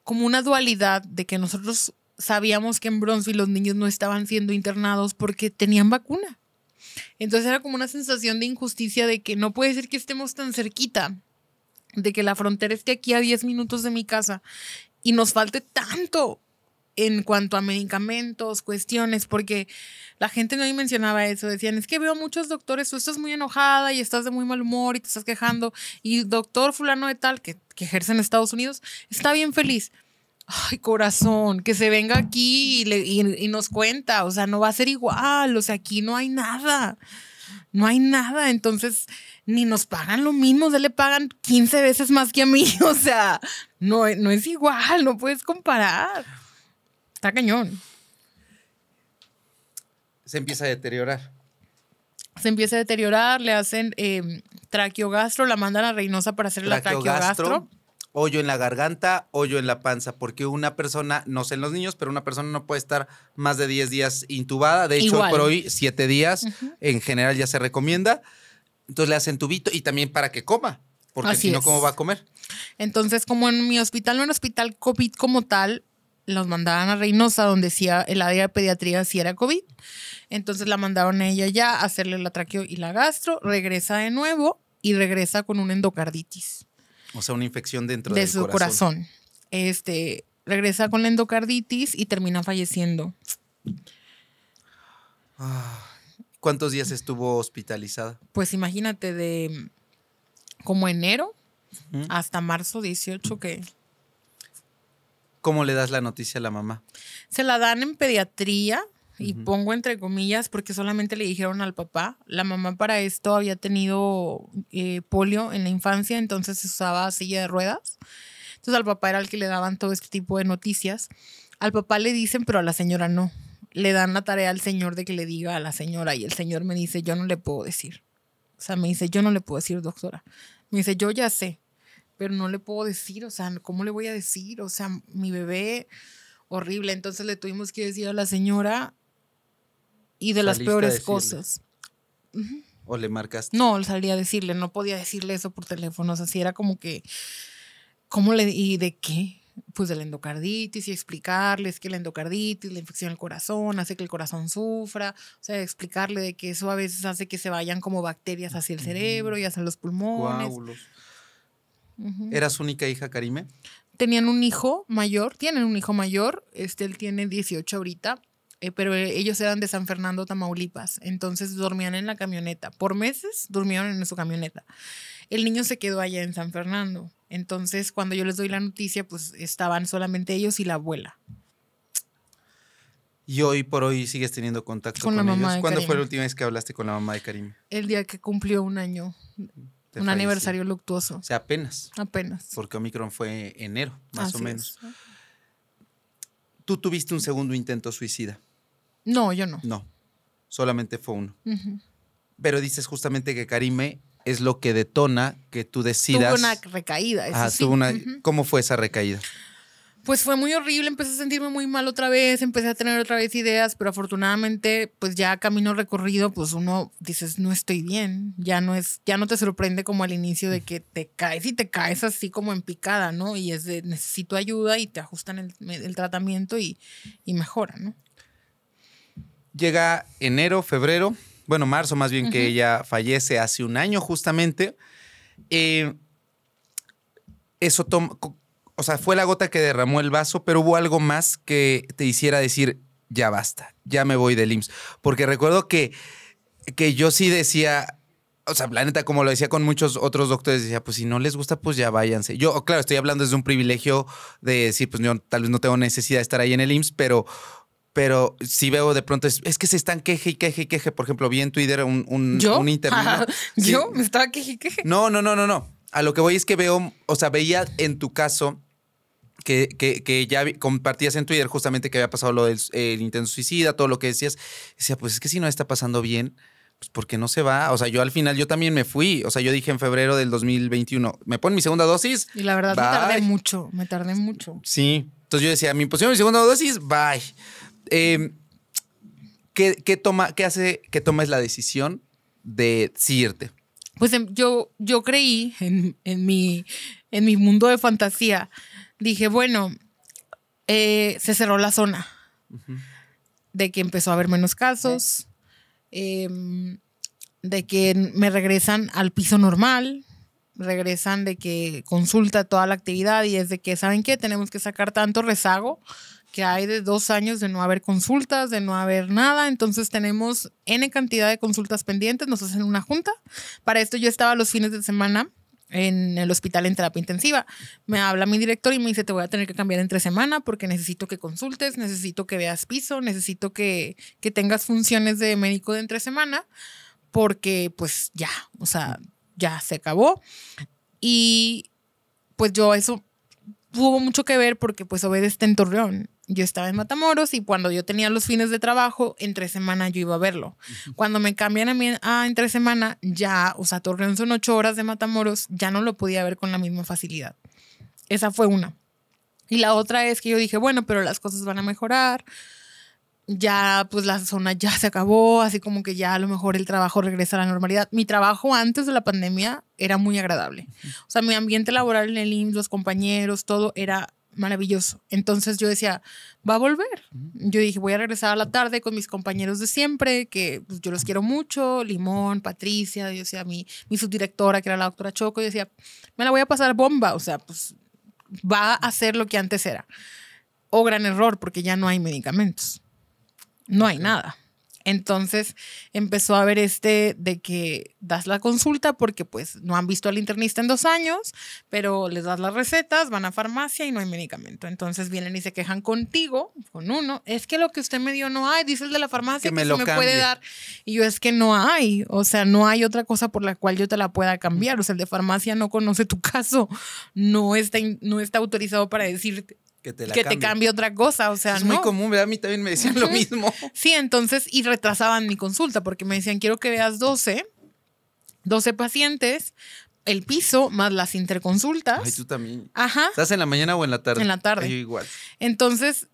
como una dualidad de que nosotros sabíamos que en y los niños no estaban siendo internados porque tenían vacuna. Entonces era como una sensación de injusticia de que no puede ser que estemos tan cerquita, de que la frontera esté aquí a 10 minutos de mi casa y nos falte tanto en cuanto a medicamentos, cuestiones, porque la gente no mencionaba eso, decían, es que veo muchos doctores, tú estás muy enojada y estás de muy mal humor y te estás quejando, y doctor fulano de tal, que, que ejerce en Estados Unidos, está bien feliz, ay, corazón, que se venga aquí y, nos cuenta, o sea, no va a ser igual, o sea, aquí no hay nada, no hay nada, entonces ni nos pagan lo mismo, se le pagan 15 veces más que a mí, [laughs] o sea, no, no es igual, no puedes comparar. Está cañón. Se empieza a deteriorar. Se empieza a deteriorar, le hacen eh, traqueogastro, la mandan a Reynosa para hacer la traqueogastro hoyo en la garganta, hoyo en la panza, porque una persona, no sé en los niños, pero una persona no puede estar más de 10 días intubada. De hecho, por hoy 7 días en general ya se recomienda. Entonces le hacen tubito y también para que coma, porque si no, ¿cómo va a comer? Entonces, como en mi hospital, no en hospital COVID como tal, los mandaban a Reynosa, donde sí el área de pediatría si era COVID. Entonces la mandaron a ella ya a hacerle la traqueo y la gastro, regresa de nuevo y regresa con una endocarditis. O sea, una infección dentro de su corazón. Este, regresa con la endocarditis y termina falleciendo. Ah, ¿Cuántos días estuvo hospitalizada? Pues imagínate, de como enero hasta marzo 18 que... ¿Cómo le das la noticia a la mamá? Se la dan en pediatría, y pongo entre comillas porque solamente le dijeron al papá. La mamá para esto había tenido eh, polio en la infancia, entonces usaba silla de ruedas. Entonces al papá era el que le daban todo este tipo de noticias. Al papá le dicen, pero a la señora no. Le dan la tarea al señor de que le diga a la señora y el señor me dice, yo no le puedo decir. O sea, me dice, yo no le puedo decir, doctora. Me dice, yo ya sé, pero no le puedo decir, o sea, ¿cómo le voy a decir? O sea, mi bebé horrible. Entonces le tuvimos que decir a la señora y de las peores cosas. ¿O le marcas No, salía a decirle, no podía decirle eso por teléfono, o sea, si era como que, ¿cómo le, y de qué? Pues de la endocarditis y explicarles que la endocarditis, la infección del corazón, hace que el corazón sufra, o sea, explicarle de que eso a veces hace que se vayan como bacterias hacia el cerebro y hacia los pulmones. Coágulos. su única hija, Karime? Tenían un hijo mayor, tienen un hijo mayor, este, él tiene 18 ahorita, eh, pero eh, ellos eran de San Fernando, Tamaulipas, entonces dormían en la camioneta. Por meses durmieron en su camioneta. El niño se quedó allá en San Fernando, entonces cuando yo les doy la noticia, pues estaban solamente ellos y la abuela. Y hoy por hoy sigues teniendo contacto con, la ellos. Mamá ¿Cuándo fue la última vez que hablaste con la mamá de Karim? El día que cumplió un año. un aniversario luctuoso. O sea, apenas. Apenas. Porque Omicron fue enero, más o menos. Tú tuviste un segundo intento suicida. No, yo no. No, solamente fue uno. Pero dices justamente que Karime es lo que detona que tú decidas. Tuve una recaída. ah, una, ¿Cómo fue esa recaída? Pues fue muy horrible, empecé a sentirme muy mal otra vez, empecé a tener otra vez ideas, pero afortunadamente, pues ya camino recorrido, pues uno dices, no estoy bien, ya no es, ya no te sorprende como al inicio de que te caes y te caes así como en picada, ¿no? Y es de necesito ayuda y te ajustan el, tratamiento y, y mejora, ¿no? llega enero, febrero, bueno, marzo más bien, que ella fallece hace un año justamente. Eh, eso eso o sea, fue la gota que derramó el vaso, pero hubo algo más que te hiciera decir, ya basta, ya me voy del IMSS. Porque recuerdo que, que yo sí decía, o sea, la neta, como lo decía con muchos otros doctores, decía, pues si no les gusta, pues ya váyanse. Yo, claro, estoy hablando desde un privilegio de decir, pues yo tal vez no tengo necesidad de estar ahí en el IMSS, pero pero si veo de pronto, es, que se están queje y queje y queje. Por ejemplo, vi en Twitter un, un, ¿Yo? [laughs] ¿Yo? ¿Me estaba queje y queje? No, no, no, no, no. A lo que voy es que veo, o sea, veía en tu caso que, que, ya compartías en Twitter justamente que había pasado lo del el intento suicida, todo lo que decías. Decía, pues es que si no está pasando bien, pues ¿por qué no se va. O sea, yo al final, yo también me fui. O sea, yo dije en febrero del 2021, me ponen mi segunda dosis. Y la verdad, me tardé mucho, me tardé mucho. Sí. Entonces yo decía, me pusieron mi segunda dosis, bye. Em, ¿qué, toma, qué hace que tomes la decisión de seguirte? Pues em, yo, yo creí en, mi, en mi mundo de fantasía. Dije, bueno, eh, se cerró la zona. De que empezó a haber menos casos. Em, de que me regresan al piso normal. Regresan de que consulta toda la actividad y es de que, ¿saben qué? Tenemos que sacar tanto rezago que hay de dos años de no haber consultas, de no haber nada. Entonces tenemos N cantidad de consultas pendientes, nos hacen una junta. Para esto yo estaba los fines de semana en el hospital en terapia intensiva. Me habla mi director y me dice, te voy a tener que cambiar entre semana porque necesito que consultes, necesito que veas piso, necesito que, que tengas funciones de médico de entre semana porque pues ya, o sea, ya se acabó. Y pues yo eso tuvo mucho que ver porque pues Obed está en Torreón yo estaba en Matamoros y cuando yo tenía los fines de trabajo, entre semana yo iba a verlo. Cuando me cambian a, mí, a entre semana, ya, o sea, Torreón son ocho horas de Matamoros, ya no lo podía ver con la misma facilidad. Esa fue una. Y la otra es que yo dije, bueno, pero las cosas van a mejorar. Ya, pues la zona ya se acabó, así como que ya a lo mejor el trabajo regresa a la normalidad. Mi trabajo antes de la pandemia era muy agradable. O sea, mi ambiente laboral en el IMSS, los compañeros, todo era maravilloso. Entonces yo decía, va a volver. Yo dije, voy a regresar a la tarde con mis compañeros de siempre, que pues, yo los quiero mucho, Limón, Patricia, yo decía, mi, mi subdirectora, que era la doctora Choco, yo decía, me la voy a pasar bomba, o sea, pues va a ser lo que antes era. O gran error, porque ya no hay medicamentos, no hay nada. Entonces empezó a haber este de que das la consulta porque pues no han visto al internista en dos años, pero les das las recetas, van a farmacia y no hay medicamento. Entonces vienen y se quejan contigo, con uno, es que lo que usted me dio no hay, dice el de la farmacia que, me, me puede dar. Y yo es que no hay, o sea, no hay otra cosa por la cual yo te la pueda cambiar. O sea, el de farmacia no conoce tu caso, no está, no está autorizado para decirte que te, la cambie. otra cosa. O sea, es muy común, ¿verdad? A mí también me decían lo mismo. Sí, entonces, y retrasaban mi consulta porque me decían, quiero que veas 12, 12 pacientes, el piso más las interconsultas. Ay, tú también. Ajá. ¿Estás en la mañana o en la tarde? En la tarde. Yo igual. Entonces,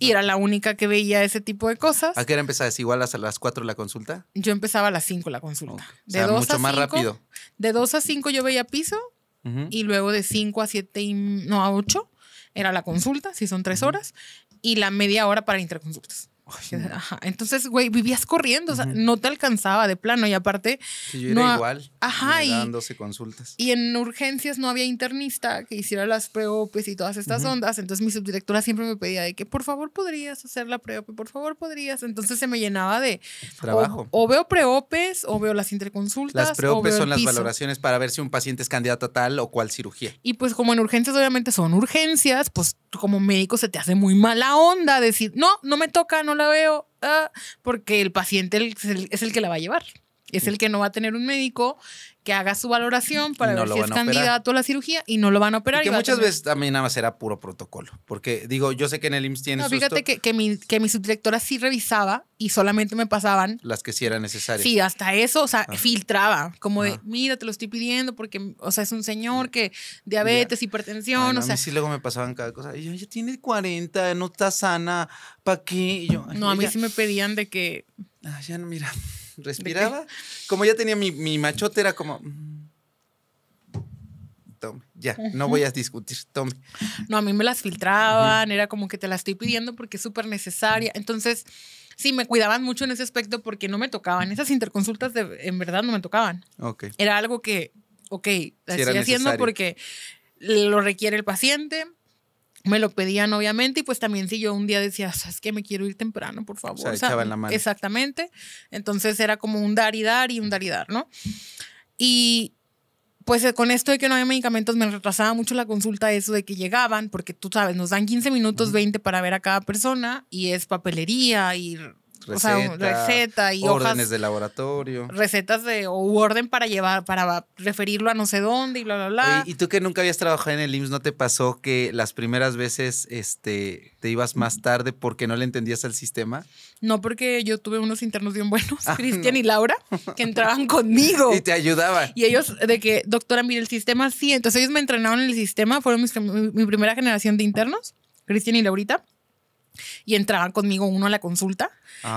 y era la única que veía ese tipo de cosas. ¿A qué hora empezabas? ¿Igual a las 4 la consulta? Yo empezaba a las 5 la consulta. De o sea, mucho más rápido. De 2 a 5 yo veía piso y luego de 5 a 7 no a 8 era la consulta, si son tres horas, y la media hora para interconsultas. [laughs] Entonces, güey, vivías corriendo, o sea, no te alcanzaba de plano y aparte... Sí, igual. Ajá. Y, dándose consultas. Y en urgencias no había internista que hiciera las preopes y todas estas ondas, entonces mi subdirectora siempre me pedía de que por favor podrías hacer la preope, por favor podrías, entonces se me llenaba de... Trabajo. O, veo preopes, o veo las interconsultas. Las preopes son las valoraciones para ver si un paciente es candidato a tal o cual cirugía. Y pues como en urgencias obviamente son urgencias, pues como médico se te hace muy mala onda decir, no, no me toca, no no la veo, ah, porque el paciente es el que la va a llevar. Es el que no va a tener un médico, que haga su valoración para ver si es candidato a la cirugía y no lo van a operar. Y que muchas veces veces también nada más era puro protocolo, porque digo, yo sé que en el IMSS tiene... No, fíjate que, que, mi, que mi subdirectora sí revisaba y solamente me pasaban... Las que sí eran necesarias. Sí, hasta eso, o sea, ah. filtraba, como de, ah. mira, te lo estoy pidiendo porque, o sea, es un señor mm. que diabetes, hipertensión, o sea... A mí sí luego me pasaban cada cosa, y yo, ya tiene 40, no está sana, ¿para qué? yo, no, a mí sí me pedían de que... Ah, ya no, mira respiraba. Como ya tenía mi, mi machote, era como. Mm, tome, ya, no voy a discutir, tome. No, a mí me las filtraban, era como que te las estoy pidiendo porque es súper necesaria. Entonces, sí, me cuidaban mucho en ese aspecto porque no me tocaban. Esas interconsultas de, en verdad no me tocaban. Okay. Era algo que, ok, las estoy haciendo porque lo requiere el paciente me lo pedían obviamente y pues también si yo un día decía, sabes que me quiero ir temprano, por favor. Exactamente. Entonces era como un dar y dar y un dar y dar, ¿no? Y pues con esto de que no había medicamentos me retrasaba mucho la consulta eso de que llegaban, porque tú sabes, nos dan 15 minutos, 20 para ver a cada persona y es papelería y receta, y órdenes de laboratorio. Recetas de o orden para llevar, para referirlo a no sé dónde y bla, bla, bla. y tú que nunca habías trabajado en el IMSS, ¿no te pasó que las primeras veces este, te ibas más tarde porque no le entendías al sistema? No, porque yo tuve unos internos bien buenos, [laughs] ah, Cristian y Laura, que entraban conmigo. [laughs] Y te ayudaban. Y ellos, de que, doctora, mire, el sistema sí. Entonces ellos me entrenaron en el sistema, fueron mis, mi, mi primera generación de internos, Cristian y Laurita y entraban conmigo uno a la consulta.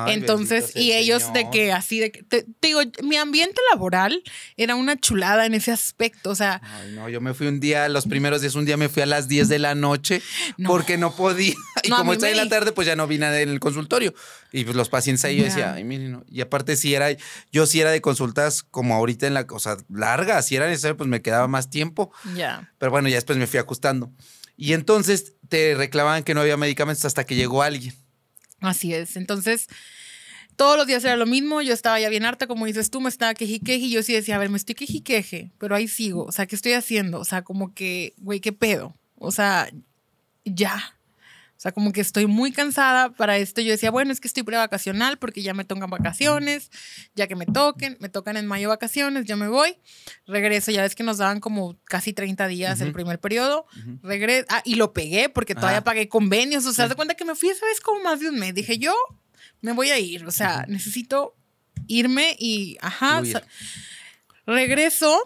Entonces, y ellos de que así, de te, digo, mi ambiente laboral era una chulada en ese aspecto, o sea... no, yo me fui un día, los primeros días, un día me fui a las 10 de la noche [laughs] porque no podía. [laughs] Y como está en la tarde, pues ya no vine en el consultorio. Y pues los pacientes ahí, yo decía, ay, y aparte si era, yo si era de consultas como ahorita en la cosa larga, si era necesario, pues me quedaba más tiempo. Ya. Pero bueno, ya después me fui acostando y entonces te reclamaban que no había medicamentos hasta que llegó alguien. Así es. Entonces, todos los días era lo mismo. Yo estaba ya bien harta, como dices tú, me estaba quejiqueje. Y yo sí decía, a ver, me estoy quejiqueje, pero ahí sigo. O sea, ¿qué estoy haciendo? O sea, como que, güey, ¿qué pedo? O sea, ya sea, como que estoy muy cansada para esto. Yo decía, bueno, es que estoy pre-vacacional, porque ya me tocan vacaciones, ya que me toquen, me tocan en mayo vacaciones, yo me voy, regreso, ya ves que nos daban como casi 30 días el primer periodo, regreso, ah, y lo pegué porque todavía pagué convenios, o sea, de cuenta que me fui esa vez como más de un mes. Dije, yo me voy a ir, o sea, necesito irme y, ajá, regreso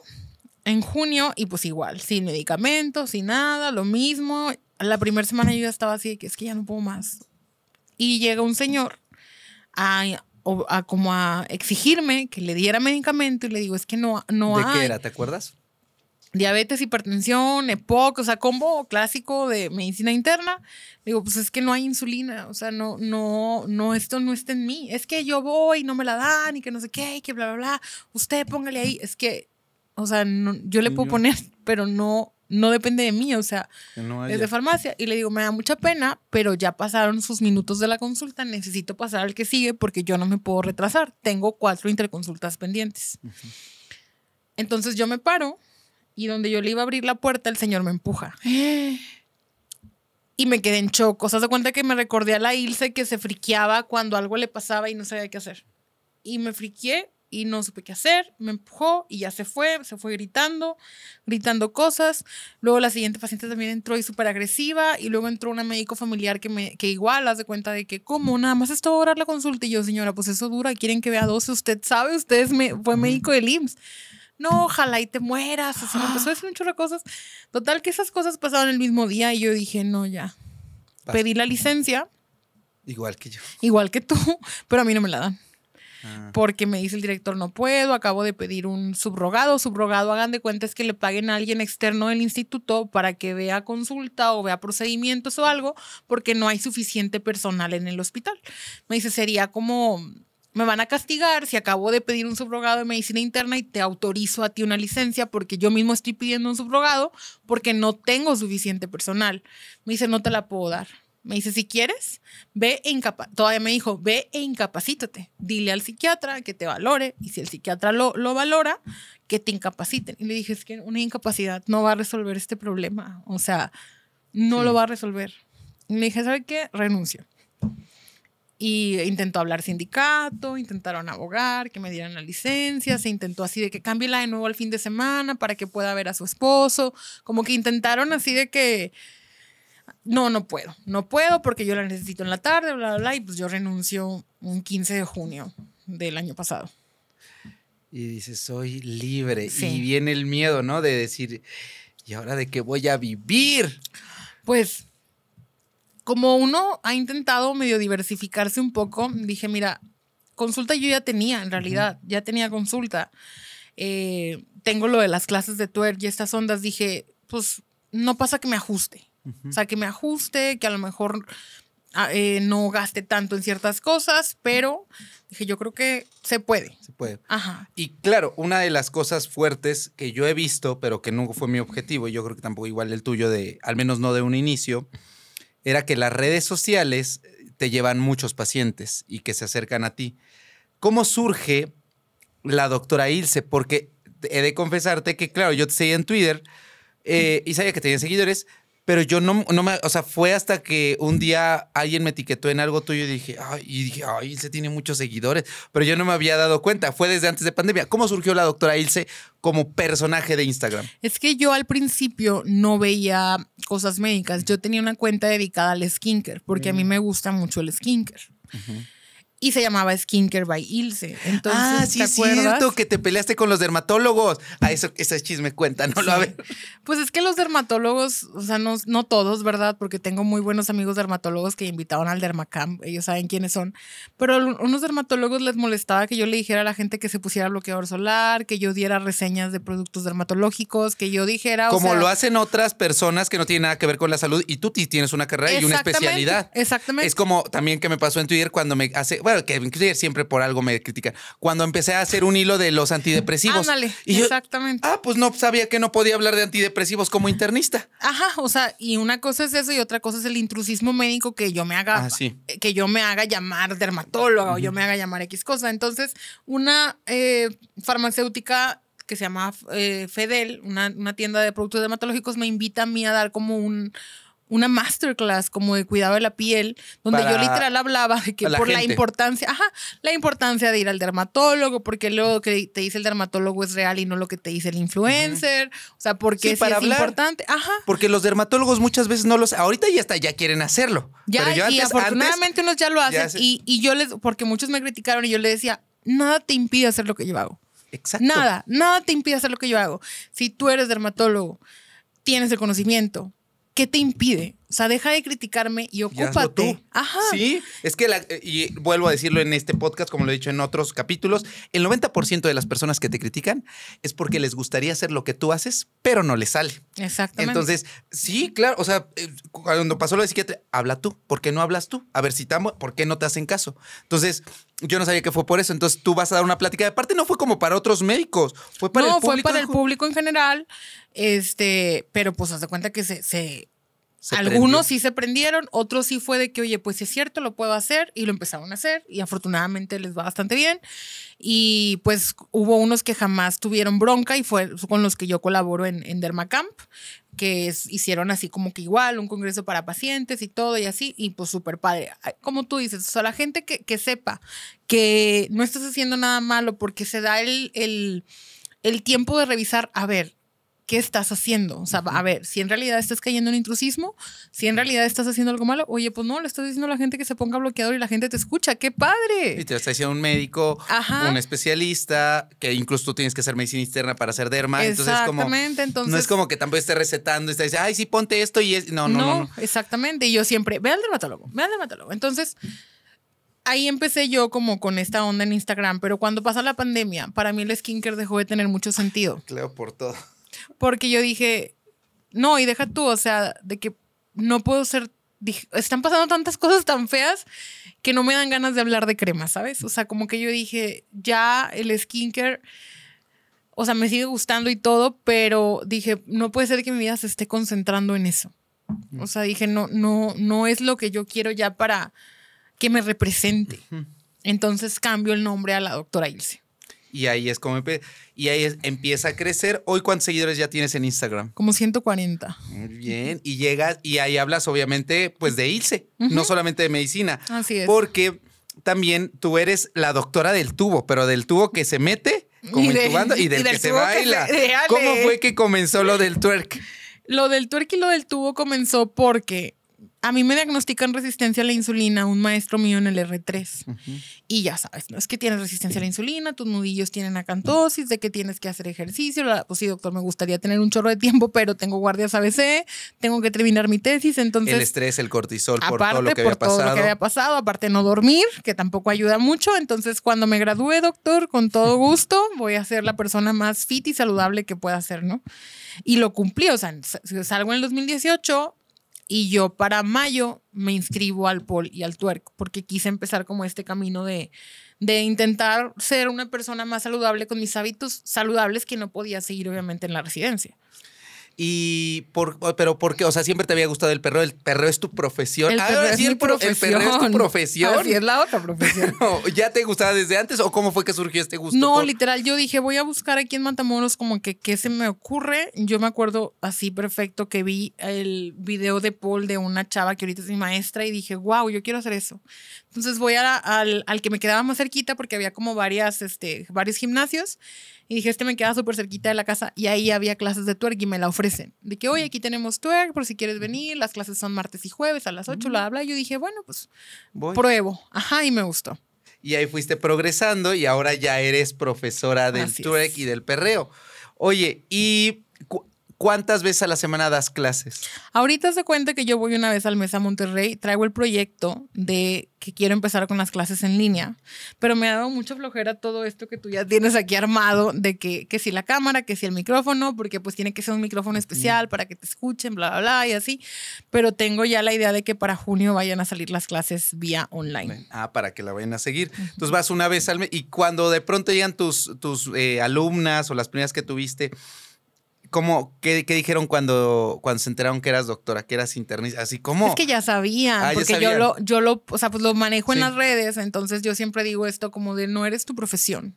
en junio y pues igual, sin medicamentos, sin nada, lo mismo, la primera semana yo ya estaba así, que es que ya no puedo más. Y llega un señor a, como a exigirme que le diera medicamento y le digo, es que no, no ¿De qué era? ¿Te acuerdas? Diabetes, hipertensión, EPOC, o sea, combo clásico de medicina interna. Digo, pues es que no hay insulina, o sea, no, no, no, esto no está en mí. Es que yo voy y no me la dan y que no sé qué, que bla, bla, bla. Usted póngale ahí. Es que, o sea, yo le puedo poner, pero no no depende de mí, o sea, es de farmacia. Y le digo, me da mucha pena, pero ya pasaron sus minutos de la consulta, necesito pasar al que sigue porque yo no me puedo retrasar. Tengo cuatro interconsultas pendientes. Entonces yo me paro y donde yo le iba a abrir la puerta, el señor me empuja. [gasps] Y me quedé en shock. O sea, cuenta que me recordé a la Ilse que se friqueaba cuando algo le pasaba y no sabía qué hacer. Y me friqué y no supe qué hacer, me empujó y ya se fue, se fue gritando, gritando cosas. Luego la siguiente paciente también entró y súper agresiva y luego entró una médico familiar que, me, que igual hace cuenta de que como nada más esto a orar la consulta y yo, señora, pues eso dura, quieren que vea 12, usted sabe, usted me, fue médico del IMSS. No, ojalá y te mueras. Así me empezó a decir un chorro de cosas. Total, que esas cosas pasaron el mismo día y yo dije, no, ya. Pedí la licencia. Igual que yo. Igual que tú, pero a mí no me la dan. Ah. porque me dice el director, no puedo, acabo de pedir un subrogado, subrogado, hagan de cuentas que le paguen a alguien externo del instituto para que vea consulta o vea procedimientos o algo, porque no hay suficiente personal en el hospital. Me dice, sería como me van a castigar si acabo de pedir un subrogado de medicina interna y te autorizo a ti una licencia porque yo mismo estoy pidiendo un subrogado porque no tengo suficiente personal. Me dice, no te la puedo dar. Me dice, si quieres, ve e Todavía me dijo, ve e incapacítate. Dile al psiquiatra que te valore. Y si el psiquiatra lo, valora, que te incapaciten. Y le dije, es que una incapacidad no va a resolver este problema. O sea, no lo va a resolver. Y le dije, ¿sabe qué? Renuncio. Y intentó hablar sindicato, intentaron abogar, que me dieran la licencia, se intentó así de que la de nuevo al fin de semana para que pueda ver a su esposo, como que intentaron así de que no, no puedo, no puedo porque yo la necesito en la tarde, bla, bla, bla, y pues yo renuncio un 15 de junio del año pasado. Y dices, soy libre. Y viene el miedo, ¿no? De decir, ¿y ahora de qué voy a vivir? Pues, como uno ha intentado medio diversificarse un poco, dije, mira, consulta yo ya tenía, en realidad, ya tenía consulta. Eh, tengo lo de las clases de tuer y estas ondas, dije, pues no pasa que me ajuste. O sea, que me ajuste, que a lo mejor ah, eh, no gaste tanto en ciertas cosas, pero dije, yo creo que se puede. Se puede. Y claro, una de las cosas fuertes que yo he visto, pero que nunca fue mi objetivo, y yo creo que tampoco igual el tuyo, de, al menos no de un inicio, era que las redes sociales eh, te llevan muchos pacientes y que se acercan a ti. ¿Cómo surge la doctora Ilse? Porque he de confesarte que, claro, yo te seguía en Twitter eh, y sabía que tenía seguidores, pero yo no, no me, o sea, fue hasta que un día alguien me etiquetó en algo tuyo y dije, ay, y dije, ay, Ilse tiene muchos seguidores, pero yo no me había dado cuenta, fue desde antes de pandemia. ¿Cómo surgió la doctora Ilse como personaje de Instagram? Es que yo al principio no veía cosas médicas, yo tenía una cuenta dedicada al skincare, porque a mí mm. me gusta mucho el skincare y se llamaba Skincare by Ilse. Entonces, ah, sí, cierto, que te peleaste con los dermatólogos. A ah, eso, ese chisme cuenta, ¿no? Lo a Pues es que los dermatólogos, o sea, no, todos, ¿verdad? Porque tengo muy buenos amigos dermatólogos que invitaron al Dermacamp, ellos saben quiénes son. Pero unos dermatólogos les molestaba que yo le dijera a la gente que se pusiera bloqueador solar, que yo diera reseñas de productos dermatológicos, que yo dijera. Como lo hacen otras personas que no tienen nada que ver con la salud y tú tienes una carrera y una especialidad. Exactamente. Es como también que me pasó en Twitter cuando me hace Claro que siempre por algo me critica. cuando empecé a hacer un hilo de los antidepresivos. Ándale, exactamente. ah, pues no sabía que no podía hablar de antidepresivos como internista. Ajá, o sea, y una cosa es eso y otra cosa es el intrusismo médico que yo me haga, ah, que yo me haga llamar dermatólogo, o yo me haga llamar X cosa. Entonces, una eh, farmacéutica que se llama eh, Fedel, una tienda de productos dermatológicos, me invita a mí a dar como un una masterclass como de cuidado de la piel, donde yo literal hablaba de que por la importancia, ajá, la importancia de ir al dermatólogo, porque lo que te dice el dermatólogo es real y no lo que te dice el influencer, o sea, porque es importante, ajá. Porque los dermatólogos muchas veces no los, ahorita ya está, ya quieren hacerlo. Ya, y afortunadamente unos ya lo hacen y, y yo les, porque muchos me criticaron y yo les decía, nada te impide hacer lo que yo hago. Exacto. Nada, nada te impide hacer lo que yo hago. Si tú eres dermatólogo, tienes el conocimiento, ¿qué te impide? O sea, deja de criticarme y ocúpate. Tú. Ajá. Sí, es que, y vuelvo a decirlo en este podcast, como lo he dicho en otros capítulos, el 90% de las personas que te critican es porque les gustaría hacer lo que tú haces, pero no les sale. Exactamente. Entonces, sí, claro, o sea, eh, cuando pasó lo de psiquiatra, habla tú, ¿por qué no hablas tú? A ver si estamos... ¿por qué no te hacen caso? Entonces, yo no sabía que fue por eso. Entonces tú vas a dar una plática. de parte no fue como para otros médicos, fue para el público. fue para el público en general. Este, pero pues haz de cuenta que se. se, algunos sí se prendieron, otros sí fue de que, oye, pues es cierto, lo puedo hacer, y lo empezaron a hacer, y afortunadamente les va bastante bien. Y pues hubo unos que jamás tuvieron bronca, y fue con los que yo colaboro en, en Dermacamp, que hicieron así como que igual, un congreso para pacientes y todo y así, y pues súper padre. Como tú dices, o sea, la gente que, que, sepa que no estás haciendo nada malo porque se da el, el, el tiempo de revisar, a ver, qué estás haciendo. O sea, a ver, si en realidad estás cayendo en intrusismo, si en realidad estás haciendo algo malo, oye, pues no, le estás diciendo a la gente que se ponga bloqueador y la gente te escucha, qué padre. Y te está diciendo un médico, un especialista, que incluso tú tienes que hacer medicina interna para hacer derma. Exactamente, entonces, No es como que tampoco esté recetando y está diciendo, ay, sí, ponte esto y es. No, no, no. exactamente. Y yo siempre, ve al dermatólogo, ve al dermatólogo. Entonces ahí empecé yo como con esta onda en Instagram, pero cuando pasa la pandemia, para mí el skincare dejó de tener mucho sentido. Claro, por todo. Porque yo dije, no, y deja tú, o sea, de que no puedo ser. están pasando tantas cosas tan feas que no me dan ganas de hablar de crema, ¿sabes? O sea, como que yo dije, ya el skincare, o sea, me sigue gustando y todo, pero dije, no puede ser que mi vida se esté concentrando en eso. O sea, dije, no, no, no es lo que yo quiero ya para que me represente. Entonces cambio el nombre a la doctora Ilse. Y ahí es como y ahí empieza a crecer. Hoy, ¿cuántos seguidores ya tienes en Instagram? Como 140. Muy bien. Y llegas, y ahí hablas, obviamente, pues de ILSE, no solamente de medicina. Así es. Porque también tú eres la doctora del tubo, pero del tubo que se mete, como y y [laughs] del, que se baila. Eh, ¿Cómo fue que comenzó lo del twerk? Lo del twerk y lo del tubo comenzó porque a mí me diagnostican resistencia a la insulina, un maestro mío en el R3. Y ya sabes, ¿no? Es que tienes resistencia a la insulina, tus nudillos tienen acantosis, de que tienes que hacer ejercicio. Pues sí, doctor, me gustaría tener un chorro de tiempo, pero tengo guardias ABC, tengo que terminar mi tesis, entonces... El estrés, el cortisol, por todo lo que había por pasado. todo lo que había pasado, aparte no dormir, que tampoco ayuda mucho. Entonces, cuando me gradúe, doctor, con todo [laughs] gusto, voy a ser la persona más fit y saludable que pueda ser, ¿no? Y lo cumplí, o sea, salgo en el 2018, y yo para mayo me inscribo al pol y al tuerco, porque quise empezar como este camino de, de intentar ser una persona más saludable con mis hábitos saludables que no podía seguir obviamente en la residencia. Y por, pero porque O sea, siempre te había gustado el perro. El perro es tu profesión. el, ah, perro es tu profesión. Así es la otra profesión. [laughs] ¿Ya te gustaba desde antes o cómo fue que surgió este gusto? No, literal, yo dije, voy a buscar aquí en Matamoros como que qué se me ocurre. Yo me acuerdo así perfecto que vi el video de Paul de una chava que ahorita es mi maestra y dije, wow, yo quiero hacer eso. Entonces voy a, al, que me quedaba más cerquita porque había como varias, este, varios gimnasios y dije, este me queda súper cerquita de la casa y ahí había clases de twerk y me la ofrecen. De que, oye, aquí tenemos twerk por si quieres venir, las clases son martes y jueves a las 8, la habla Yo dije, bueno, pues pruebo. Ajá, y me gustó. Y ahí fuiste progresando y ahora ya eres profesora del twerk y del perreo. Oye, ¿y ¿Cuántas veces a la semana das clases? Ahorita se cuenta que yo voy una vez al mes a Monterrey, traigo el proyecto de que quiero empezar con las clases en línea, pero me ha dado mucha flojera todo esto que tú ya tienes aquí armado, de que, que si la cámara, que si el micrófono, porque pues tiene que ser un micrófono especial para que te escuchen, bla, bla, bla, y así, pero tengo ya la idea de que para junio vayan a salir las clases vía online. Ah, para que la vayan a seguir. Entonces vas una vez al mes y cuando de pronto llegan tus, tus eh, alumnas o las primeras que tuviste, ¿Cómo, qué, dijeron cuando, cuando se enteraron que eras doctora, que eras internista? Así como. Es que ya sabían, ah, porque yo lo, lo, pues lo manejo en las redes, entonces yo siempre digo esto como de no eres tu profesión.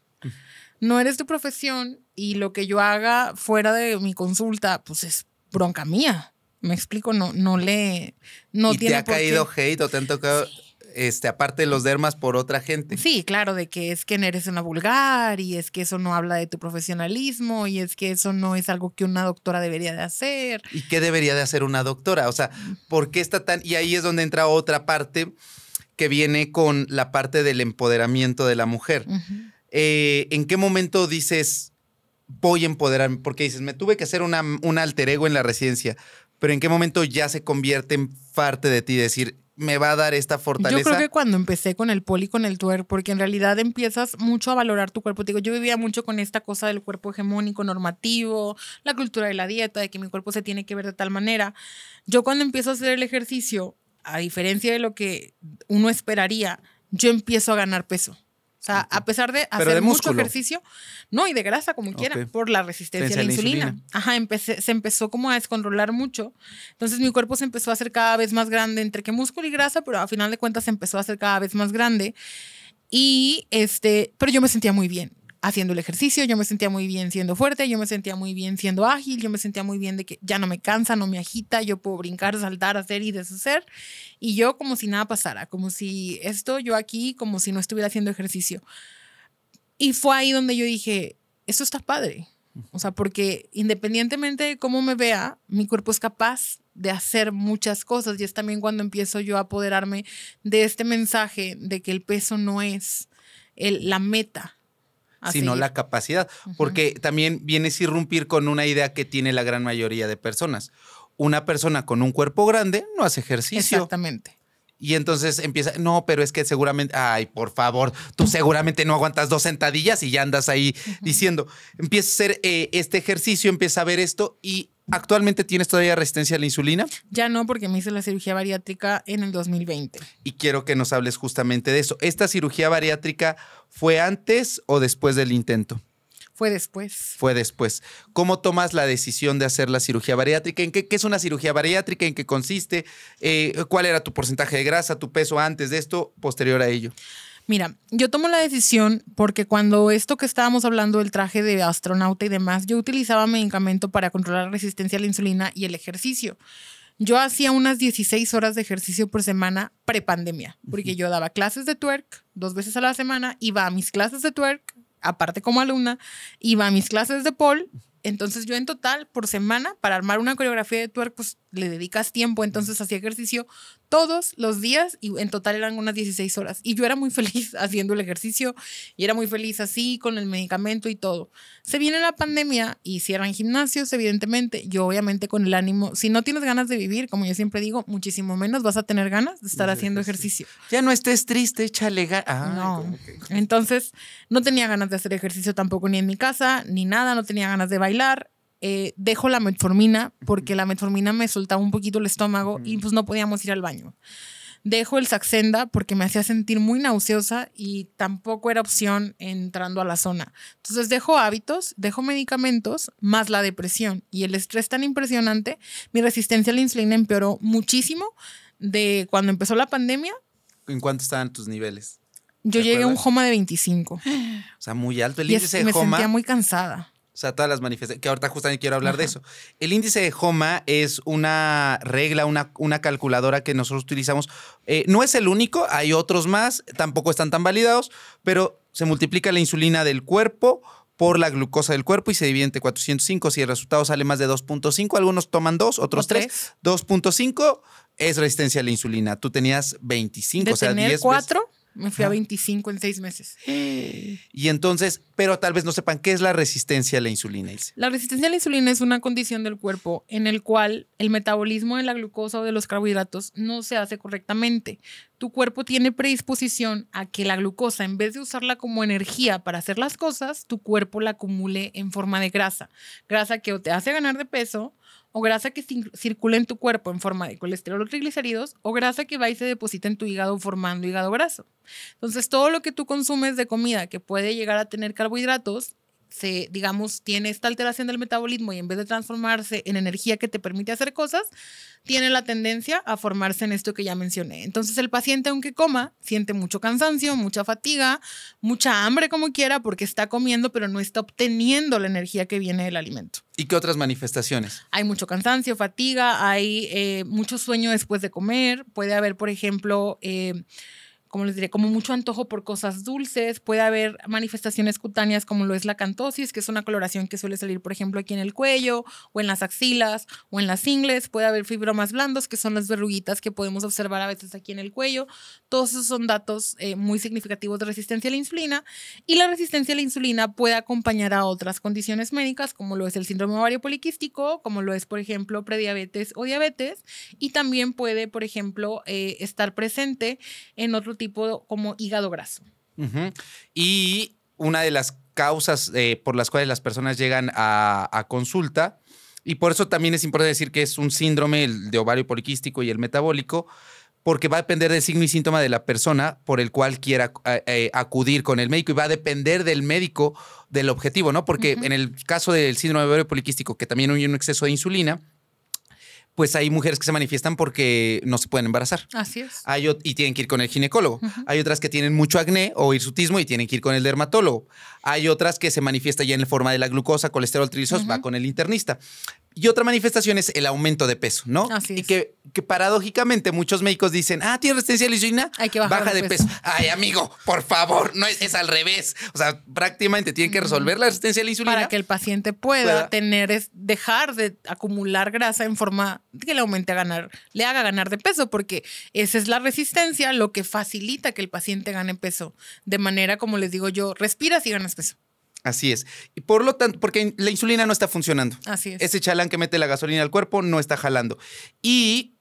No eres tu profesión y lo que yo haga fuera de mi consulta, pues es bronca mía. Me explico, no, no le. No tiene te ha caído hate o te han tocado. Este, aparte de los dermas, por otra gente. Sí, claro, de que es que eres una vulgar y es que eso no habla de tu profesionalismo y es que eso no es algo que una doctora debería de hacer. ¿Y qué debería de hacer una doctora? O sea, ¿por qué está tan...? Y ahí es donde entra otra parte que viene con la parte del empoderamiento de la mujer. Eh, ¿En qué momento dices, voy a empoderarme? Porque dices, me tuve que hacer una, un alter ego en la residencia, pero ¿en qué momento ya se convierte en parte de ti decir, me va a dar esta fortaleza. Yo creo que cuando empecé con el poli, con el tuer, porque en realidad empiezas mucho a valorar tu cuerpo. digo, yo vivía mucho con esta cosa del cuerpo hegemónico, normativo, la cultura de la dieta, de que mi cuerpo se tiene que ver de tal manera. Yo cuando empiezo a hacer el ejercicio, a diferencia de lo que uno esperaría, yo empiezo a ganar peso. O sea, a pesar de hacer mucho ejercicio, no, y de grasa como quiera, por la resistencia a la, insulina. Ajá, se empezó como a descontrolar mucho. Entonces mi cuerpo se empezó a hacer cada vez más grande entre que músculo y grasa, pero a final de cuentas se empezó a hacer cada vez más grande. Y este, pero yo me sentía muy bien haciendo el ejercicio, yo me sentía muy bien siendo fuerte, yo me sentía muy bien siendo ágil, yo me sentía muy bien de que ya no me cansa, no me agita, yo puedo brincar, saltar, hacer y deshacer. Y yo como si nada pasara, como si esto, yo aquí, como si no estuviera haciendo ejercicio. Y fue ahí donde yo dije, eso está padre. O sea, porque independientemente de cómo me vea, mi cuerpo es capaz de hacer muchas cosas y es también cuando empiezo yo a apoderarme de este mensaje de que el peso no es la meta, sino la capacidad. Porque también vienes a irrumpir con una idea que tiene la gran mayoría de personas. Una persona con un cuerpo grande no hace ejercicio. Exactamente. Y entonces empieza, no, pero es que seguramente, ay, por favor, tú seguramente no aguantas dos sentadillas y ya andas ahí diciendo, empieza a hacer eh, este ejercicio, empieza a ver esto y ¿Actualmente tienes todavía resistencia a la insulina? Ya no, porque me hice la cirugía bariátrica en el 2020. Y quiero que nos hables justamente de eso. ¿Esta cirugía bariátrica fue antes o después del intento? Fue después. Fue después. ¿Cómo tomas la decisión de hacer la cirugía bariátrica? ¿En qué, es una cirugía bariátrica? ¿En qué consiste? Eh, ¿Cuál era tu porcentaje de grasa, tu peso antes de esto, posterior a ello? Mira, yo tomo la decisión porque cuando esto que estábamos hablando del traje de astronauta y demás, yo utilizaba medicamento para controlar la resistencia a la insulina y el ejercicio. Yo hacía unas 16 horas de ejercicio por semana prepandemia, porque yo daba clases de twerk dos veces a la semana, iba a mis clases de twerk, aparte como alumna, iba a mis clases de pole. Entonces yo en total por semana, para armar una coreografía de twerk, pues le dedicas tiempo, entonces hacía ejercicio todos los días y en total eran unas 16 horas. Y yo era muy [laughs] feliz haciendo el ejercicio y era muy feliz así con el medicamento y todo. Se viene la pandemia y cierran gimnasios, evidentemente. Yo obviamente con el ánimo, si no tienes ganas de vivir, como yo siempre digo, muchísimo menos vas a tener ganas de estar haciendo ejercicio. Ya no estés triste, échale ah, no. Entonces, no tenía ganas de hacer ejercicio tampoco ni en mi casa, ni nada, no tenía ganas de bailar. Eh, dejo la metformina porque la metformina me soltaba un poquito el estómago y pues no podíamos ir al baño. Dejo el Saxenda porque me hacía sentir muy nauseosa y tampoco era opción entrando a la zona. Entonces dejo hábitos, dejo medicamentos, más la depresión y el estrés tan impresionante. Mi resistencia a la insulina empeoró muchísimo de cuando empezó la pandemia. ¿En cuánto estaban tus niveles? Yo llegué a un HOMA de 25. [gasps] O sea, muy alto el índice de Me sentía muy cansada o sea, todas las manifestaciones, que ahorita justamente quiero hablar de eso. El índice de Homa es una regla, una, una calculadora que nosotros utilizamos. Eh, no es el único, hay otros más, tampoco están tan validados, pero se multiplica la insulina del cuerpo por la glucosa del cuerpo y se divide entre 405. Si el resultado sale más de 2.5, algunos toman 2, otros 3. 2.5 es resistencia a la insulina. Tú tenías 25, o sea, 10 me fui a 25 en seis meses. Y entonces, pero tal vez no sepan qué es la resistencia a la insulina. La resistencia a la insulina es una condición del cuerpo en el cual el metabolismo de la glucosa o de los carbohidratos no se hace correctamente. Tu cuerpo tiene predisposición a que la glucosa, en vez de usarla como energía para hacer las cosas, tu cuerpo la acumule en forma de grasa. Grasa que te hace ganar de peso o grasa que circula en tu cuerpo en forma de colesterol o triglicéridos, o grasa que va y se deposita en tu hígado formando hígado graso. Entonces, todo lo que tú consumes de comida que puede llegar a tener carbohidratos, se, digamos, tiene esta alteración del metabolismo y en vez de transformarse en energía que te permite hacer cosas, tiene la tendencia a formarse en esto que ya mencioné. Entonces, el paciente, aunque coma, siente mucho cansancio, mucha fatiga, mucha hambre como quiera, porque está comiendo, pero no está obteniendo la energía que viene del alimento. ¿Y qué otras manifestaciones? Hay mucho cansancio, fatiga, hay eh, mucho sueño después de comer, puede haber, por ejemplo, eh, como les diré, como mucho antojo por cosas dulces, puede haber manifestaciones cutáneas como lo es la cantosis, que es una coloración que suele salir, por ejemplo, aquí en el cuello o en las axilas o en las ingles, puede haber fibromas blandos, que son las verruguitas que podemos observar a veces aquí en el cuello. Todos esos son datos eh, muy significativos de resistencia a la insulina y la resistencia a la insulina puede acompañar a otras condiciones médicas, como lo es el síndrome ovario poliquístico, como lo es, por ejemplo, prediabetes o diabetes, y también puede, por ejemplo, eh, estar presente en otro tipo tipo como hígado graso. Y una de las causas eh, por las cuales las personas llegan a, consulta, y por eso también es importante decir que es un síndrome el de ovario poliquístico y el metabólico, porque va a depender del signo y síntoma de la persona por el cual quiera eh, eh, acudir con el médico y va a depender del médico del objetivo, ¿no? Porque en el caso del síndrome de ovario poliquístico, que también hay un exceso de insulina, pues hay mujeres que se manifiestan porque no se pueden embarazar. Así es. Hay, y tienen que ir con el ginecólogo. Hay otras que tienen mucho acné o hirsutismo y tienen que ir con el dermatólogo. Hay otras que se manifiesta ya en la forma de la glucosa, colesterol, triglicéridos, va con el internista. Y otra manifestación es el aumento de peso, ¿no? Así es. Y que, que, paradójicamente muchos médicos dicen, ah, tiene resistencia a la insulina, Hay que bajar baja de peso. Ay, amigo, por favor, no es, al revés. O sea, prácticamente tienen que resolver la resistencia a la insulina. Para que el paciente pueda, tener, es dejar de acumular grasa en forma que le aumente a ganar, le haga ganar de peso, porque esa es la resistencia, lo que facilita que el paciente gane peso. De manera, como les digo yo, respiras y ganas peso. Así es. Y por lo tanto, porque la insulina no está funcionando. Así Ese chalán que mete la gasolina al cuerpo no está jalando. Y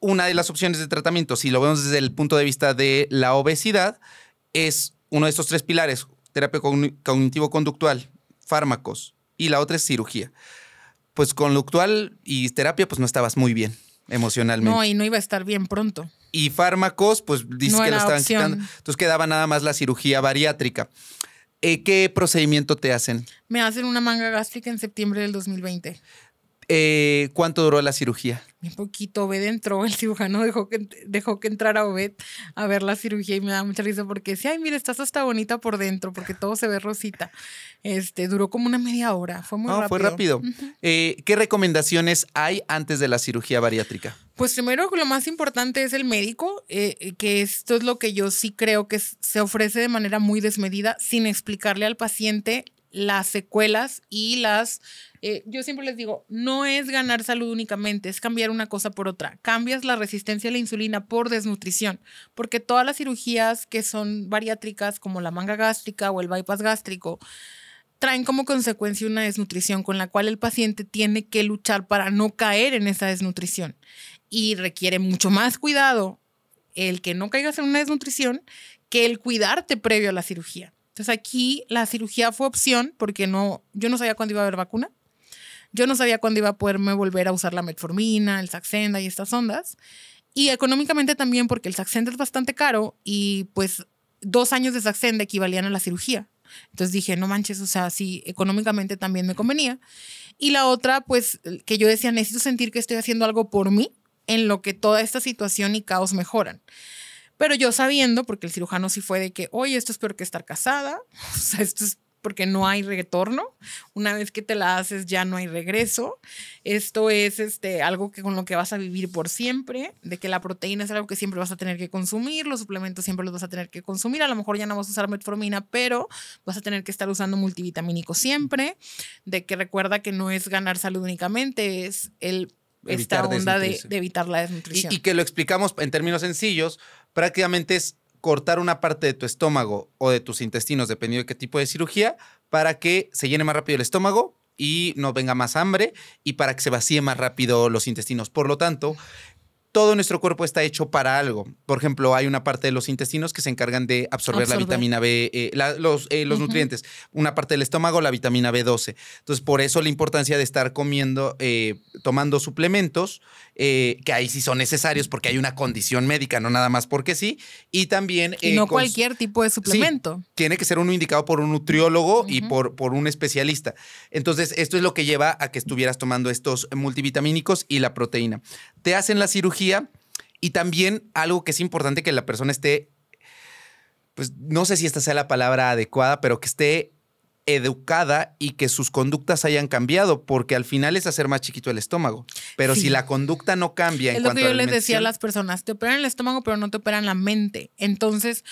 una de las opciones de tratamiento, si lo vemos desde el punto de vista de la obesidad, es uno de estos tres pilares, terapia cognitivo-conductual, fármacos, y la otra es cirugía. Pues conductual y terapia, pues no estabas muy bien emocionalmente. No, y no iba a estar bien pronto. Y fármacos, pues dices que lo estaban quitando. Entonces quedaba nada más la cirugía bariátrica. Eh, ¿Qué procedimiento te hacen? Me hacen una manga gástrica en septiembre del 2020. Eh, ¿Cuánto duró la cirugía? Un poquito, Obed entró, el cirujano dejó que, dejó que entrara Obed a ver la cirugía y me da mucha risa porque decía, ay, mira, estás hasta bonita por dentro porque todo se ve rosita. Este, duró como una media hora, fue muy rápido. Ah, fue rápido. Eh, ¿Qué recomendaciones hay antes de la cirugía bariátrica? Pues primero lo más importante es el médico, eh, que esto es lo que yo sí creo que se ofrece de manera muy desmedida, sin explicarle al paciente las secuelas y las... Eh, yo siempre les digo, no es ganar salud únicamente, es cambiar una cosa por otra. Cambias la resistencia a la insulina por desnutrición, porque todas las cirugías que son bariátricas, como la manga gástrica o el bypass gástrico, traen como consecuencia una desnutrición con la cual el paciente tiene que luchar para no caer en esa desnutrición y requiere mucho más cuidado el que no caigas en una desnutrición que el cuidarte previo a la cirugía. Entonces aquí la cirugía fue opción porque no, yo no sabía cuándo iba a haber vacuna. Yo no sabía cuándo iba a poderme volver a usar la metformina, el Saxenda y estas ondas. Y económicamente también porque el Saxenda es bastante caro y pues dos años de Saxenda equivalían a la cirugía. Entonces dije, no manches, o sea, sí, económicamente también me convenía. Y la otra, pues, que yo decía, necesito sentir que estoy haciendo algo por mí en lo que toda esta situación y caos mejoran. Pero yo sabiendo, porque el cirujano sí fue de que, oye, esto es peor que estar casada, [laughs] o sea, esto es porque no hay retorno, una vez que te la haces ya no hay regreso, esto es este, algo que con lo que vas a vivir por siempre, de que la proteína es algo que siempre vas a tener que consumir, los suplementos siempre los vas a tener que consumir, a lo mejor ya no vas a usar metformina, pero vas a tener que estar usando multivitamínico siempre, de que recuerda que no es ganar salud únicamente, es el esta onda de, evitar la desnutrición. Y, y, que lo explicamos en términos sencillos prácticamente es cortar una parte de tu estómago o de tus intestinos, dependiendo de qué tipo de cirugía, para que se llene más rápido el estómago y no venga más hambre y para que se vacíe más rápido los intestinos. Por lo tanto, todo nuestro cuerpo está hecho para algo. Por ejemplo, hay una parte de los intestinos que se encargan de absorber, la vitamina B, eh, los, eh, nutrientes. Una parte del estómago, la vitamina B12. Entonces, por eso la importancia de estar comiendo, eh, tomando suplementos, que ahí sí son necesarios porque hay una condición médica, no nada más porque sí. Y también... Y no cualquier tipo de suplemento. tiene que ser uno indicado por un nutriólogo y por, por un especialista. Entonces, esto es lo que lleva a que estuvieras tomando estos multivitamínicos y la proteína. Te hacen la cirugía y también algo que es importante que la persona esté, pues no sé si esta sea la palabra adecuada, pero que esté educada y que sus conductas hayan cambiado, porque al final es hacer más chiquito el estómago. Pero si la conducta no cambia... Es lo que yo les decía a las personas, te operan el estómago, pero no te operan la mente. Entonces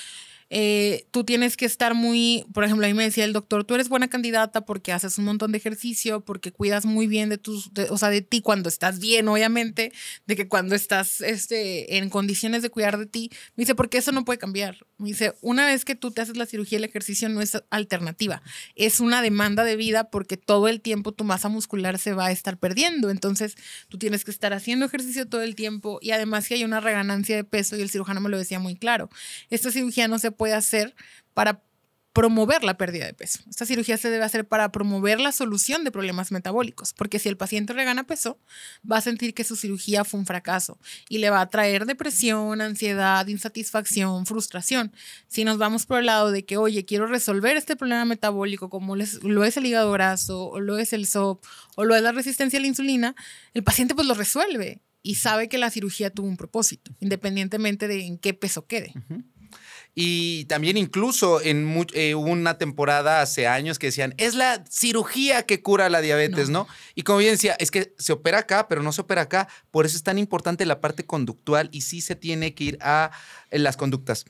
eh, tú tienes que estar muy, por ejemplo, a mí me decía el doctor, tú eres buena candidata porque haces un montón de ejercicio, porque cuidas muy bien de tus, o sea, de ti cuando estás bien, obviamente, de que cuando estás este, en condiciones de cuidar de ti, me dice, porque eso no puede cambiar. Me dice, una vez que tú te haces la cirugía, el ejercicio no es alternativa, es una demanda de vida porque todo el tiempo tu masa muscular se va a estar perdiendo, entonces tú tienes que estar haciendo ejercicio todo el tiempo y además que hay una reganancia de peso y el cirujano me lo decía muy claro, esta cirugía no se puede hacer para promover la pérdida de peso. Esta cirugía se debe hacer para promover la solución de problemas metabólicos, porque si el paciente regana peso, va a sentir que su cirugía fue un fracaso y le va a traer depresión, ansiedad, insatisfacción, frustración. Si nos vamos por el lado de que, oye, quiero resolver este problema metabólico, como lo es el hígado graso, o lo es el SOP, o lo es la resistencia a la insulina, el paciente pues lo resuelve y sabe que la cirugía tuvo un propósito, independientemente de en qué peso quede. Y también incluso en eh, una temporada hace años que decían, es la cirugía que cura la diabetes, ¿no? Y como bien decía, es que se opera acá, pero no se opera acá. Por eso es tan importante la parte conductual y sí se tiene que ir a eh, las conductas.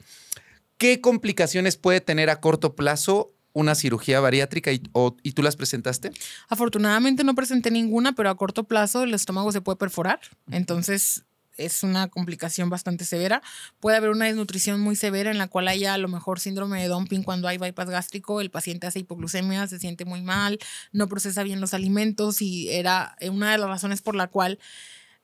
¿Qué complicaciones puede tener a corto plazo una cirugía bariátrica y, tú las presentaste? Afortunadamente no presenté ninguna, pero a corto plazo el estómago se puede perforar. Entonces es una complicación bastante severa. Puede haber una desnutrición muy severa en la cual haya a lo mejor síndrome de dumping cuando hay bypass gástrico, el paciente hace hipoglucemia, se siente muy mal, no procesa bien los alimentos y era eh, una de las razones por la cual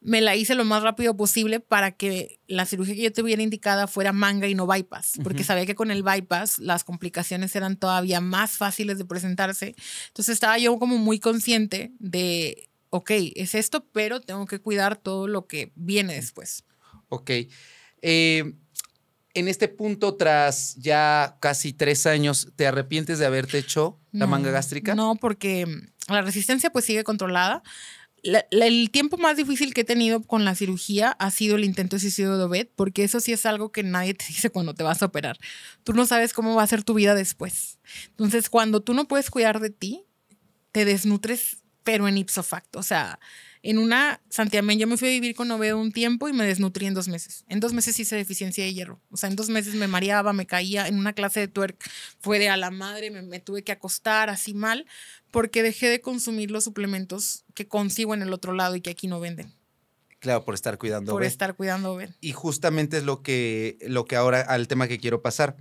me la hice lo más rápido posible para que la cirugía que yo tuviera indicada fuera manga y no bypass, porque sabía que con el bypass las complicaciones eran todavía más fáciles de presentarse. Entonces estaba yo como muy consciente de ok, es esto, pero tengo que cuidar todo lo que viene después. Ok. Eh, en este punto, tras ya casi tres años, ¿te arrepientes de haberte hecho la manga mm, gástrica? No, porque mm, la resistencia pues sigue controlada. el tiempo más difícil que he tenido con la cirugía ha sido el intento de suicidio de Obed, porque eso sí es algo que nadie te [laughs] dice cuando te vas a operar. Tú no sabes cómo va a ser tu vida después. Entonces, cuando tú no puedes cuidar de ti, te desnutres pero en ipso facto. O sea, en una santiamén yo me fui a vivir con Oveo un tiempo y me desnutrí en dos meses. En dos meses hice deficiencia de hierro. O sea, en dos meses me mareaba, me caía. En una clase de twerk fue de a la madre, me, tuve que acostar así mal porque dejé de consumir los suplementos que consigo en el otro lado y que aquí no venden. Claro, por estar cuidando. Por estar cuidando. Y justamente es lo que, lo que ahora al tema que quiero pasar.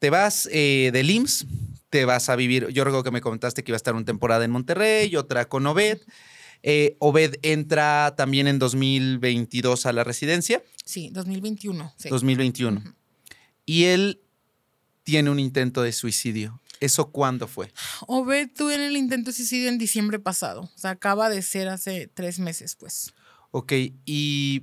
Te vas de eh, del IMSS te vas a vivir. Yo recuerdo que me comentaste que iba a estar una temporada en Monterrey, otra con Obed. Eh, Obed entra también en 2022 a la residencia. Sí, 2021. 2021. Y él tiene un intento de suicidio. ¿Eso cuándo fue? Obed tuvo el intento de suicidio en diciembre pasado. O sea, acaba de ser hace tres meses, pues. Ok, y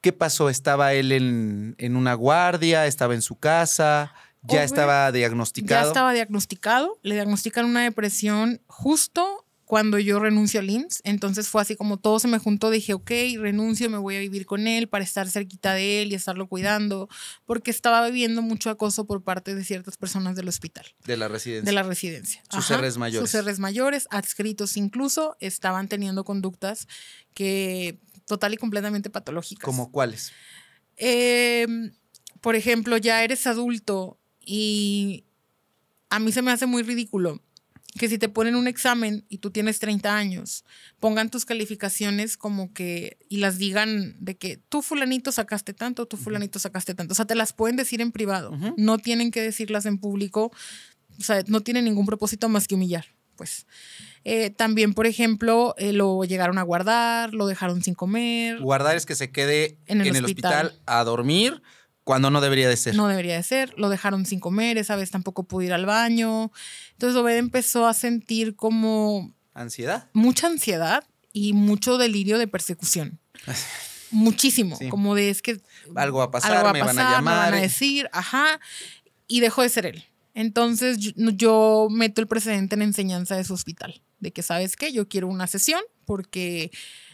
¿qué pasó? ¿Estaba él en, en, una guardia? ¿Estaba en su casa? Ya estaba diagnosticado. Ya estaba diagnosticado. Le diagnostican una depresión justo cuando yo renuncio al IMSS. Entonces fue así como todo se me juntó. Dije, ok, renuncio, me voy a vivir con él para estar cerquita de él y estarlo cuidando, porque estaba viviendo mucho acoso por parte de ciertas personas del hospital. De la residencia. De la residencia. Sus seres mayores. Sus seres mayores, adscritos incluso, estaban teniendo conductas que total y completamente patológicas. ¿Como cuáles? Em, por ejemplo, ya eres adulto, y a mí se me hace muy ridículo que si te ponen un examen y tú tienes 30 años, pongan tus calificaciones como que y las digan de que tú fulanito sacaste tanto, tú fulanito sacaste tanto. O sea, te las pueden decir en privado, no tienen que decirlas en público, o sea, no tienen ningún propósito más que humillar. Pues eh, también, por ejemplo, eh, lo llegaron a guardar, lo dejaron sin comer. Guardar es que se quede en el hospital a dormir cuando no debería de ser. No debería de ser. Lo dejaron sin comer, esa vez tampoco pudo ir al baño. Entonces Obed empezó a sentir como... Ansiedad. Mucha ansiedad y mucho delirio de persecución. [laughs] Muchísimo. Como de es que... Algo va a pasar, me van a llamar. Me van a decir, ajá. Y dejó de ser él. Entonces yo, meto el precedente en enseñanza de su hospital, de que sabes qué, yo quiero una sesión porque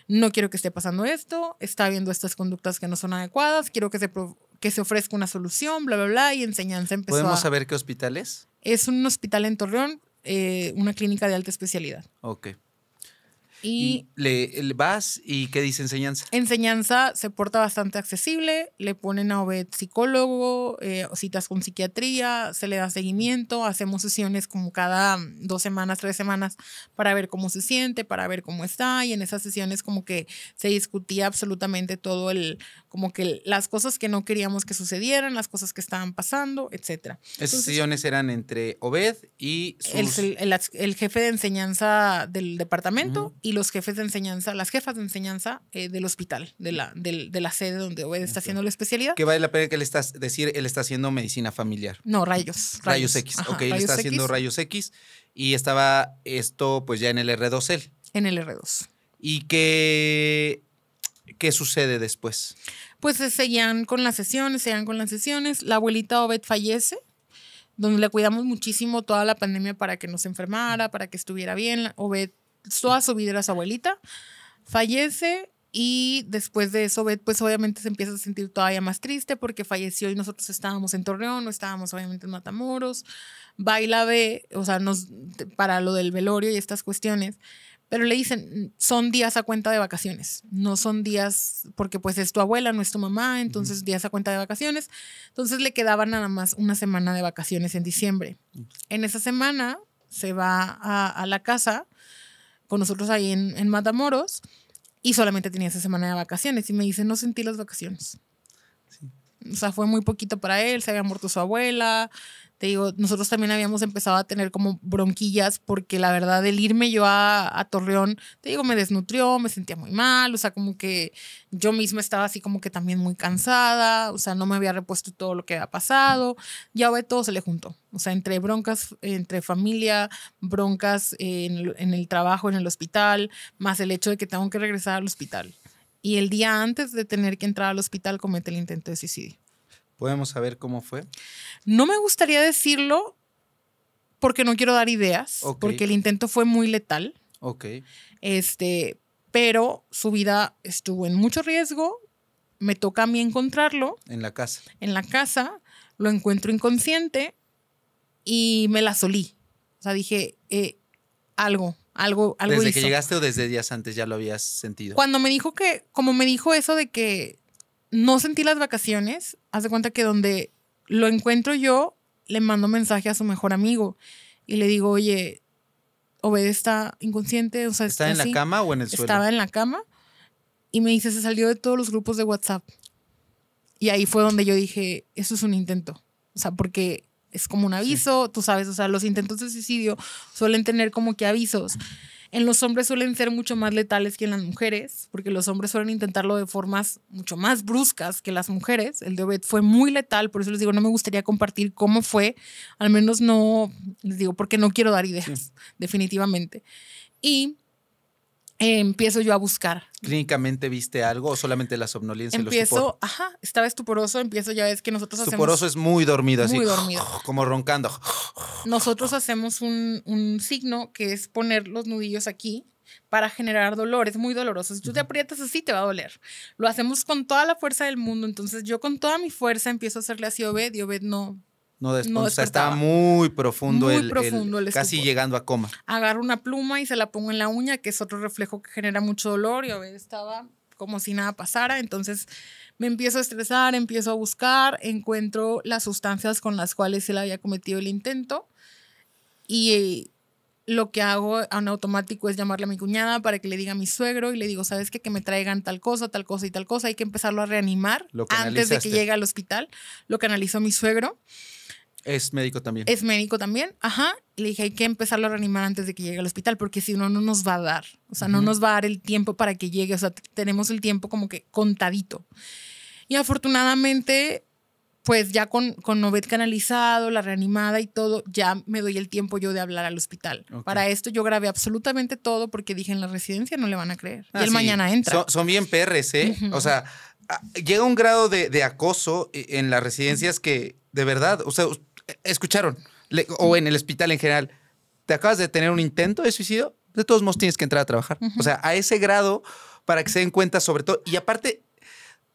no quiero que esté pasando esto, está viendo estas conductas que no son adecuadas, quiero que se que se ofrezca una solución, bla, bla, bla, y enseñanza empezó. ¿Podemos saber qué hospital es? Es un hospital en Torreón, eh, una clínica de alta especialidad. Ok. Y, le, vas y qué dice enseñanza. Enseñanza se porta bastante accesible, le ponen a Obed psicólogo, eh, citas con psiquiatría, se le da seguimiento, hacemos sesiones como cada dos semanas, tres semanas para ver cómo se siente, para ver cómo está y en esas sesiones como que se discutía absolutamente todo el como que las cosas que no queríamos que sucedieran, las cosas que estaban pasando, etcétera. Esas sesiones eran entre Obed y el, jefe de enseñanza del departamento y los jefes de enseñanza, las jefas de enseñanza eh, del hospital, de la, de la sede donde Obed está haciendo la especialidad. Que vale la pena que le estás decir, él está haciendo medicina familiar. No, rayos. Rayos, X. ok, él está haciendo rayos X y estaba esto pues ya en el R2L. En el R2. Y que ¿qué sucede después? Pues eh, seguían con las sesiones, seguían con las sesiones. La abuelita Obed fallece, donde le cuidamos muchísimo toda la pandemia para que no se enfermara, para que estuviera bien. Obed, toda su vida era su abuelita, fallece y después de eso, Obed, pues obviamente se empieza a sentir todavía más triste porque falleció y nosotros estábamos en Torreón, no estábamos obviamente en Matamoros. Baila ve, o sea, nos, para lo del velorio y estas cuestiones pero le dicen, son días a cuenta de vacaciones, no son días, porque pues es tu abuela, no es tu mamá, entonces días a cuenta de vacaciones. Entonces le quedaba nada más una semana de vacaciones en diciembre. En esa semana se va a, la casa con nosotros ahí en, en Matamoros y solamente tenía esa semana de vacaciones y me dice, no sentí las vacaciones. O sea, fue muy poquito para él, se había muerto su abuela, te digo, nosotros también habíamos empezado a tener como bronquillas porque la verdad el irme yo a, Torreón, te digo, me desnutrió, me sentía muy mal, o sea, como que yo misma estaba así como que también muy cansada, o sea, no me había repuesto todo lo que había pasado, ya ve, todo se le juntó, o sea, entre broncas, entre familia, broncas en, en el trabajo, en el hospital, más el hecho de que tengo que regresar al hospital. Y el día antes de tener que entrar al hospital comete el intento de suicidio. ¿Podemos saber cómo fue? No me gustaría decirlo porque no quiero dar ideas, porque el intento fue muy letal. Ok. Este, pero su vida estuvo en mucho riesgo. Me toca a mí encontrarlo. En la casa. En la casa, lo encuentro inconsciente y me la solí. O sea, dije, eh, algo, algo, algo. ¿Desde que llegaste o desde días antes ya lo habías sentido? Cuando me dijo que, como me dijo eso de que no sentí las vacaciones. Haz de cuenta que donde lo encuentro yo, le mando mensaje a su mejor amigo y le digo, oye, Obed está inconsciente. O sea, ¿Está en la cama o en el suelo? Estaba en la cama y me dice, se salió de todos los grupos de WhatsApp. Y ahí fue donde yo dije, eso es un intento. O sea, porque es como un aviso, tú sabes, o sea, los intentos de suicidio suelen tener como que avisos. En los hombres suelen ser mucho más letales que en las mujeres, porque los hombres suelen intentarlo de formas mucho más bruscas que las mujeres. El de Obed fue muy letal, por eso les digo, no me gustaría compartir cómo fue, al menos no, les digo, porque no quiero dar ideas, definitivamente. Y empiezo yo a buscar. ¿Clínicamente viste algo o solamente la somnolencia? Empiezo, ajá, estaba estuporoso, empiezo, ya es que nosotros estuporoso hacemos... Estuporoso es muy dormido, muy así. dormido. [laughs] Como roncando. Nosotros hacemos un, un, signo que es poner los nudillos aquí para generar dolores muy dolorosos. Si tú te aprietas así, te va a doler. Lo hacemos con toda la fuerza del mundo, entonces yo con toda mi fuerza empiezo a hacerle así a Obed y Obed no, no está Estaba muy profundo, muy el, profundo el, casi llegando a coma. Agarro una pluma y se la pongo en la uña, que es otro reflejo que genera mucho dolor y a veces estaba como si nada pasara. Entonces me empiezo a estresar, empiezo a buscar, encuentro las sustancias con las cuales él había cometido el intento y eh, lo que hago en automático es llamarle a mi cuñada para que le diga a mi suegro y le digo, ¿sabes qué? Que me traigan tal cosa, tal cosa y tal cosa. Hay que empezarlo a reanimar antes de que llegue al hospital. Lo que analizó mi suegro. Es médico también. Es médico también, ajá. le dije, hay que empezarlo a reanimar antes de que llegue al hospital, porque si no, no nos va a dar. O sea, no nos va a dar el tiempo para que llegue. O sea, tenemos el tiempo como que contadito. Y afortunadamente, pues ya con, con Novet canalizado, la reanimada y todo, ya me doy el tiempo yo de hablar al hospital. Para esto yo grabé absolutamente todo porque dije, en la residencia no le van a creer. Ah, y él mañana entra. Son, bien perres, ¿eh? O sea, llega un grado de, acoso eh, en las residencias que, de verdad, o sea, escucharon, o en el hospital en general, te acabas de tener un intento de suicidio, de todos modos tienes que entrar a trabajar. O sea, a ese grado para que se den cuenta sobre todo, y aparte,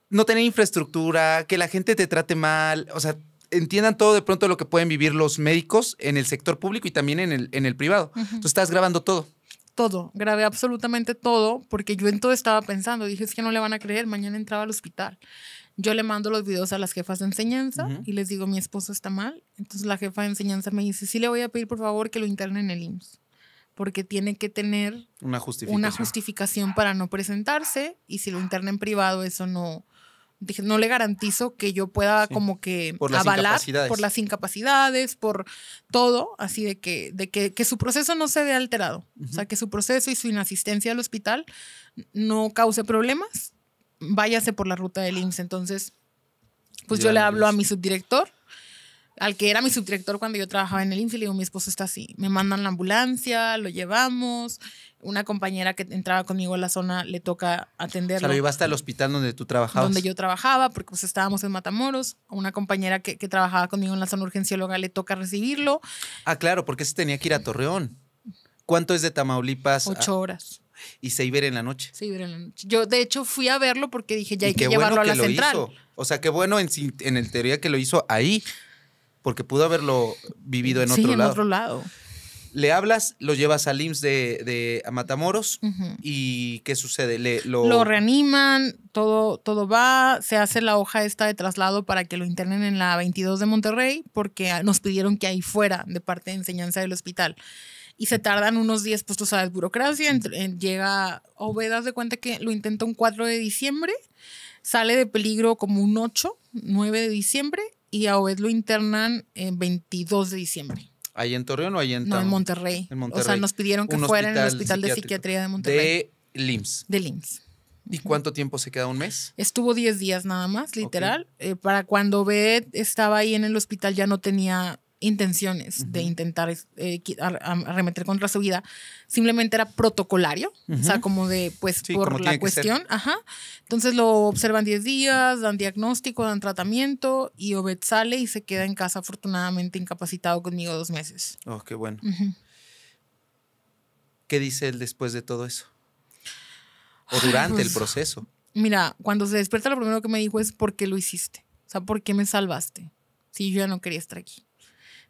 no tener infraestructura, que la gente te trate mal, o sea, entiendan todo de pronto lo que pueden vivir los médicos en el sector público y también en el, en el privado. Tú estás grabando todo todo, grabé absolutamente todo, porque yo en todo estaba pensando, dije, es que no le van a creer, mañana entraba al hospital. Yo le mando los videos a las jefas de enseñanza y les digo, mi esposo está mal. Entonces la jefa de enseñanza me dice, sí le voy a pedir por favor que lo internen en el IMSS, porque tiene que tener una justificación, para no presentarse y si lo interna en privado eso no, no le garantizo que yo pueda como que avalar por las incapacidades, por todo, así de que, de que, que su proceso no se vea alterado. O sea, que su proceso y su inasistencia al hospital no cause problemas váyase por la ruta del IMSS. Entonces, pues yo, le hablo a mi subdirector, al que era mi subdirector cuando yo trabajaba en el IMSS, y le digo, mi esposo está así. Me mandan la ambulancia, lo llevamos. Una compañera que entraba conmigo a la zona le toca atenderlo. O sea, lo hasta al hospital donde tú trabajabas. Donde yo trabajaba, porque pues estábamos en Matamoros. una compañera que, que trabajaba conmigo en la zona urgencióloga le toca recibirlo. Ah, claro, porque se tenía que ir a Torreón. ¿Cuánto es de Tamaulipas? Ocho ah, horas y se iba en la noche. Se en la noche. Yo, de hecho, fui a verlo porque dije, ya hay que llevarlo a la central. O sea, qué bueno en, el teoría que lo hizo ahí, porque pudo haberlo vivido en otro lado. lado. en otro lado. Le hablas, lo llevas al IMSS de, a Matamoros y ¿qué sucede? lo... reaniman, todo, todo va, se hace la hoja esta de traslado para que lo internen en la 22 de Monterrey porque nos pidieron que ahí fuera de parte de enseñanza del hospital y se tardan unos días, pues tú sabes, burocracia, Llega Obed, llega de cuenta que lo intenta un 4 de diciembre, sale de peligro como un 8, 9 de diciembre y a Obed lo internan el 22 de diciembre. ¿Ahí en Torreón o ahí en No, en Monterrey. Monterrey. O sea, nos pidieron que fuera en el Hospital de Psiquiatría de Monterrey. De LIMS. De LIMS. ¿Y cuánto tiempo se queda? ¿Un mes? Estuvo 10 días nada más, literal. Eh, para cuando Obed estaba ahí en el hospital ya no tenía intenciones de intentar eh, arremeter contra su vida, simplemente era protocolario, o sea, como de, pues, por la cuestión, ajá. Entonces lo observan 10 días, dan diagnóstico, dan tratamiento y Obed sale y se queda en casa afortunadamente incapacitado conmigo dos meses. Oh, qué bueno. ¿Qué dice él después de todo eso? O durante el pues, proceso. Mira, cuando se despierta lo primero que me dijo es, ¿por qué lo hiciste? O sea, ¿por qué me salvaste? Si yo ya no quería estar aquí.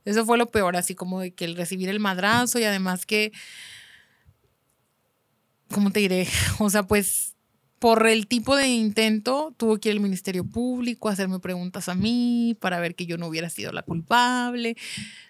Eso fue lo peor, así como de que el recibir el madrazo y además que, ¿cómo te diré? [laughs] O sea, pues por el tipo de intento tuvo que ir al Ministerio Público a hacerme preguntas a mí para ver que yo no hubiera sido la culpable.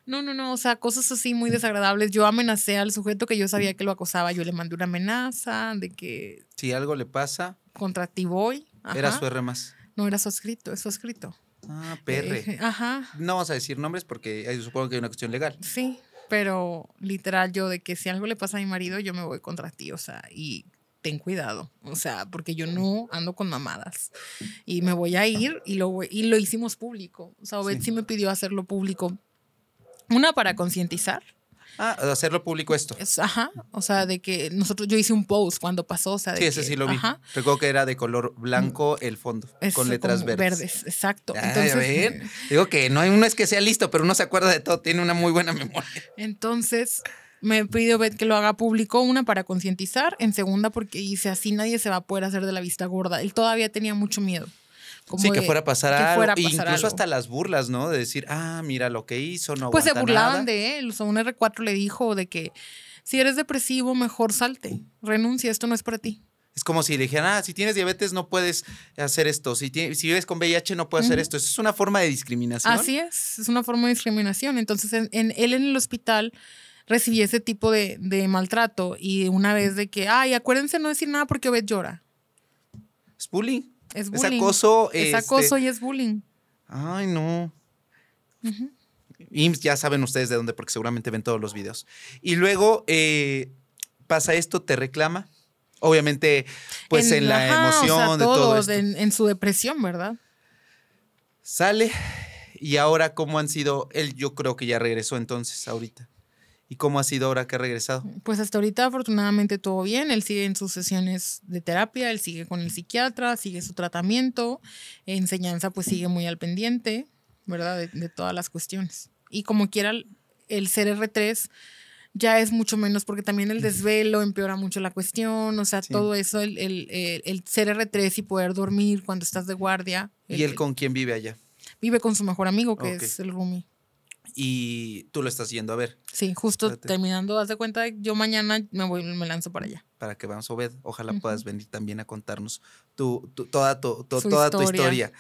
No, no, no, o sea, cosas así muy desagradables. Yo amenacé al sujeto que yo sabía que lo acosaba, yo le mandé una amenaza de que... Si algo le pasa... Contra ti voy. Era su R más. No, era su escrito, es escrito. Ah, [laughs] ajá. No vas a decir nombres porque supongo que hay una cuestión legal. Sí, pero literal yo de que si algo le pasa a mi marido, yo me voy contra ti, o sea, y ten cuidado, o sea, porque yo no ando con mamadas y me voy a ir y lo, y lo hicimos público. O sea, Obed sí me pidió hacerlo público. Una para concientizar ah, hacerlo público esto. ajá, o sea, de que nosotros, yo hice un post cuando pasó, o sea, de sí, ese sí lo vi. Recuerdo que era de color blanco mm. el fondo, con letras verdes. exacto. Ah, entonces, eh, digo que no, hay uno es que sea listo, pero uno se acuerda de todo, tiene una muy buena memoria. Entonces, me pidió que lo haga público, una para concientizar, en segunda porque hice así, nadie se va a poder hacer de la vista gorda. Él todavía tenía mucho miedo sí, que fuera a pasar algo. Fuera incluso hasta las burlas, ¿no? De decir, ah, mira lo que hizo, no Pues se burlaban de él. O sea, un R4 le dijo de que si eres depresivo, mejor salte, renuncia, esto no es para ti. Es como si le dijeran, ah, si tienes diabetes no puedes hacer esto, si, si vives con VIH no puedes hacer esto. Eso es una forma de discriminación. Así es, es una forma de discriminación. Entonces, en, él en el hospital recibía ese tipo de, maltrato y una vez de que, ay, acuérdense no decir nada porque Obed llora. Es bullying. Es acoso. Es este, acoso y es bullying. Ay, no. ya saben ustedes de dónde, porque seguramente ven todos los videos. Y luego eh, pasa esto, te reclama. Obviamente, pues en, la emoción de todo. Esto. En, en su depresión, ¿verdad? Sale. Y ahora, ¿cómo han sido? Él yo creo que ya regresó entonces, ahorita. ¿Y cómo ha sido ahora que ha regresado? Pues hasta ahorita afortunadamente todo bien, él sigue en sus sesiones de terapia, él sigue con el psiquiatra, sigue su tratamiento, enseñanza pues sigue muy al pendiente, ¿verdad? De, todas las cuestiones. Y como quiera, el ser R3 ya es mucho menos porque también el desvelo empeora mucho la cuestión, o sea, todo eso, el, el, ser R3 y poder dormir cuando estás de guardia. ¿Y él con quién vive allá? Vive con su mejor amigo, que es el Rumi y tú lo estás yendo a ver. Sí, justo terminando, haz de cuenta, yo mañana me voy, me lanzo para allá. Para que vamos a ver, ojalá puedas venir también a contarnos tu, toda, tu, toda historia. tu historia.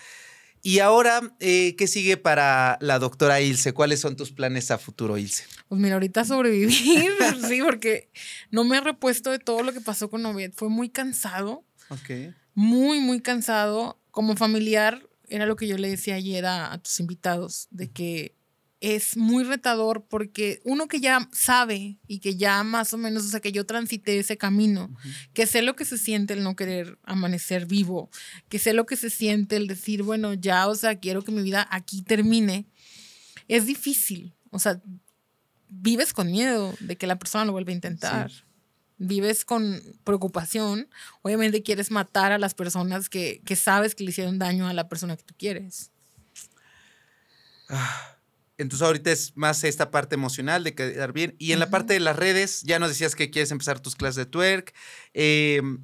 Y ahora, eh, ¿qué sigue para la doctora Ilse? ¿Cuáles son tus planes a futuro, Ilse? Pues mira, ahorita sobrevivir, [laughs] pues sí, porque no me he repuesto de todo lo que pasó con Obed. Fue muy cansado. Ok. Muy, muy cansado. Como familiar, era lo que yo le decía ayer a tus invitados, de que es muy retador porque uno que ya sabe y que ya más o menos, o sea, que yo transité ese camino, que sé lo que se siente el no querer amanecer vivo, que sé lo que se siente el decir, bueno, ya, o sea, quiero que mi vida aquí termine, es difícil, o sea, vives con miedo de que la persona lo vuelva a intentar. Vives con preocupación, obviamente quieres matar a las personas que, que sabes que le hicieron daño a la persona que tú quieres. Ah entonces ahorita es más esta parte emocional de quedar bien. Y en la parte de las redes, ya nos decías que quieres empezar tus clases de twerk. Em,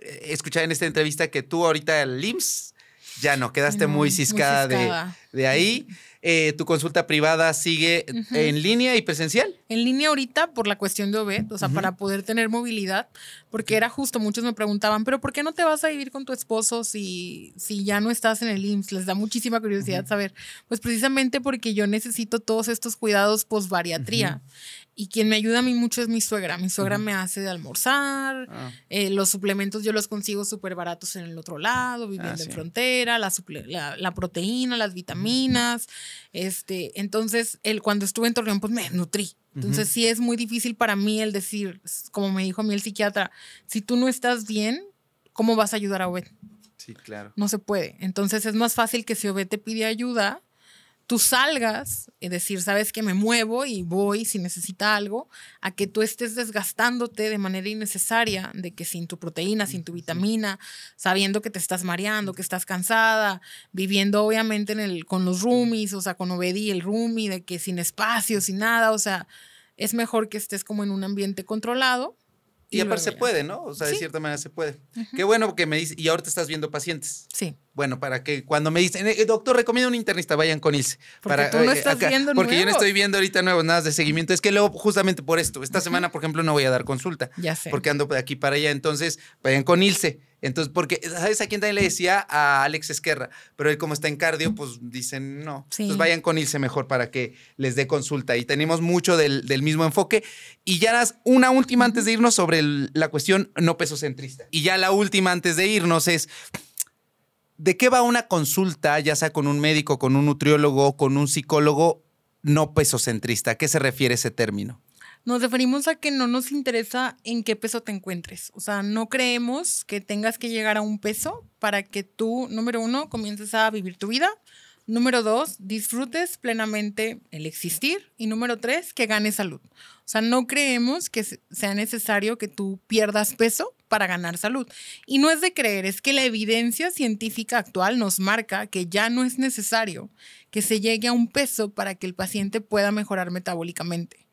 eh, escuché en esta entrevista que tú ahorita el IMSS ya no, quedaste muy, ciscada De, de ahí. Eh, tu consulta privada sigue en línea y presencial. En línea ahorita por la cuestión de ob o sea, para poder tener movilidad, porque era justo, muchos me preguntaban, pero ¿por qué no te vas a vivir con tu esposo si, si ya no estás en el IMSS? Les da muchísima curiosidad saber. Pues precisamente porque yo necesito todos estos cuidados postvariatría. Y quien me ayuda a mí mucho es mi suegra. Mi suegra me hace de almorzar. Ah. Eh, los suplementos yo los consigo súper baratos en el otro lado, viviendo ah, en frontera, la, proteína, las vitaminas. este, entonces, el, cuando estuve en Torreón, pues me nutrí. Entonces, sí es muy difícil para mí el decir, como me dijo a mí el psiquiatra, si tú no estás bien, ¿cómo vas a ayudar a Obed? Sí, claro. No se puede. Entonces, es más fácil que si Obed te pide ayuda, tú salgas y decir, sabes que me muevo y voy si necesita algo, a que tú estés desgastándote de manera innecesaria, de que sin tu proteína, sin tu vitamina, sabiendo que te estás mareando, que estás cansada, viviendo obviamente con los roomies, o sea, con Obedi el roomie, de que sin espacio, sin nada, o sea, es mejor que estés como en un ambiente controlado. Y, a aparte se puede, ¿no? O sea, de cierta manera se puede. Qué bueno que me dices, y ahora te estás viendo pacientes. Sí bueno, para que cuando me dicen, eh, doctor, recomiendo un internista, vayan con Ilse. Porque tú no eh, estás viendo Porque yo no estoy viendo ahorita nuevos, nada de seguimiento. Es que luego, justamente por esto, esta semana, por ejemplo, no voy a dar consulta. Ya sé. Porque ando de aquí para allá. Entonces, vayan con Ilse. Entonces, porque, ¿sabes a quién también le decía? A Alex Esquerra, pero él como está en cardio, pues dicen no. Sí. vayan con Ilse mejor para que les dé consulta. Y tenemos mucho del, mismo enfoque. Y ya una última antes de irnos sobre la cuestión no pesocentrista. Y ya la última antes de irnos es, ¿de qué va una consulta, ya sea con un médico, con un nutriólogo, con un psicólogo no pesocentrista? ¿A qué se refiere ese término? Nos referimos a que no nos interesa en qué peso te encuentres. O sea, no creemos que tengas que llegar a un peso para que tú, número uno, comiences a vivir tu vida. Número dos, disfrutes plenamente el existir. Y número tres, que ganes salud. O sea, no creemos que sea necesario que tú pierdas peso para ganar salud. Y no es de creer, es que la evidencia científica actual nos marca que ya no es necesario que se llegue a un peso para que el paciente pueda mejorar metabólicamente.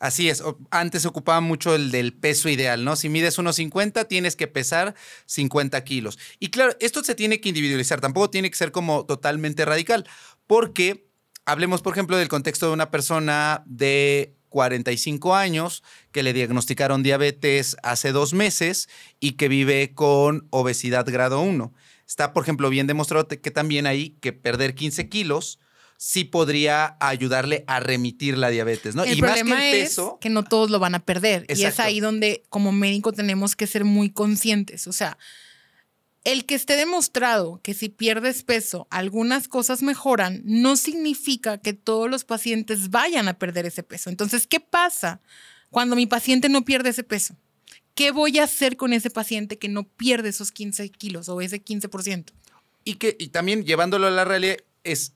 Así es, antes se ocupaba mucho el del peso ideal, ¿no? Si mides 1,50 tienes que pesar 50 kilos. Y claro, esto se tiene que individualizar, tampoco tiene que ser como totalmente radical, porque hablemos, por ejemplo, del contexto de una persona de 45 años, que le diagnosticaron diabetes hace dos meses y que vive con obesidad grado 1. Está, por ejemplo, bien demostrado que también hay que perder 15 kilos sí podría ayudarle a remitir la diabetes, ¿no? El y problema más que peso, es que no todos lo van a perder. Y es ahí donde como médico tenemos que ser muy conscientes, o sea, el que esté demostrado que si pierdes peso algunas cosas mejoran, no significa que todos los pacientes vayan a perder ese peso. Entonces, ¿qué pasa cuando mi paciente no pierde ese peso? ¿Qué voy a hacer con ese paciente que no pierde esos 15 kilos o ese 15%? Y, que, y también llevándolo a la realidad es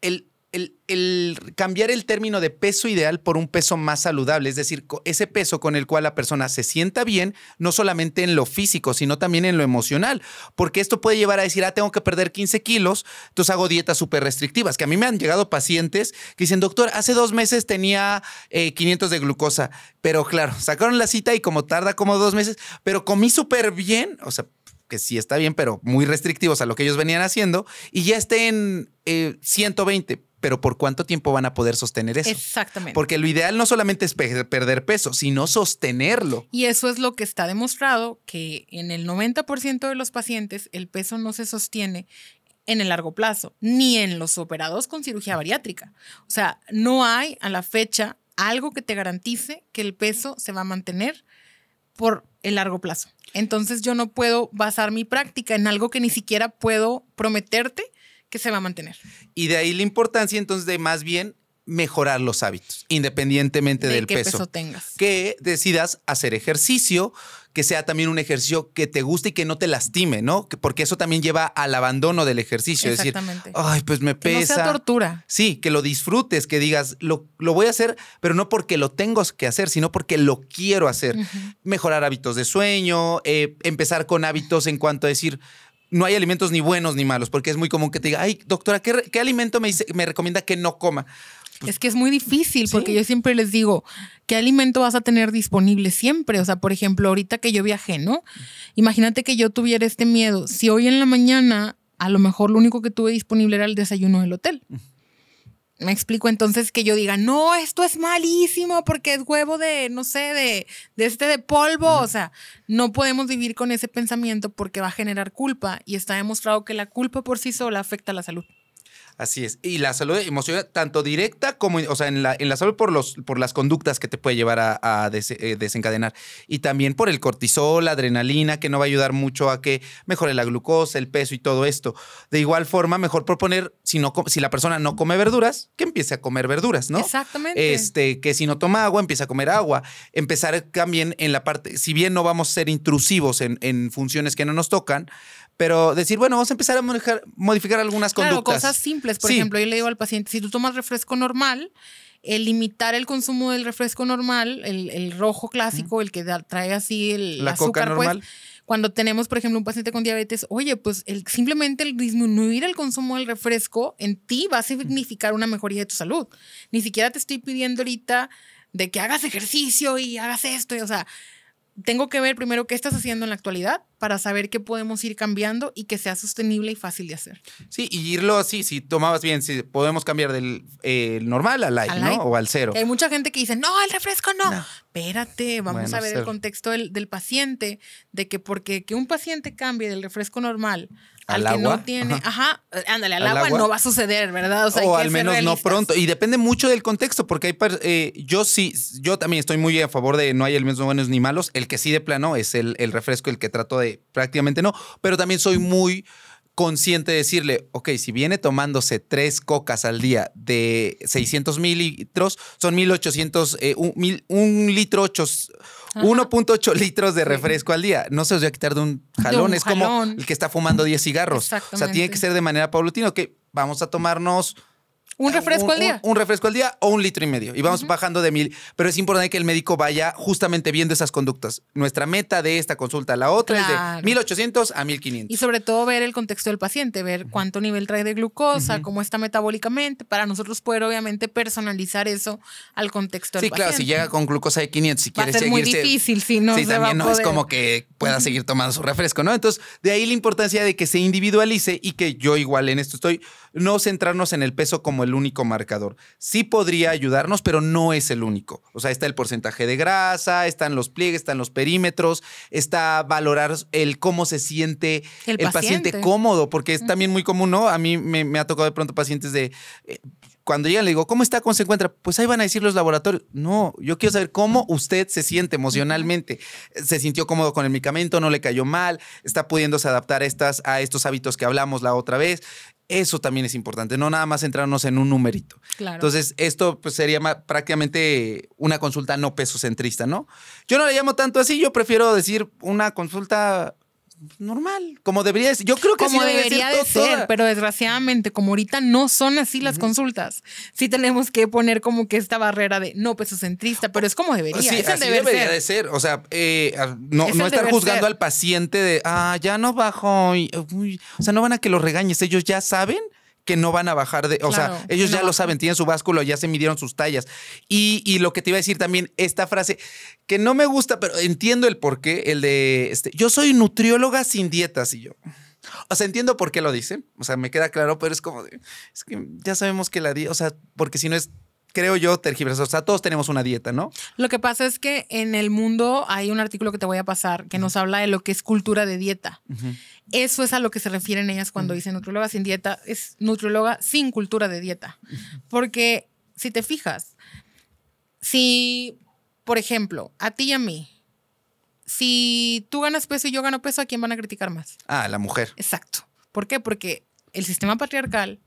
el el, cambiar el término de peso ideal por un peso más saludable, es decir, ese peso con el cual la persona se sienta bien, no solamente en lo físico, sino también en lo emocional, porque esto puede llevar a decir, ah, tengo que perder 15 kilos, entonces hago dietas súper restrictivas, que a mí me han llegado pacientes que dicen, doctor, hace dos meses tenía 500 eh, de glucosa, pero claro, sacaron la cita y como tarda como dos meses, pero comí súper bien, o sea, que sí está bien, pero muy restrictivos a lo que ellos venían haciendo, y ya estén en 120 eh, pero ¿por cuánto tiempo van a poder sostener eso? Exactamente. Porque lo ideal no solamente es perder peso, sino sostenerlo. Y eso es lo que está demostrado, que en el 90% de los pacientes el peso no se sostiene en el largo plazo, ni en los operados con cirugía bariátrica. O sea, no hay a la fecha algo que te garantice que el peso se va a mantener por el largo plazo. Entonces yo no puedo basar mi práctica en algo que ni siquiera puedo prometerte que se va a mantener. Y de ahí la importancia entonces de más bien mejorar los hábitos, independientemente del qué peso, tengas. Que decidas hacer ejercicio, que sea también un ejercicio que te guste y que no te lastime, ¿no? Porque eso también lleva al abandono del ejercicio. Es decir, ay, pues me pesa. Que sea tortura. Sí, que lo disfrutes, que digas, lo, voy a hacer, pero no porque lo tengo que hacer, sino porque lo quiero hacer. Mejorar hábitos de sueño, eh, empezar con hábitos en cuanto a decir, no hay alimentos ni buenos ni malos, porque es muy común que te diga, ay, doctora, ¿qué, alimento me, recomienda que no coma? Pues es que es muy difícil porque yo siempre les digo, ¿qué alimento vas a tener disponible siempre? O sea, por ejemplo, ahorita que yo viajé, ¿no? Imagínate que yo tuviera este miedo. Si hoy en la mañana, a lo mejor lo único que tuve disponible era el desayuno del hotel. Me explico entonces que yo diga, no, esto es malísimo porque es huevo de, no sé, de, de este de polvo. O sea, no podemos vivir con ese pensamiento porque va a generar culpa y está demostrado que la culpa por sí sola afecta a la salud. Así es. Y la salud emocional, tanto directa como, o sea, en la, en la salud por, los, por las conductas que te puede llevar a, eh, desencadenar. Y también por el cortisol, la adrenalina, que no va a ayudar mucho a que mejore la glucosa, el peso y todo esto. De igual forma, mejor proponer, si, no, si la persona no come verduras, que empiece a comer verduras, ¿no? Exactamente. Este, que si no toma agua, empiece a comer agua. Empezar también en la parte, si bien no vamos a ser intrusivos en funciones que no nos tocan, pero decir, bueno, vamos a empezar a modificar, algunas claro, cosas simples. Por ejemplo, yo le digo al paciente, si tú tomas refresco normal, el limitar el consumo del refresco normal, el, rojo clásico, el que trae así el azúcar, Pues, cuando tenemos, por ejemplo, un paciente con diabetes, oye, pues el, simplemente el disminuir el consumo del refresco en ti va a significar una mejoría de tu salud. Ni siquiera te estoy pidiendo ahorita de que hagas ejercicio y hagas esto, o sea, tengo que ver primero qué estás haciendo en la actualidad para saber qué podemos ir cambiando y que sea sostenible y fácil de hacer. Sí, y irlo así, si tomabas bien, si podemos cambiar del eh, normal al light, ¿no? O al cero. hay mucha gente que dice, no, el refresco no. Espérate, vamos a ver el contexto del, paciente, de que porque que un paciente cambie del refresco normal al, que agua. no tiene, ajá, ándale, al, agua, no va a suceder, ¿verdad? O, al menos no pronto. Y depende mucho del contexto, porque hay eh, yo sí, yo también estoy muy a favor de no hay el mismo buenos ni malos. El que sí de plano es el, refresco, el que trato de prácticamente no, pero también soy muy consciente de decirle, ok, si viene tomándose tres cocas al día de 600 mililitros, son 1800, eh, un, un litro ocho, 1.8 litros de refresco al día. No se os voy a quitar de un jalón. es como el que está fumando 10 cigarros. O sea, tiene que ser de manera paulatina. Ok, vamos a tomarnos ¿Un ah, refresco al día? Un, refresco al día o un litro y medio. Y vamos bajando de mil. Pero es importante que el médico vaya justamente viendo esas conductas. Nuestra meta de esta consulta a la otra es de 1800 a 1500. Y sobre todo ver el contexto del paciente, ver cuánto nivel trae de glucosa, cómo está metabólicamente, para nosotros poder obviamente personalizar eso al contexto del paciente. Sí, claro, si llega con glucosa de 500, si quiere seguir. muy difícil si no. Sí, también no es como que pueda seguir tomando su refresco, ¿no? Entonces, de ahí la importancia de que se individualice y que yo igual en esto estoy no centrarnos en el peso como el único marcador. Sí podría ayudarnos, pero no es el único. O sea, está el porcentaje de grasa, están los pliegues, están los perímetros, está valorar el cómo se siente el, paciente. cómodo, porque es también muy común, ¿no? A mí me, ha tocado de pronto pacientes de... Eh, cuando llegan le digo, ¿cómo está? ¿Cómo se encuentra? Pues ahí van a decir los laboratorios. No, yo quiero saber cómo usted se siente emocionalmente. ¿Se sintió cómodo con el medicamento? ¿No le cayó mal? ¿Está pudiéndose adaptar estas, a estos hábitos que hablamos la otra vez? Eso también es importante, no nada más centrarnos en un numerito. Claro. Entonces, esto pues, sería prácticamente una consulta no peso centrista, ¿no? Yo no le llamo tanto así, yo prefiero decir una consulta normal, como debería ser. Yo creo que como debería, de ser, pero desgraciadamente, como ahorita no son así las consultas, sí tenemos que poner como que esta barrera de no centrista, pero es como debería. debería ser. de ser. O sea, eh, ah, no, estar juzgando al paciente de, ah, ya no bajo. o sea, no van a que lo regañes, ellos ya saben que no van a bajar de, o sea, ellos ya lo saben, tienen su básculo, ya se midieron sus tallas. Y, lo que te iba a decir también, esta frase que no me gusta, pero entiendo el por qué, el de, este, yo soy nutrióloga sin dietas y yo. O sea, entiendo por qué lo dicen, o sea, me queda claro, pero es como, de, es que ya sabemos que la dieta, o sea, porque si no es creo yo, tergiversar. O sea, todos tenemos una dieta, ¿no? Lo que pasa es que en el mundo hay un artículo que te voy a pasar que nos habla de lo que es cultura de dieta. Eso es a lo que se refieren ellas cuando dicen nutrióloga sin dieta, es nutrióloga sin cultura de dieta. Porque si te fijas, si, por ejemplo, a ti y a mí, si tú ganas peso y yo gano peso, ¿a quién van a criticar más? Ah, a la mujer. Exacto. ¿Por qué? Porque el sistema patriarcal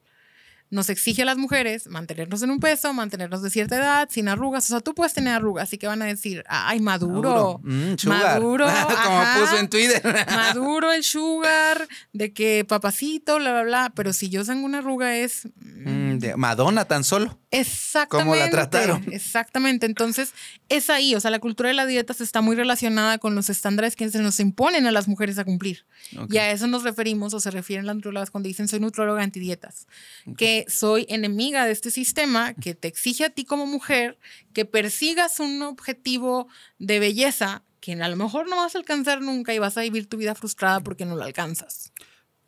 nos exige a las mujeres mantenernos en un peso, mantenernos de cierta edad, sin arrugas. O sea, tú puedes tener arrugas, y que van a decir, ay, maduro. Maduro. Mm, [laughs] Como puso en Twitter. [laughs] maduro el sugar, de que papacito, bla, bla, bla. Pero si yo tengo una arruga es. Mm, Madonna tan solo. Exactamente. ¿Cómo la trataron? Exactamente. Entonces, es ahí. O sea, la cultura de la dieta está muy relacionada con los estándares que se nos imponen a las mujeres a cumplir. Y a eso nos referimos o se refieren las nutrólogas cuando dicen soy nutróloga antidietas. dietas Que soy enemiga de este sistema que te exige a ti como mujer que persigas un objetivo de belleza que a lo mejor no vas a alcanzar nunca y vas a vivir tu vida frustrada porque no lo alcanzas.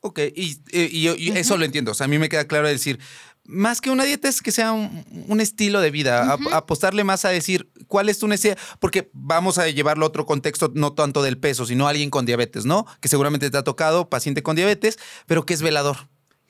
Ok, y, eh, eso lo entiendo. O sea, a mí me queda claro decir, más que una dieta es que sea un, estilo de vida, apostarle más a decir cuál es tu necesidad, porque vamos a llevarlo a otro contexto, no tanto del peso, sino alguien con diabetes, ¿no? Que seguramente te ha tocado, paciente con diabetes, pero que es velador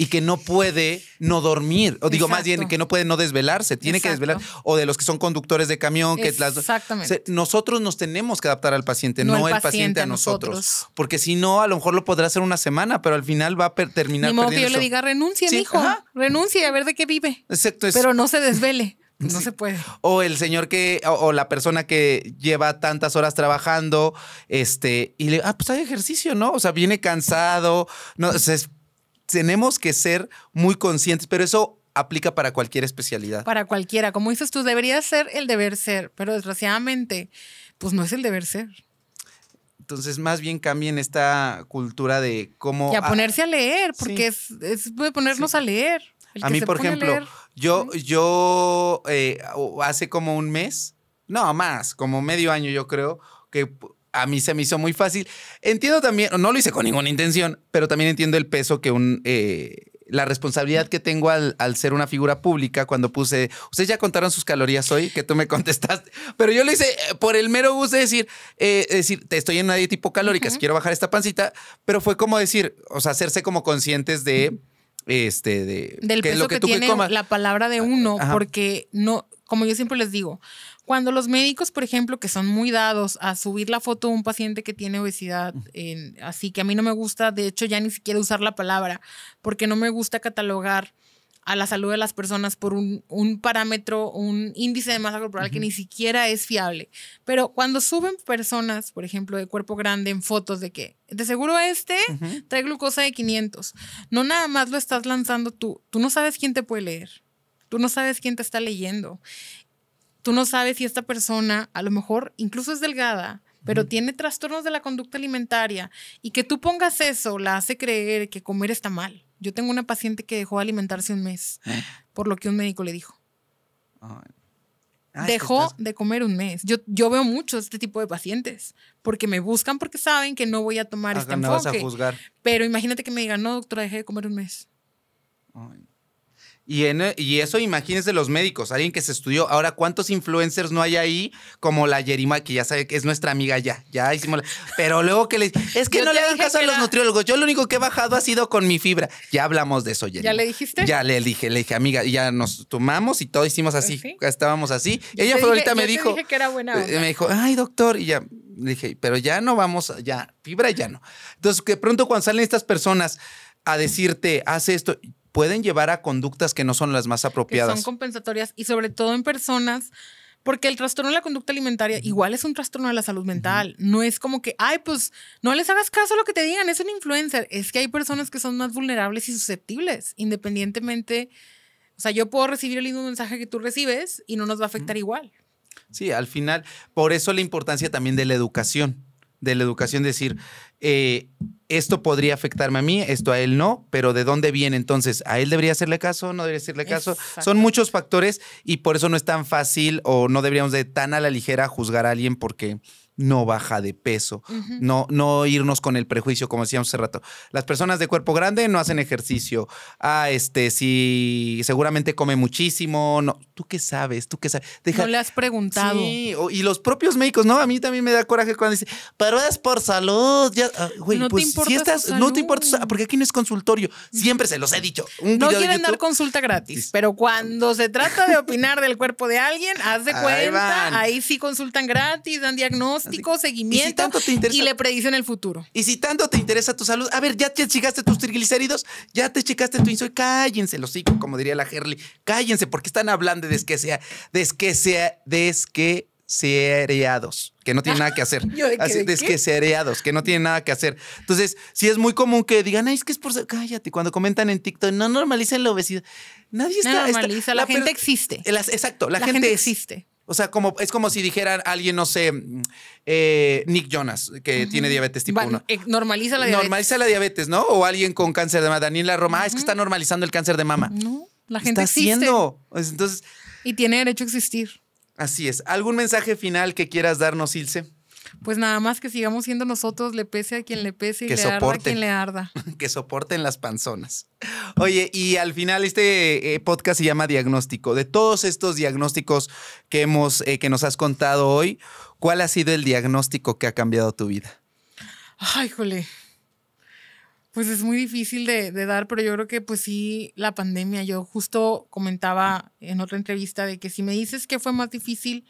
y que no puede no dormir, o digo más bien que no puede no desvelarse, tiene que desvelar, o de los que son conductores de camión, que Exactamente. Las, nosotros nos tenemos que adaptar al paciente, no, el, paciente, a nosotros. porque si no, a lo mejor lo podrá hacer una semana, pero al final va a terminar. Ni modo que yo le diga renuncie, dijo hijo, renuncia a ver de qué vive. Exacto. Pero no se desvele. [laughs] No se puede. O el señor que, o, la persona que lleva tantas horas trabajando, este, y le, ah, pues hay ejercicio, ¿no? O sea, viene cansado, no, se tenemos que ser muy conscientes, pero eso aplica para cualquier especialidad. Para cualquiera, como dices tú, debería ser el deber ser, pero desgraciadamente, pues no es el deber ser. Entonces, más bien cambien esta cultura de cómo... Y a ponerse a leer, porque es, es, ponernos a leer. a mí, por ejemplo, yo, yo eh, hace como un mes, no, más, como medio año yo creo, que a mí se me hizo muy fácil. Entiendo también, no lo hice con ninguna intención, pero también entiendo el peso que un... Eh, la responsabilidad que tengo al, ser una figura pública cuando puse, ustedes ya contaron sus calorías hoy, que tú me [laughs] contestaste, pero yo lo hice eh, por el mero gusto de decir, eh, decir, te estoy en nadie tipo hipocalórica, quiero bajar esta pancita, pero fue como decir, o sea, hacerse como conscientes de, este, de, del lo que, tiene la palabra de ah, uno, porque no, como yo siempre les digo, cuando los médicos, por ejemplo, que son muy dados a subir la foto de un paciente que tiene obesidad, así que a mí no me gusta, de hecho ya ni siquiera usar la palabra, porque no me gusta catalogar a la salud de las personas por un, parámetro, un índice de masa corporal que ni siquiera es fiable. Pero cuando suben personas, por ejemplo, de cuerpo grande en fotos de que, de seguro este trae glucosa de 500, no nada más lo estás lanzando tú, tú no sabes quién te puede leer, tú no sabes quién te está leyendo tú no sabes si esta persona a lo mejor incluso es delgada, pero tiene trastornos de la conducta alimentaria y que tú pongas eso la hace creer que comer está mal. Yo tengo una paciente que dejó de alimentarse un mes, eh. por lo que un médico le dijo. Ah, dejó de comer un mes. Yo, yo veo mucho este tipo de pacientes porque me buscan porque saben que no voy a tomar este enfoque. Pero imagínate que me digan, no, doctora, dejé de comer un mes. Ay. Eh, y, eso imagínense los médicos, alguien que se estudió. Ahora, ¿cuántos influencers no hay ahí? Como la Yerima, que ya sabe que es nuestra amiga ya. Ya hicimos la... Pero luego que le es que [laughs] no le dan caso a los nutriólogos. Yo lo único que he bajado ha sido con mi fibra. Ya hablamos de eso, Yerima. ¿Ya le dijiste? Ya le dije, le dije, amiga, ya nos tomamos y todo hicimos así. Estábamos así. Ella ahorita me dijo. Dije que era buena eh, Me dijo, ay, doctor. Y ya dije, pero ya no vamos, ya, fibra ya no. Entonces, que pronto cuando salen estas personas a decirte, haz esto, pueden llevar a conductas que no son las más apropiadas. son compensatorias y sobre todo en personas porque el trastorno de la conducta alimentaria igual es un trastorno de la salud mental. No es como que, ay, pues no les hagas caso a lo que te digan, es un influencer. Es que hay personas que son más vulnerables y susceptibles, independientemente. O sea, yo puedo recibir el mismo mensaje que tú recibes y no nos va a afectar igual. Sí, al final, por eso la importancia también de la educación de la educación, decir, eh, esto podría afectarme a mí, esto a él no, pero ¿de dónde viene entonces? ¿A él debería hacerle caso? ¿No debería hacerle caso? Son muchos factores y por eso no es tan fácil o no deberíamos de tan a la ligera juzgar a alguien porque no baja de peso, no, no irnos con el prejuicio, como decíamos hace rato. Las personas de cuerpo grande no hacen ejercicio. Ah, este, Si seguramente come muchísimo. No, ¿tú qué sabes? ¿Tú qué sabes? No le has preguntado. Sí, y los propios médicos, ¿no? A mí también me da coraje cuando dicen, pero es por salud. Ya, ah, güey, no te pues, si estás, no te importa, porque aquí no es consultorio. Siempre se los he dicho. no quieren dar consulta gratis, pero cuando se trata de opinar del cuerpo de alguien, haz de cuenta, ahí sí consultan gratis, dan diagnóstico seguimiento y, le predicen el futuro. Y si tanto te interesa tu salud, a ver, ya te chicaste tus triglicéridos, ya te chicaste tu insulina, cállense los hijos, como diría la Herley, cállense porque están hablando de que sea, de que sea, de que que no tienen nada que hacer. [laughs] Yo de que, que no tienen nada que hacer. Entonces, si es muy común que digan, Ay, es que es por... Cállate, cuando comentan en TikTok, no normalicen la obesidad. Nadie está... la, gente existe. exacto, la, gente, existe. O sea, es como si dijeran alguien, no sé, eh, Nick Jonas, que tiene diabetes tipo 1. Eh, normaliza la diabetes. Normaliza la diabetes, ¿no? O alguien con cáncer de mama. Daniela Roma, ah, es que está normalizando el cáncer de mama. No, la gente está haciendo. Entonces. Y tiene derecho a existir. Así es. ¿Algún mensaje final que quieras darnos, Ilse? pues nada más que sigamos siendo nosotros, le pese a quien le pese y que le arda a quien le arda. [laughs] Que soporten las panzonas. Oye, y al final este eh, podcast se llama Diagnóstico. De todos estos diagnósticos que hemos, eh, que nos has contado hoy, ¿cuál ha sido el diagnóstico que ha cambiado tu vida? Ay, jole. Pues es muy difícil de, de, dar, pero yo creo que pues sí, la pandemia. Yo justo comentaba en otra entrevista de que si me dices que fue más difícil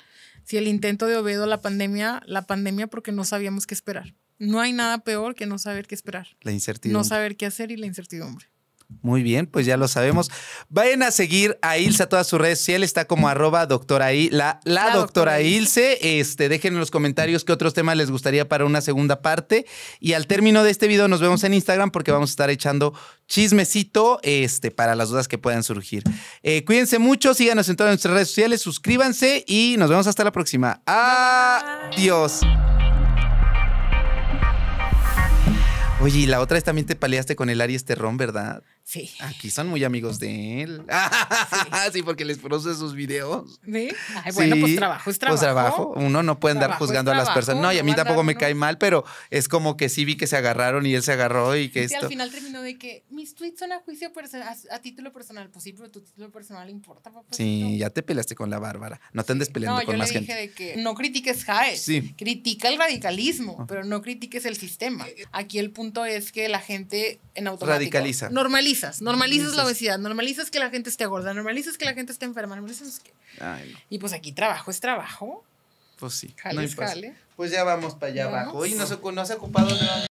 si el intento de Obedo, la pandemia, la pandemia porque no sabíamos qué esperar. No hay nada peor que no saber qué esperar. La incertidumbre. No saber qué hacer y la incertidumbre. Muy bien, pues ya lo sabemos. Vayan a seguir a Ilse a todas sus redes sociales, está como arroba doctora la, doctora, Ilse. Este, dejen en los comentarios qué otros temas les gustaría para una segunda parte. Y al término de este video nos vemos en Instagram porque vamos a estar echando chismecito este, para las dudas que puedan surgir. Eh, cuídense mucho, síganos en todas nuestras redes sociales, suscríbanse y nos vemos hasta la próxima. Adiós. Oye, y la otra vez también te peleaste con el Aries Terrón, ¿verdad? Aquí son muy amigos de él. [laughs] Sí, porque les produce sus videos. Ay, bueno, pues trabajo es pues trabajo. Pues trabajo. Uno no puede andar juzgando a las personas. No, y a mí tampoco me cae mal, pero es como que sí vi que se agarraron y él se agarró y que y al final terminó de que mis tweets son a juicio a, a, título personal. Pues sí, pero tu título personal importa, papá. Sí, ya te peleaste con la Bárbara. No te andes peleando con más gente. no critiques Jaez. Sí. Critica el radicalismo, ah. pero no critiques el sistema. Aquí el punto es que la gente en automático radicaliza. Normaliza normalizas, la obesidad, normalizas que la gente esté gorda, normalizas que la gente esté enferma, normalizas que... Y pues aquí trabajo es trabajo. Pues sí. Pues ya vamos para allá abajo. Y pues no se ha ocupado nada.